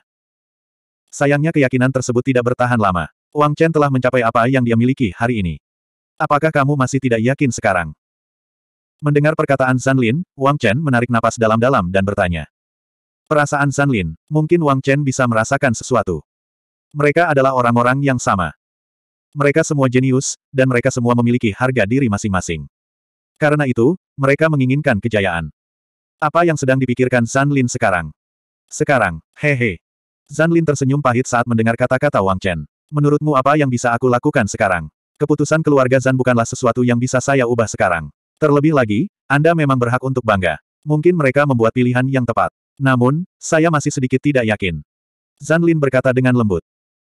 Sayangnya keyakinan tersebut tidak bertahan lama. Wang Chen telah mencapai apa yang dia miliki hari ini. Apakah kamu masih tidak yakin sekarang? Mendengar perkataan Zan Lin, Wang Chen menarik napas dalam-dalam dan bertanya. Perasaan Zan Lin, mungkin Wang Chen bisa merasakan sesuatu. Mereka adalah orang-orang yang sama. Mereka semua jenius, dan mereka semua memiliki harga diri masing-masing. Karena itu, mereka menginginkan kejayaan. Apa yang sedang dipikirkan Zan Lin sekarang? Sekarang, hehe. Zan Lin tersenyum pahit saat mendengar kata-kata Wang Chen. Menurutmu apa yang bisa aku lakukan sekarang? Keputusan keluarga Zan bukanlah sesuatu yang bisa saya ubah sekarang. Terlebih lagi, Anda memang berhak untuk bangga. Mungkin mereka membuat pilihan yang tepat. Namun, saya masih sedikit tidak yakin. Zan Lin berkata dengan lembut.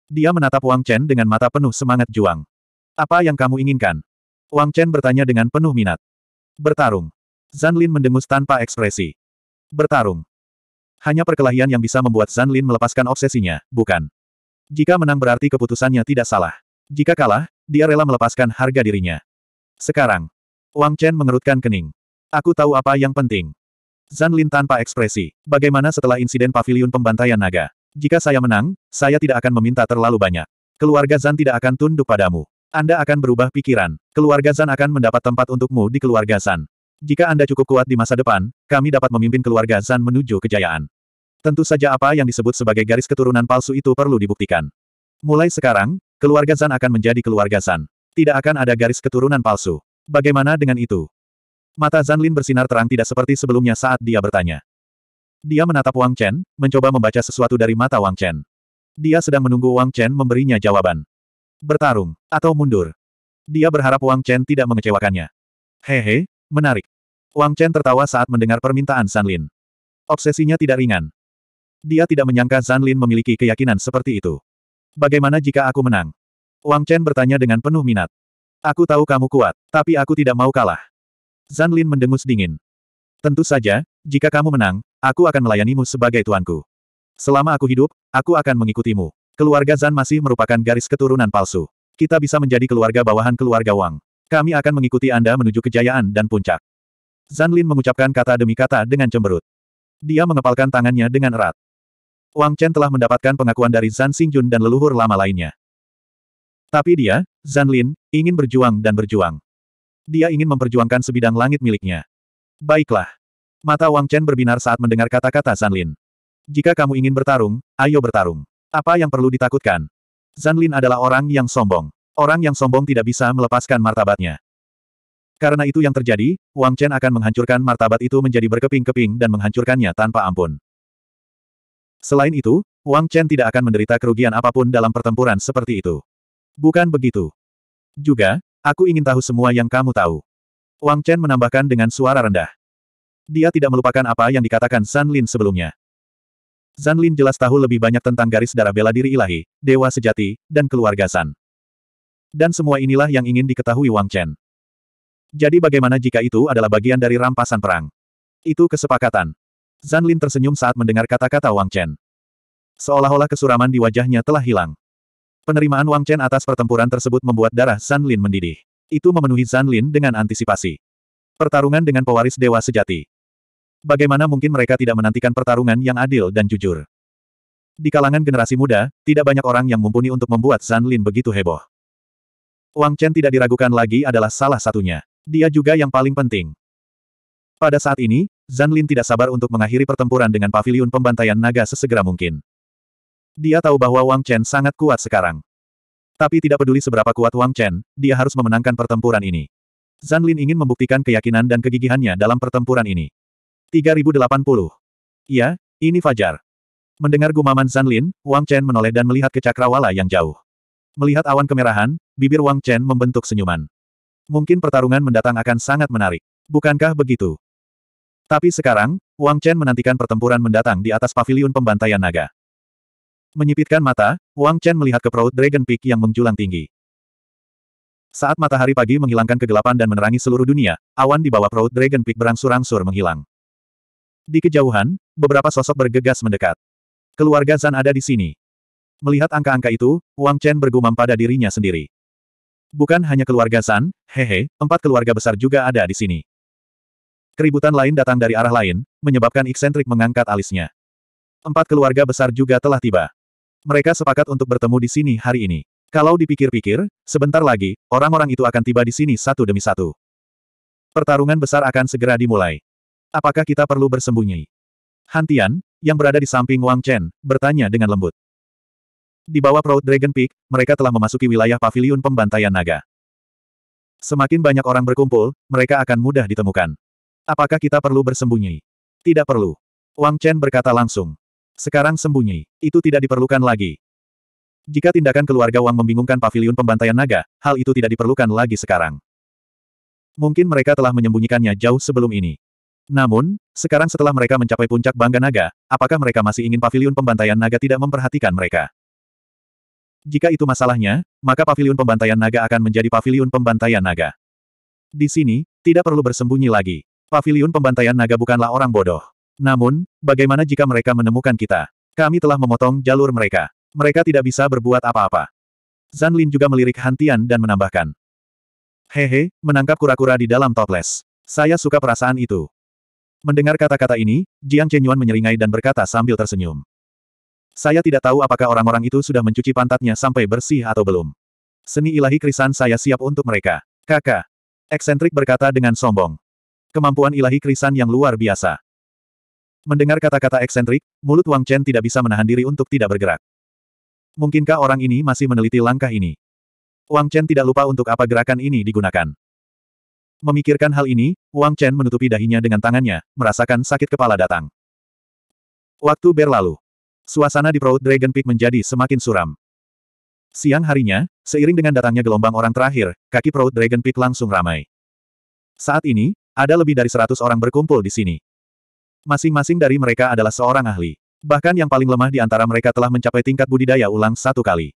Dia menatap Wang Chen dengan mata penuh semangat juang. Apa yang kamu inginkan? Wang Chen bertanya dengan penuh minat. Bertarung. Zan Lin mendengus tanpa ekspresi. Bertarung. Hanya perkelahian yang bisa membuat Zan Lin melepaskan obsesinya, bukan? Jika menang berarti keputusannya tidak salah. Jika kalah, dia rela melepaskan harga dirinya. Sekarang. Wang Chen mengerutkan kening. Aku tahu apa yang penting. Zan Lin tanpa ekspresi. Bagaimana setelah insiden pavilion pembantaian naga? Jika saya menang, saya tidak akan meminta terlalu banyak. Keluarga Zan tidak akan tunduk padamu. Anda akan berubah pikiran. Keluarga Zan akan mendapat tempat untukmu di keluarga Zan. Jika Anda cukup kuat di masa depan, kami dapat memimpin keluarga Zan menuju kejayaan. Tentu saja apa yang disebut sebagai garis keturunan palsu itu perlu dibuktikan. Mulai sekarang, keluarga Zan akan menjadi keluarga Zan. Tidak akan ada garis keturunan palsu. Bagaimana dengan itu? Mata Zanlin bersinar terang tidak seperti sebelumnya saat dia bertanya. Dia menatap Wang Chen, mencoba membaca sesuatu dari mata Wang Chen. Dia sedang menunggu Wang Chen memberinya jawaban. Bertarung, atau mundur. Dia berharap Wang Chen tidak mengecewakannya. Hehe, menarik. Wang Chen tertawa saat mendengar permintaan San Lin. Obsesinya tidak ringan. Dia tidak menyangka San Lin memiliki keyakinan seperti itu. Bagaimana jika aku menang? Wang Chen bertanya dengan penuh minat. Aku tahu kamu kuat, tapi aku tidak mau kalah. Zan Lin mendengus dingin. Tentu saja, jika kamu menang, Aku akan melayanimu sebagai tuanku. Selama aku hidup, aku akan mengikutimu. Keluarga Zan masih merupakan garis keturunan palsu. Kita bisa menjadi keluarga bawahan keluarga Wang. Kami akan mengikuti Anda menuju kejayaan dan puncak. Zan Lin mengucapkan kata demi kata dengan cemberut. Dia mengepalkan tangannya dengan erat. Wang Chen telah mendapatkan pengakuan dari Zan Xingjun dan leluhur lama lainnya. Tapi dia, Zan Lin, ingin berjuang dan berjuang. Dia ingin memperjuangkan sebidang langit miliknya. Baiklah. Mata Wang Chen berbinar saat mendengar kata-kata Zhan Lin. Jika kamu ingin bertarung, ayo bertarung. Apa yang perlu ditakutkan? Zhan Lin adalah orang yang sombong. Orang yang sombong tidak bisa melepaskan martabatnya. Karena itu yang terjadi, Wang Chen akan menghancurkan martabat itu menjadi berkeping-keping dan menghancurkannya tanpa ampun. Selain itu, Wang Chen tidak akan menderita kerugian apapun dalam pertempuran seperti itu. Bukan begitu. Juga, aku ingin tahu semua yang kamu tahu. Wang Chen menambahkan dengan suara rendah. Dia tidak melupakan apa yang dikatakan San Lin sebelumnya. San Lin jelas tahu lebih banyak tentang garis darah bela diri ilahi, dewa sejati, dan keluarga San. Dan semua inilah yang ingin diketahui Wang Chen. Jadi bagaimana jika itu adalah bagian dari rampasan perang? Itu kesepakatan. Zan Lin tersenyum saat mendengar kata-kata Wang Chen. Seolah-olah kesuraman di wajahnya telah hilang. Penerimaan Wang Chen atas pertempuran tersebut membuat darah Zan Lin mendidih. Itu memenuhi Zan Lin dengan antisipasi. Pertarungan dengan pewaris dewa sejati. Bagaimana mungkin mereka tidak menantikan pertarungan yang adil dan jujur? Di kalangan generasi muda, tidak banyak orang yang mumpuni untuk membuat Zan Lin begitu heboh. Wang Chen tidak diragukan lagi adalah salah satunya. Dia juga yang paling penting. Pada saat ini, Zan Lin tidak sabar untuk mengakhiri pertempuran dengan paviliun pembantaian naga sesegera mungkin. Dia tahu bahwa Wang Chen sangat kuat sekarang. Tapi tidak peduli seberapa kuat Wang Chen, dia harus memenangkan pertempuran ini. Zan Lin ingin membuktikan keyakinan dan kegigihannya dalam pertempuran ini. 3080. Ya, ini Fajar. Mendengar gumaman Zanlin, Wang Chen menoleh dan melihat ke cakrawala yang jauh. Melihat awan kemerahan, bibir Wang Chen membentuk senyuman. Mungkin pertarungan mendatang akan sangat menarik. Bukankah begitu? Tapi sekarang, Wang Chen menantikan pertempuran mendatang di atas paviliun pembantaian naga. Menyipitkan mata, Wang Chen melihat ke perahu Dragon Peak yang menjulang tinggi. Saat matahari pagi menghilangkan kegelapan dan menerangi seluruh dunia, awan di bawah perahu Dragon Peak berangsur-angsur menghilang. Di kejauhan, beberapa sosok bergegas mendekat. Keluarga Zan ada di sini. Melihat angka-angka itu, Wang Chen bergumam pada dirinya sendiri. Bukan hanya keluarga Zan, hehe, empat keluarga besar juga ada di sini. Keributan lain datang dari arah lain, menyebabkan eksentrik mengangkat alisnya. Empat keluarga besar juga telah tiba. Mereka sepakat untuk bertemu di sini hari ini. Kalau dipikir-pikir, sebentar lagi, orang-orang itu akan tiba di sini satu demi satu. Pertarungan besar akan segera dimulai. Apakah kita perlu bersembunyi? Hantian yang berada di samping Wang Chen, bertanya dengan lembut. Di bawah Proud Dragon Peak, mereka telah memasuki wilayah paviliun pembantaian naga. Semakin banyak orang berkumpul, mereka akan mudah ditemukan. Apakah kita perlu bersembunyi? Tidak perlu. Wang Chen berkata langsung. Sekarang sembunyi, itu tidak diperlukan lagi. Jika tindakan keluarga Wang membingungkan paviliun pembantaian naga, hal itu tidak diperlukan lagi sekarang. Mungkin mereka telah menyembunyikannya jauh sebelum ini. Namun, sekarang setelah mereka mencapai puncak Bangga Naga, apakah mereka masih ingin pavilion pembantaian naga tidak memperhatikan mereka? Jika itu masalahnya, maka pavilion pembantaian naga akan menjadi pavilion pembantaian naga. Di sini, tidak perlu bersembunyi lagi. Pavilion pembantaian naga bukanlah orang bodoh. Namun, bagaimana jika mereka menemukan kita? Kami telah memotong jalur mereka. Mereka tidak bisa berbuat apa-apa. Zan Lin juga melirik Hantian dan menambahkan. Hehe, menangkap kura-kura di dalam toples. Saya suka perasaan itu. Mendengar kata-kata ini, Jiang Chenyuan menyeringai dan berkata sambil tersenyum. Saya tidak tahu apakah orang-orang itu sudah mencuci pantatnya sampai bersih atau belum. Seni ilahi krisan saya siap untuk mereka. Kakak. Eksentrik berkata dengan sombong. Kemampuan ilahi krisan yang luar biasa. Mendengar kata-kata eksentrik, mulut Wang Chen tidak bisa menahan diri untuk tidak bergerak. Mungkinkah orang ini masih meneliti langkah ini? Wang Chen tidak lupa untuk apa gerakan ini digunakan. Memikirkan hal ini, Wang Chen menutupi dahinya dengan tangannya, merasakan sakit kepala datang. Waktu berlalu. Suasana di Proud Dragon Peak menjadi semakin suram. Siang harinya, seiring dengan datangnya gelombang orang terakhir, kaki Proud Dragon Peak langsung ramai. Saat ini, ada lebih dari seratus orang berkumpul di sini. Masing-masing dari mereka adalah seorang ahli. Bahkan yang paling lemah di antara mereka telah mencapai tingkat budidaya ulang satu kali.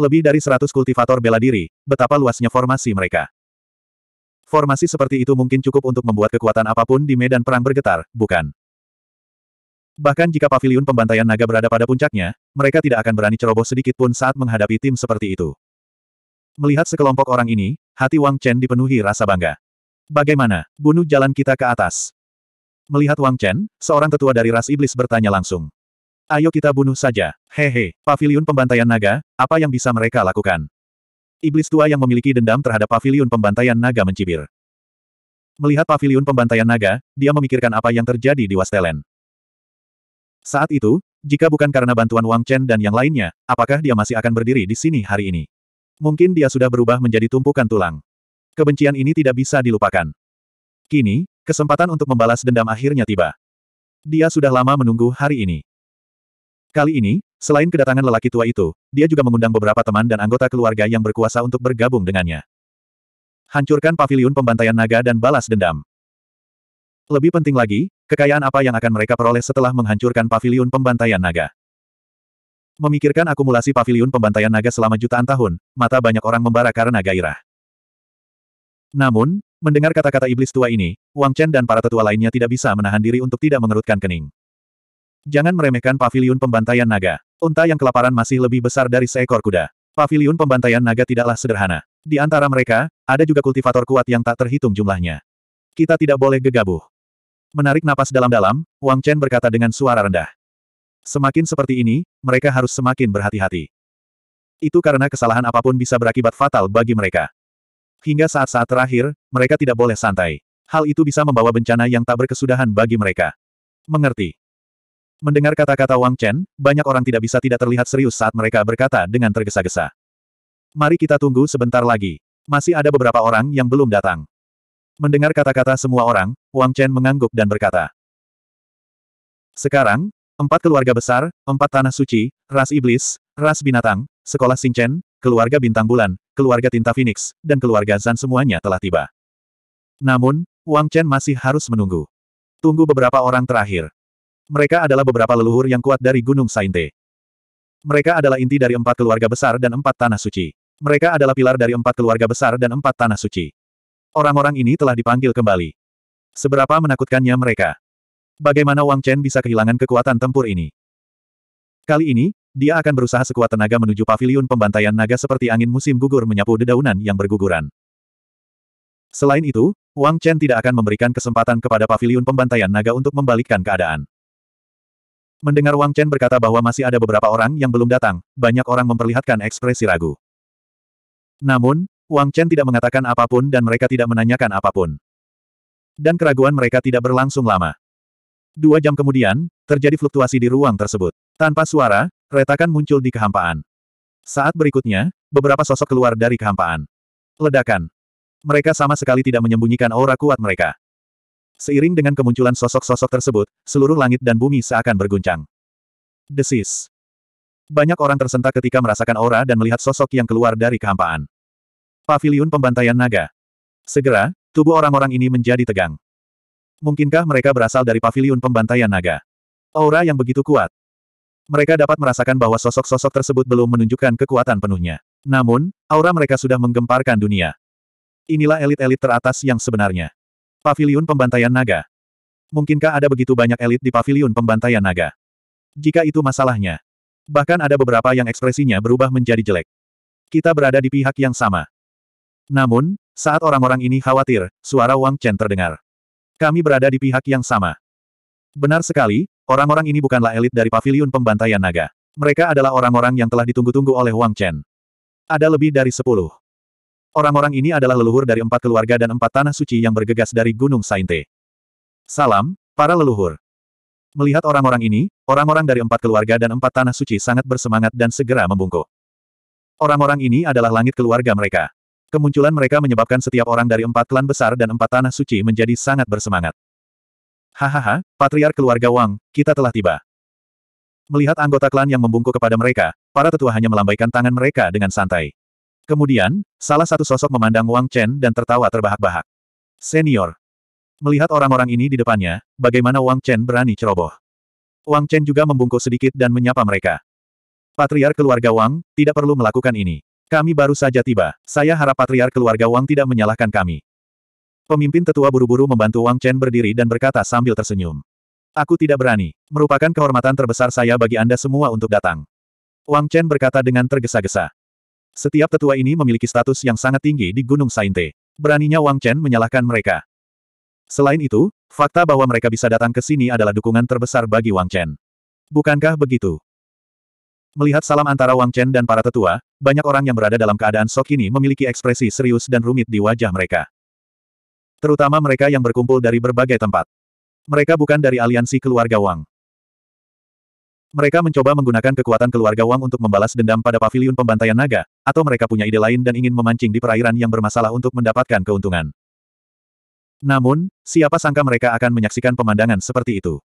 Lebih dari seratus kultivator bela diri, betapa luasnya formasi mereka. Formasi seperti itu mungkin cukup untuk membuat kekuatan apapun di medan perang bergetar, bukan? Bahkan jika paviliun pembantaian naga berada pada puncaknya, mereka tidak akan berani ceroboh sedikit pun saat menghadapi tim seperti itu. Melihat sekelompok orang ini, hati Wang Chen dipenuhi rasa bangga. Bagaimana, bunuh jalan kita ke atas? Melihat Wang Chen, seorang tetua dari ras iblis bertanya langsung. Ayo kita bunuh saja. Hehe, he, paviliun pembantaian naga, apa yang bisa mereka lakukan? Iblis tua yang memiliki dendam terhadap pavilion pembantaian naga mencibir. Melihat pavilion pembantaian naga, dia memikirkan apa yang terjadi di Wastelen. Saat itu, jika bukan karena bantuan Wang Chen dan yang lainnya, apakah dia masih akan berdiri di sini hari ini? Mungkin dia sudah berubah menjadi tumpukan tulang. Kebencian ini tidak bisa dilupakan. Kini, kesempatan untuk membalas dendam akhirnya tiba. Dia sudah lama menunggu hari ini. Kali ini, Selain kedatangan lelaki tua itu, dia juga mengundang beberapa teman dan anggota keluarga yang berkuasa untuk bergabung dengannya. Hancurkan paviliun pembantaian naga dan balas dendam. Lebih penting lagi, kekayaan apa yang akan mereka peroleh setelah menghancurkan paviliun pembantaian naga. Memikirkan akumulasi paviliun pembantaian naga selama jutaan tahun, mata banyak orang membara karena gairah. Namun, mendengar kata-kata iblis tua ini, Wang Chen dan para tetua lainnya tidak bisa menahan diri untuk tidak mengerutkan kening. Jangan meremehkan paviliun pembantaian naga. Unta yang kelaparan masih lebih besar dari seekor kuda. Paviliun pembantaian naga tidaklah sederhana. Di antara mereka, ada juga kultivator kuat yang tak terhitung jumlahnya. Kita tidak boleh gegabah. Menarik napas dalam-dalam, Wang Chen berkata dengan suara rendah. Semakin seperti ini, mereka harus semakin berhati-hati. Itu karena kesalahan apapun bisa berakibat fatal bagi mereka. Hingga saat-saat terakhir, mereka tidak boleh santai. Hal itu bisa membawa bencana yang tak berkesudahan bagi mereka. Mengerti. Mendengar kata-kata Wang Chen, banyak orang tidak bisa tidak terlihat serius saat mereka berkata dengan tergesa-gesa. Mari kita tunggu sebentar lagi. Masih ada beberapa orang yang belum datang. Mendengar kata-kata semua orang, Wang Chen mengangguk dan berkata. Sekarang, empat keluarga besar, empat tanah suci, ras iblis, ras binatang, sekolah Singchen, keluarga bintang bulan, keluarga tinta phoenix, dan keluarga Zan semuanya telah tiba. Namun, Wang Chen masih harus menunggu. Tunggu beberapa orang terakhir. Mereka adalah beberapa leluhur yang kuat dari Gunung Sainte. Mereka adalah inti dari empat keluarga besar dan empat tanah suci. Mereka adalah pilar dari empat keluarga besar dan empat tanah suci. Orang-orang ini telah dipanggil kembali. Seberapa menakutkannya mereka. Bagaimana Wang Chen bisa kehilangan kekuatan tempur ini? Kali ini, dia akan berusaha sekuat tenaga menuju paviliun pembantaian naga seperti angin musim gugur menyapu dedaunan yang berguguran. Selain itu, Wang Chen tidak akan memberikan kesempatan kepada paviliun pembantaian naga untuk membalikkan keadaan. Mendengar Wang Chen berkata bahwa masih ada beberapa orang yang belum datang, banyak orang memperlihatkan ekspresi ragu. Namun, Wang Chen tidak mengatakan apapun dan mereka tidak menanyakan apapun. Dan keraguan mereka tidak berlangsung lama. Dua jam kemudian, terjadi fluktuasi di ruang tersebut. Tanpa suara, retakan muncul di kehampaan. Saat berikutnya, beberapa sosok keluar dari kehampaan. Ledakan. Mereka sama sekali tidak menyembunyikan aura kuat mereka. Seiring dengan kemunculan sosok-sosok tersebut, seluruh langit dan bumi seakan berguncang. Desis. Banyak orang tersentak ketika merasakan aura dan melihat sosok yang keluar dari kehampaan. Paviliun pembantaian naga. Segera, tubuh orang-orang ini menjadi tegang. Mungkinkah mereka berasal dari paviliun pembantaian naga? Aura yang begitu kuat. Mereka dapat merasakan bahwa sosok-sosok tersebut belum menunjukkan kekuatan penuhnya. Namun, aura mereka sudah menggemparkan dunia. Inilah elit-elit teratas yang sebenarnya. Pavilion Pembantaian Naga. Mungkinkah ada begitu banyak elit di Pavilion Pembantaian Naga? Jika itu masalahnya. Bahkan ada beberapa yang ekspresinya berubah menjadi jelek. Kita berada di pihak yang sama. Namun, saat orang-orang ini khawatir, suara Wang Chen terdengar. Kami berada di pihak yang sama. Benar sekali, orang-orang ini bukanlah elit dari Pavilion Pembantaian Naga. Mereka adalah orang-orang yang telah ditunggu-tunggu oleh Wang Chen. Ada lebih dari sepuluh. Orang-orang ini adalah leluhur dari empat keluarga dan empat tanah suci yang bergegas dari Gunung Sainte. Salam, para leluhur. Melihat orang-orang ini, orang-orang dari empat keluarga dan empat tanah suci sangat bersemangat dan segera membungkuk. Orang-orang ini adalah langit keluarga mereka. Kemunculan mereka menyebabkan setiap orang dari empat klan besar dan empat tanah suci menjadi sangat bersemangat. Hahaha, patriar keluarga Wang, kita telah tiba. Melihat anggota klan yang membungkuk kepada mereka, para tetua hanya melambaikan tangan mereka dengan santai. Kemudian, salah satu sosok memandang Wang Chen dan tertawa terbahak-bahak. Senior. Melihat orang-orang ini di depannya, bagaimana Wang Chen berani ceroboh. Wang Chen juga membungkuk sedikit dan menyapa mereka. Patriar keluarga Wang, tidak perlu melakukan ini. Kami baru saja tiba. Saya harap patriar keluarga Wang tidak menyalahkan kami. Pemimpin tetua buru-buru membantu Wang Chen berdiri dan berkata sambil tersenyum. Aku tidak berani. Merupakan kehormatan terbesar saya bagi Anda semua untuk datang. Wang Chen berkata dengan tergesa-gesa. Setiap tetua ini memiliki status yang sangat tinggi di Gunung Sainte. Beraninya Wang Chen menyalahkan mereka. Selain itu, fakta bahwa mereka bisa datang ke sini adalah dukungan terbesar bagi Wang Chen. Bukankah begitu? Melihat salam antara Wang Chen dan para tetua, banyak orang yang berada dalam keadaan sok ini memiliki ekspresi serius dan rumit di wajah mereka. Terutama mereka yang berkumpul dari berbagai tempat. Mereka bukan dari aliansi keluarga Wang. Mereka mencoba menggunakan kekuatan keluarga Wang untuk membalas dendam pada paviliun pembantaian naga, atau mereka punya ide lain dan ingin memancing di perairan yang bermasalah untuk mendapatkan keuntungan. Namun, siapa sangka mereka akan menyaksikan pemandangan seperti itu.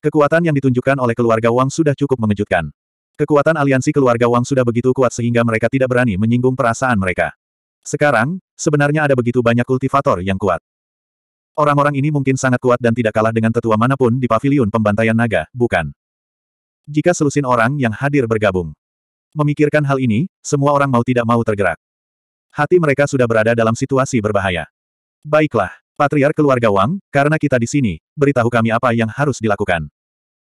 Kekuatan yang ditunjukkan oleh keluarga Wang sudah cukup mengejutkan. Kekuatan aliansi keluarga Wang sudah begitu kuat sehingga mereka tidak berani menyinggung perasaan mereka. Sekarang, sebenarnya ada begitu banyak kultivator yang kuat. Orang-orang ini mungkin sangat kuat dan tidak kalah dengan tetua manapun di paviliun pembantaian naga, bukan? jika selusin orang yang hadir bergabung. Memikirkan hal ini, semua orang mau tidak mau tergerak. Hati mereka sudah berada dalam situasi berbahaya. Baiklah, patriar keluarga Wang, karena kita di sini, beritahu kami apa yang harus dilakukan.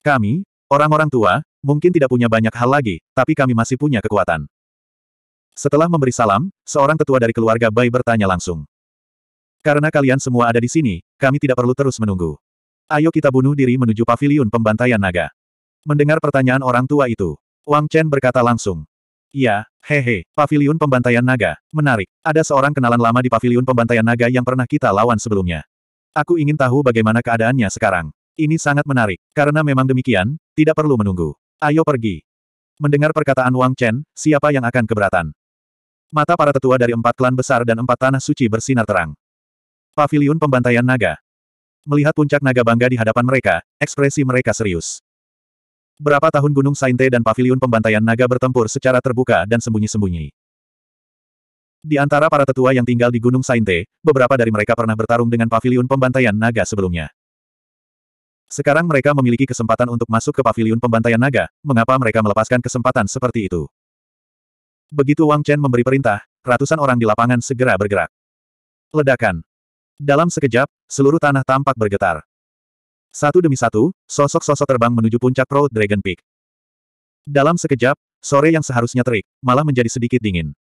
Kami, orang-orang tua, mungkin tidak punya banyak hal lagi, tapi kami masih punya kekuatan. Setelah memberi salam, seorang tetua dari keluarga Bai bertanya langsung. Karena kalian semua ada di sini, kami tidak perlu terus menunggu. Ayo kita bunuh diri menuju paviliun pembantaian naga. Mendengar pertanyaan orang tua itu, Wang Chen berkata langsung. "Ya, hehe, paviliun pembantaian naga. Menarik, ada seorang kenalan lama di paviliun pembantaian naga yang pernah kita lawan sebelumnya. Aku ingin tahu bagaimana keadaannya sekarang. Ini sangat menarik, karena memang demikian, tidak perlu menunggu. Ayo pergi. Mendengar perkataan Wang Chen, siapa yang akan keberatan? Mata para tetua dari empat klan besar dan empat tanah suci bersinar terang. Paviliun Pembantaian Naga. Melihat puncak naga bangga di hadapan mereka, ekspresi mereka serius. Berapa tahun Gunung Sainte dan Paviliun Pembantaian Naga bertempur secara terbuka dan sembunyi-sembunyi. Di antara para tetua yang tinggal di Gunung Sainte, beberapa dari mereka pernah bertarung dengan Paviliun Pembantaian Naga sebelumnya. Sekarang mereka memiliki kesempatan untuk masuk ke Paviliun Pembantaian Naga, mengapa mereka melepaskan kesempatan seperti itu? Begitu Wang Chen memberi perintah, ratusan orang di lapangan segera bergerak. Ledakan. Dalam sekejap, seluruh tanah tampak bergetar. Satu demi satu, sosok-sosok terbang menuju puncak Proud Dragon Peak. Dalam sekejap, sore yang seharusnya terik, malah menjadi sedikit dingin.